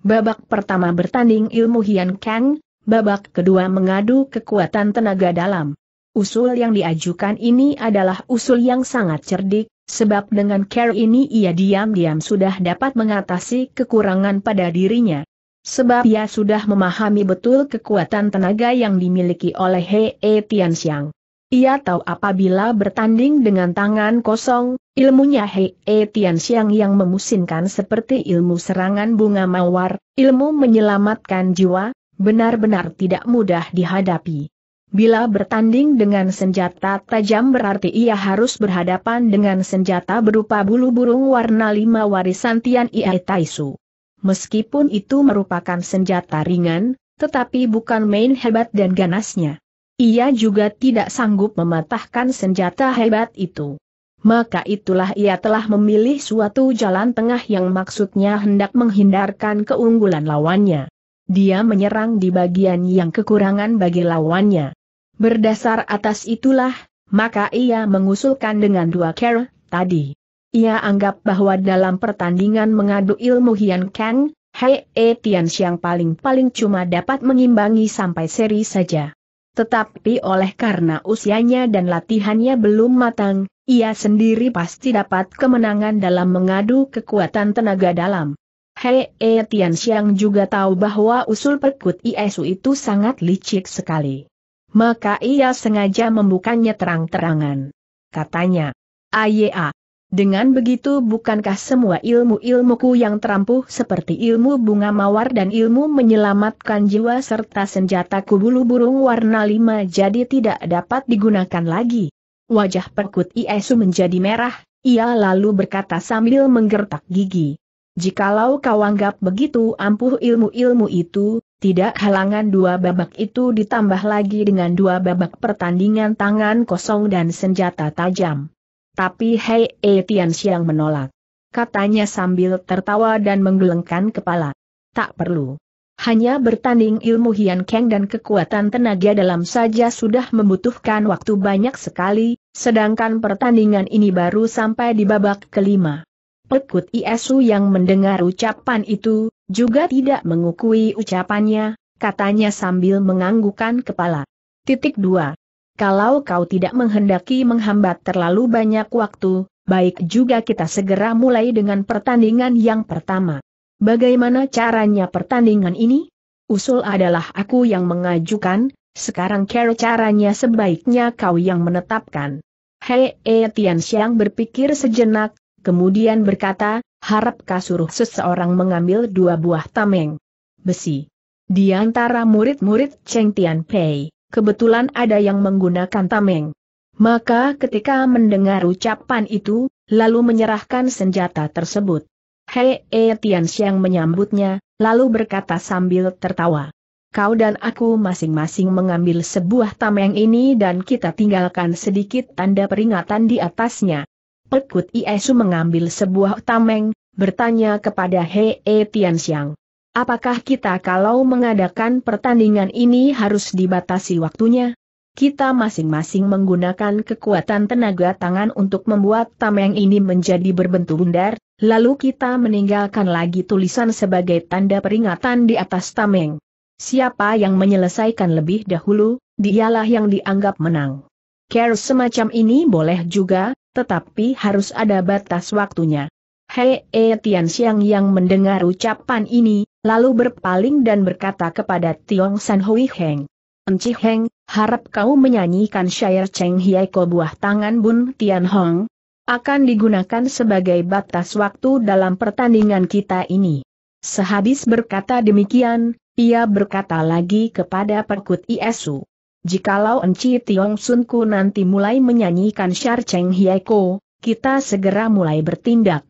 Babak pertama bertanding ilmu Hian Kang, babak kedua mengadu kekuatan tenaga dalam. Usul yang diajukan ini adalah usul yang sangat cerdik, sebab dengan care ini ia diam-diam sudah dapat mengatasi kekurangan pada dirinya. Sebab ia sudah memahami betul kekuatan tenaga yang dimiliki oleh Hei e Tianxiang. Ia tahu apabila bertanding dengan tangan kosong, ilmunya Hei e Tianxiang yang memusinkan seperti ilmu serangan bunga mawar, ilmu menyelamatkan jiwa, benar-benar tidak mudah dihadapi. Bila bertanding dengan senjata tajam berarti ia harus berhadapan dengan senjata berupa bulu burung warna lima warisan Tian Iai Taisu. Meskipun itu merupakan senjata ringan, tetapi bukan main hebat dan ganasnya. Ia juga tidak sanggup mematahkan senjata hebat itu. Maka itulah ia telah memilih suatu jalan tengah yang maksudnya hendak menghindarkan keunggulan lawannya. Dia menyerang di bagian yang kekurangan bagi lawannya. Berdasar atas itulah, maka ia mengusulkan dengan dua cara. tadi. Ia anggap bahwa dalam pertandingan mengadu ilmu Hian Kang, Hei E Tian Xiang paling-paling cuma dapat mengimbangi sampai seri saja. Tetapi oleh karena usianya dan latihannya belum matang, ia sendiri pasti dapat kemenangan dalam mengadu kekuatan tenaga dalam. Hei E Tian Xiang juga tahu bahwa usul perkut ISU itu sangat licik sekali maka ia sengaja membukanya terang-terangan. Katanya, Aya, ah, dengan begitu bukankah semua ilmu-ilmuku yang terampuh seperti ilmu bunga mawar dan ilmu menyelamatkan jiwa serta senjataku bulu burung warna lima jadi tidak dapat digunakan lagi? Wajah perkut Iesu menjadi merah, ia lalu berkata sambil menggertak gigi. Jikalau kau anggap begitu ampuh ilmu-ilmu itu, tidak halangan dua babak itu ditambah lagi dengan dua babak pertandingan tangan kosong dan senjata tajam. Tapi Hei E Tian menolak. Katanya sambil tertawa dan menggelengkan kepala. Tak perlu. Hanya bertanding ilmu Hian Kang dan kekuatan tenaga dalam saja sudah membutuhkan waktu banyak sekali, sedangkan pertandingan ini baru sampai di babak kelima. Pekut Iesu yang mendengar ucapan itu, juga tidak mengukui ucapannya, katanya sambil menganggukan kepala. Titik 2. Kalau kau tidak menghendaki menghambat terlalu banyak waktu, baik juga kita segera mulai dengan pertandingan yang pertama. Bagaimana caranya pertandingan ini? Usul adalah aku yang mengajukan, sekarang care caranya sebaiknya kau yang menetapkan. Hei, Tian Xiang berpikir sejenak, Kemudian berkata, harap suruh seseorang mengambil dua buah tameng besi. Di antara murid-murid Cheng Tian Pei, kebetulan ada yang menggunakan tameng. Maka ketika mendengar ucapan itu, lalu menyerahkan senjata tersebut. Hei E Tian Xiang menyambutnya, lalu berkata sambil tertawa. Kau dan aku masing-masing mengambil sebuah tameng ini dan kita tinggalkan sedikit tanda peringatan di atasnya. Pekut Iesu mengambil sebuah tameng, bertanya kepada Hee Tianxiang. Xiang. Apakah kita kalau mengadakan pertandingan ini harus dibatasi waktunya? Kita masing-masing menggunakan kekuatan tenaga tangan untuk membuat tameng ini menjadi berbentuk bundar, lalu kita meninggalkan lagi tulisan sebagai tanda peringatan di atas tameng. Siapa yang menyelesaikan lebih dahulu, dialah yang dianggap menang. Care semacam ini boleh juga, tetapi harus ada batas waktunya. Hei e Tian Xiang yang mendengar ucapan ini, lalu berpaling dan berkata kepada Tiong San Hui Heng. Enci Heng, harap kau menyanyikan syair Cheng Hiai Ko buah tangan Bun Tian Hong, akan digunakan sebagai batas waktu dalam pertandingan kita ini. Sehabis berkata demikian, ia berkata lagi kepada Perkut Iesu jikalau Enci Tiong Sunku nanti mulai menyanyikan Syar Cheng Hieko, kita segera mulai bertindak.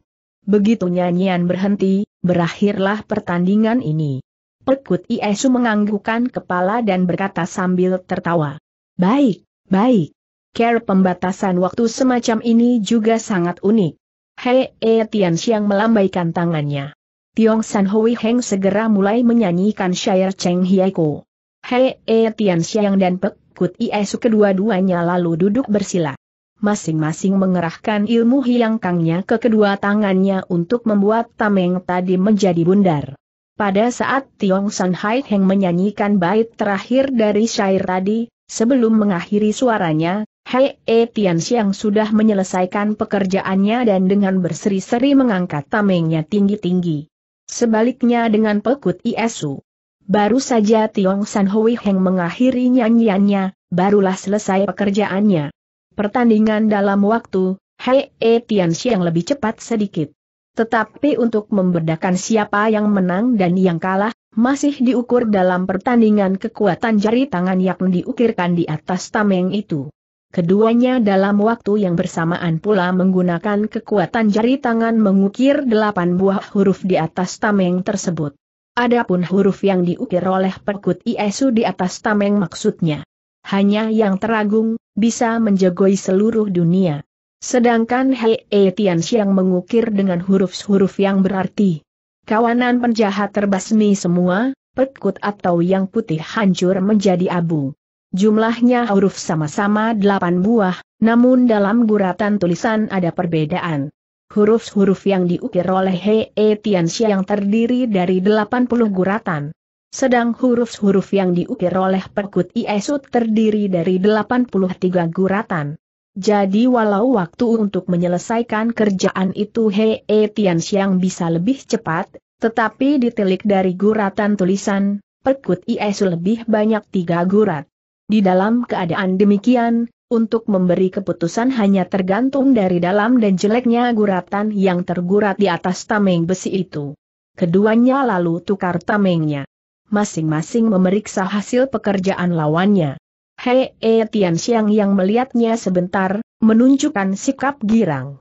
Begitu nyanyian berhenti, berakhirlah pertandingan ini. Perkut Iesu menganggukkan kepala dan berkata sambil tertawa. Baik, baik. Care pembatasan waktu semacam ini juga sangat unik. Hei E Tian Xiang melambaikan tangannya. Tiong San Hui Heng segera mulai menyanyikan syair Cheng Hieko. Hei E Tian Xiang dan Pek Kut kedua-duanya lalu duduk bersila. Masing-masing mengerahkan ilmu hiang kangnya ke kedua tangannya untuk membuat tameng tadi menjadi bundar. Pada saat Tiong San Hai Heng menyanyikan bait terakhir dari syair tadi, sebelum mengakhiri suaranya, Hei E Tian Xiang sudah menyelesaikan pekerjaannya dan dengan berseri-seri mengangkat tamengnya tinggi-tinggi. Sebaliknya dengan pekut Isu. Baru saja Tiong San Hui Heng mengakhiri nyanyiannya, barulah selesai pekerjaannya. Pertandingan dalam waktu, Hei E Tian Xiang lebih cepat sedikit. Tetapi untuk membedakan siapa yang menang dan yang kalah, masih diukur dalam pertandingan kekuatan jari tangan yang diukirkan di atas tameng itu. Keduanya dalam waktu yang bersamaan pula menggunakan kekuatan jari tangan mengukir delapan buah huruf di atas tameng tersebut. Adapun huruf yang diukir oleh perkut Isu di atas tameng maksudnya. Hanya yang teragung, bisa menjagoi seluruh dunia. Sedangkan Hei e Tian mengukir dengan huruf-huruf yang berarti. Kawanan penjahat terbasmi semua, perkut atau yang putih hancur menjadi abu. Jumlahnya huruf sama-sama delapan buah, namun dalam guratan tulisan ada perbedaan. Huruf-huruf yang diukir oleh Hei e, Tianxia yang terdiri dari 80 guratan. Sedang huruf-huruf yang diukir oleh Perkut Iesut terdiri dari 83 guratan. Jadi walau waktu untuk menyelesaikan kerjaan itu Hei e, Tian Xiang bisa lebih cepat, tetapi ditilik dari guratan tulisan, Perkut Iesut lebih banyak 3 gurat. Di dalam keadaan demikian, untuk memberi keputusan hanya tergantung dari dalam dan jeleknya guratan yang tergurat di atas tameng besi itu. Keduanya lalu tukar tamengnya. Masing-masing memeriksa hasil pekerjaan lawannya. Hei e, Tian Xiang yang melihatnya sebentar, menunjukkan sikap girang.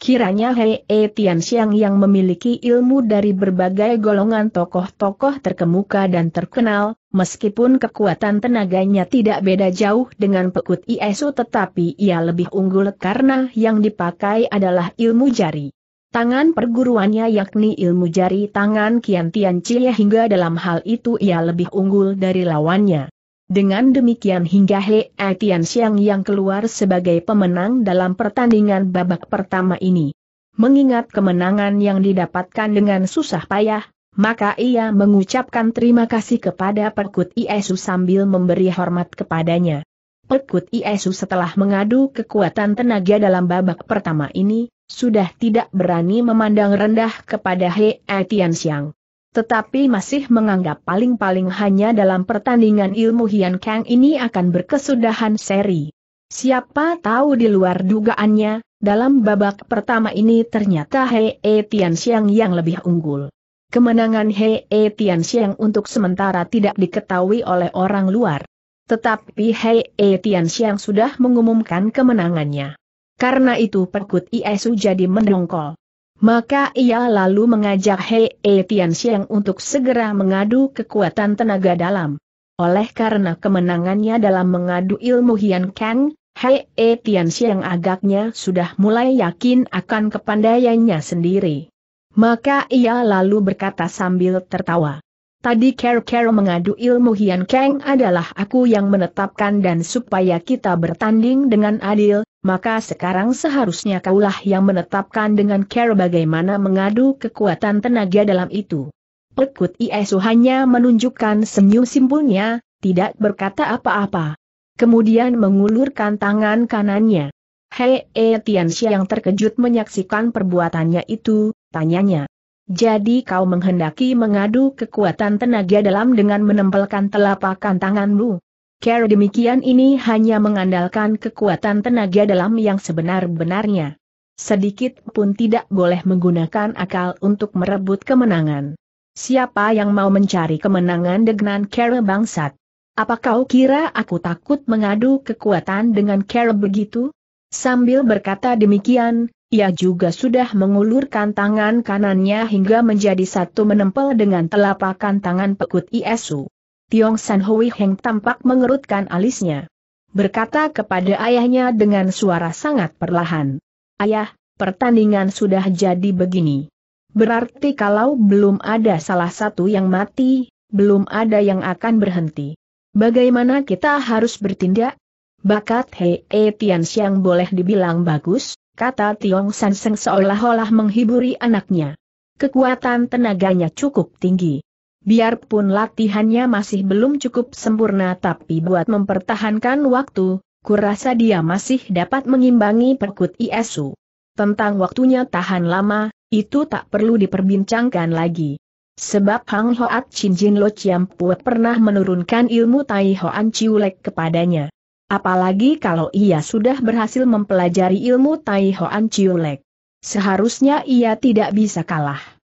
Kiranya Hei e Tian Xiang yang memiliki ilmu dari berbagai golongan tokoh-tokoh terkemuka dan terkenal, meskipun kekuatan tenaganya tidak beda jauh dengan pekut Iesu tetapi ia lebih unggul karena yang dipakai adalah ilmu jari. Tangan perguruannya yakni ilmu jari tangan Kian Tian Chie hingga dalam hal itu ia lebih unggul dari lawannya. Dengan demikian hingga He Etian Siang yang keluar sebagai pemenang dalam pertandingan babak pertama ini. Mengingat kemenangan yang didapatkan dengan susah payah, maka ia mengucapkan terima kasih kepada Perkut Iesu sambil memberi hormat kepadanya. Perkut Iesu setelah mengadu kekuatan tenaga dalam babak pertama ini, sudah tidak berani memandang rendah kepada He Etian Siang. Tetapi masih menganggap paling-paling hanya dalam pertandingan ilmu Hian Kang ini akan berkesudahan seri. Siapa tahu di luar dugaannya, dalam babak pertama ini ternyata He e Tian Xiang yang lebih unggul. Kemenangan He e Tian Xiang untuk sementara tidak diketahui oleh orang luar. Tetapi He e Tian Xiang sudah mengumumkan kemenangannya. Karena itu perkut Iesu jadi mendongkol. Maka ia lalu mengajak Hei E Tian untuk segera mengadu kekuatan tenaga dalam. Oleh karena kemenangannya dalam mengadu ilmu Hian Kang, Hei E Tian agaknya sudah mulai yakin akan kepandaiannya sendiri. Maka ia lalu berkata sambil tertawa. Tadi Kero-Kero mengadu ilmu Hian Kang adalah aku yang menetapkan dan supaya kita bertanding dengan adil, maka sekarang seharusnya kaulah yang menetapkan dengan care bagaimana mengadu kekuatan tenaga dalam itu. Pekut Iesu hanya menunjukkan senyum simpulnya, tidak berkata apa-apa. Kemudian mengulurkan tangan kanannya. Hei e eh, Tianxia yang terkejut menyaksikan perbuatannya itu, tanyanya. Jadi kau menghendaki mengadu kekuatan tenaga dalam dengan menempelkan telapakan tanganmu? Care demikian ini hanya mengandalkan kekuatan tenaga dalam yang sebenar-benarnya. Sedikit pun tidak boleh menggunakan akal untuk merebut kemenangan. Siapa yang mau mencari kemenangan dengan Care bangsat? Apa kau kira aku takut mengadu kekuatan dengan Care begitu? Sambil berkata demikian, ia juga sudah mengulurkan tangan kanannya hingga menjadi satu menempel dengan telapakan tangan pekut Iesu. Tiong San Hui Heng tampak mengerutkan alisnya. Berkata kepada ayahnya dengan suara sangat perlahan. Ayah, pertandingan sudah jadi begini. Berarti kalau belum ada salah satu yang mati, belum ada yang akan berhenti. Bagaimana kita harus bertindak? Bakat Hei e Tian Xiang boleh dibilang bagus, kata Tiong San Seng seolah-olah menghiburi anaknya. Kekuatan tenaganya cukup tinggi. Biarpun latihannya masih belum cukup sempurna tapi buat mempertahankan waktu, kurasa dia masih dapat mengimbangi perkut ISU. Tentang waktunya tahan lama, itu tak perlu diperbincangkan lagi. Sebab Hang Hoat Chin Jin Lo Chiam Pue pernah menurunkan ilmu Tai Hoan Ciulek kepadanya. Apalagi kalau ia sudah berhasil mempelajari ilmu Tai Hoan Ciulek. Seharusnya ia tidak bisa kalah.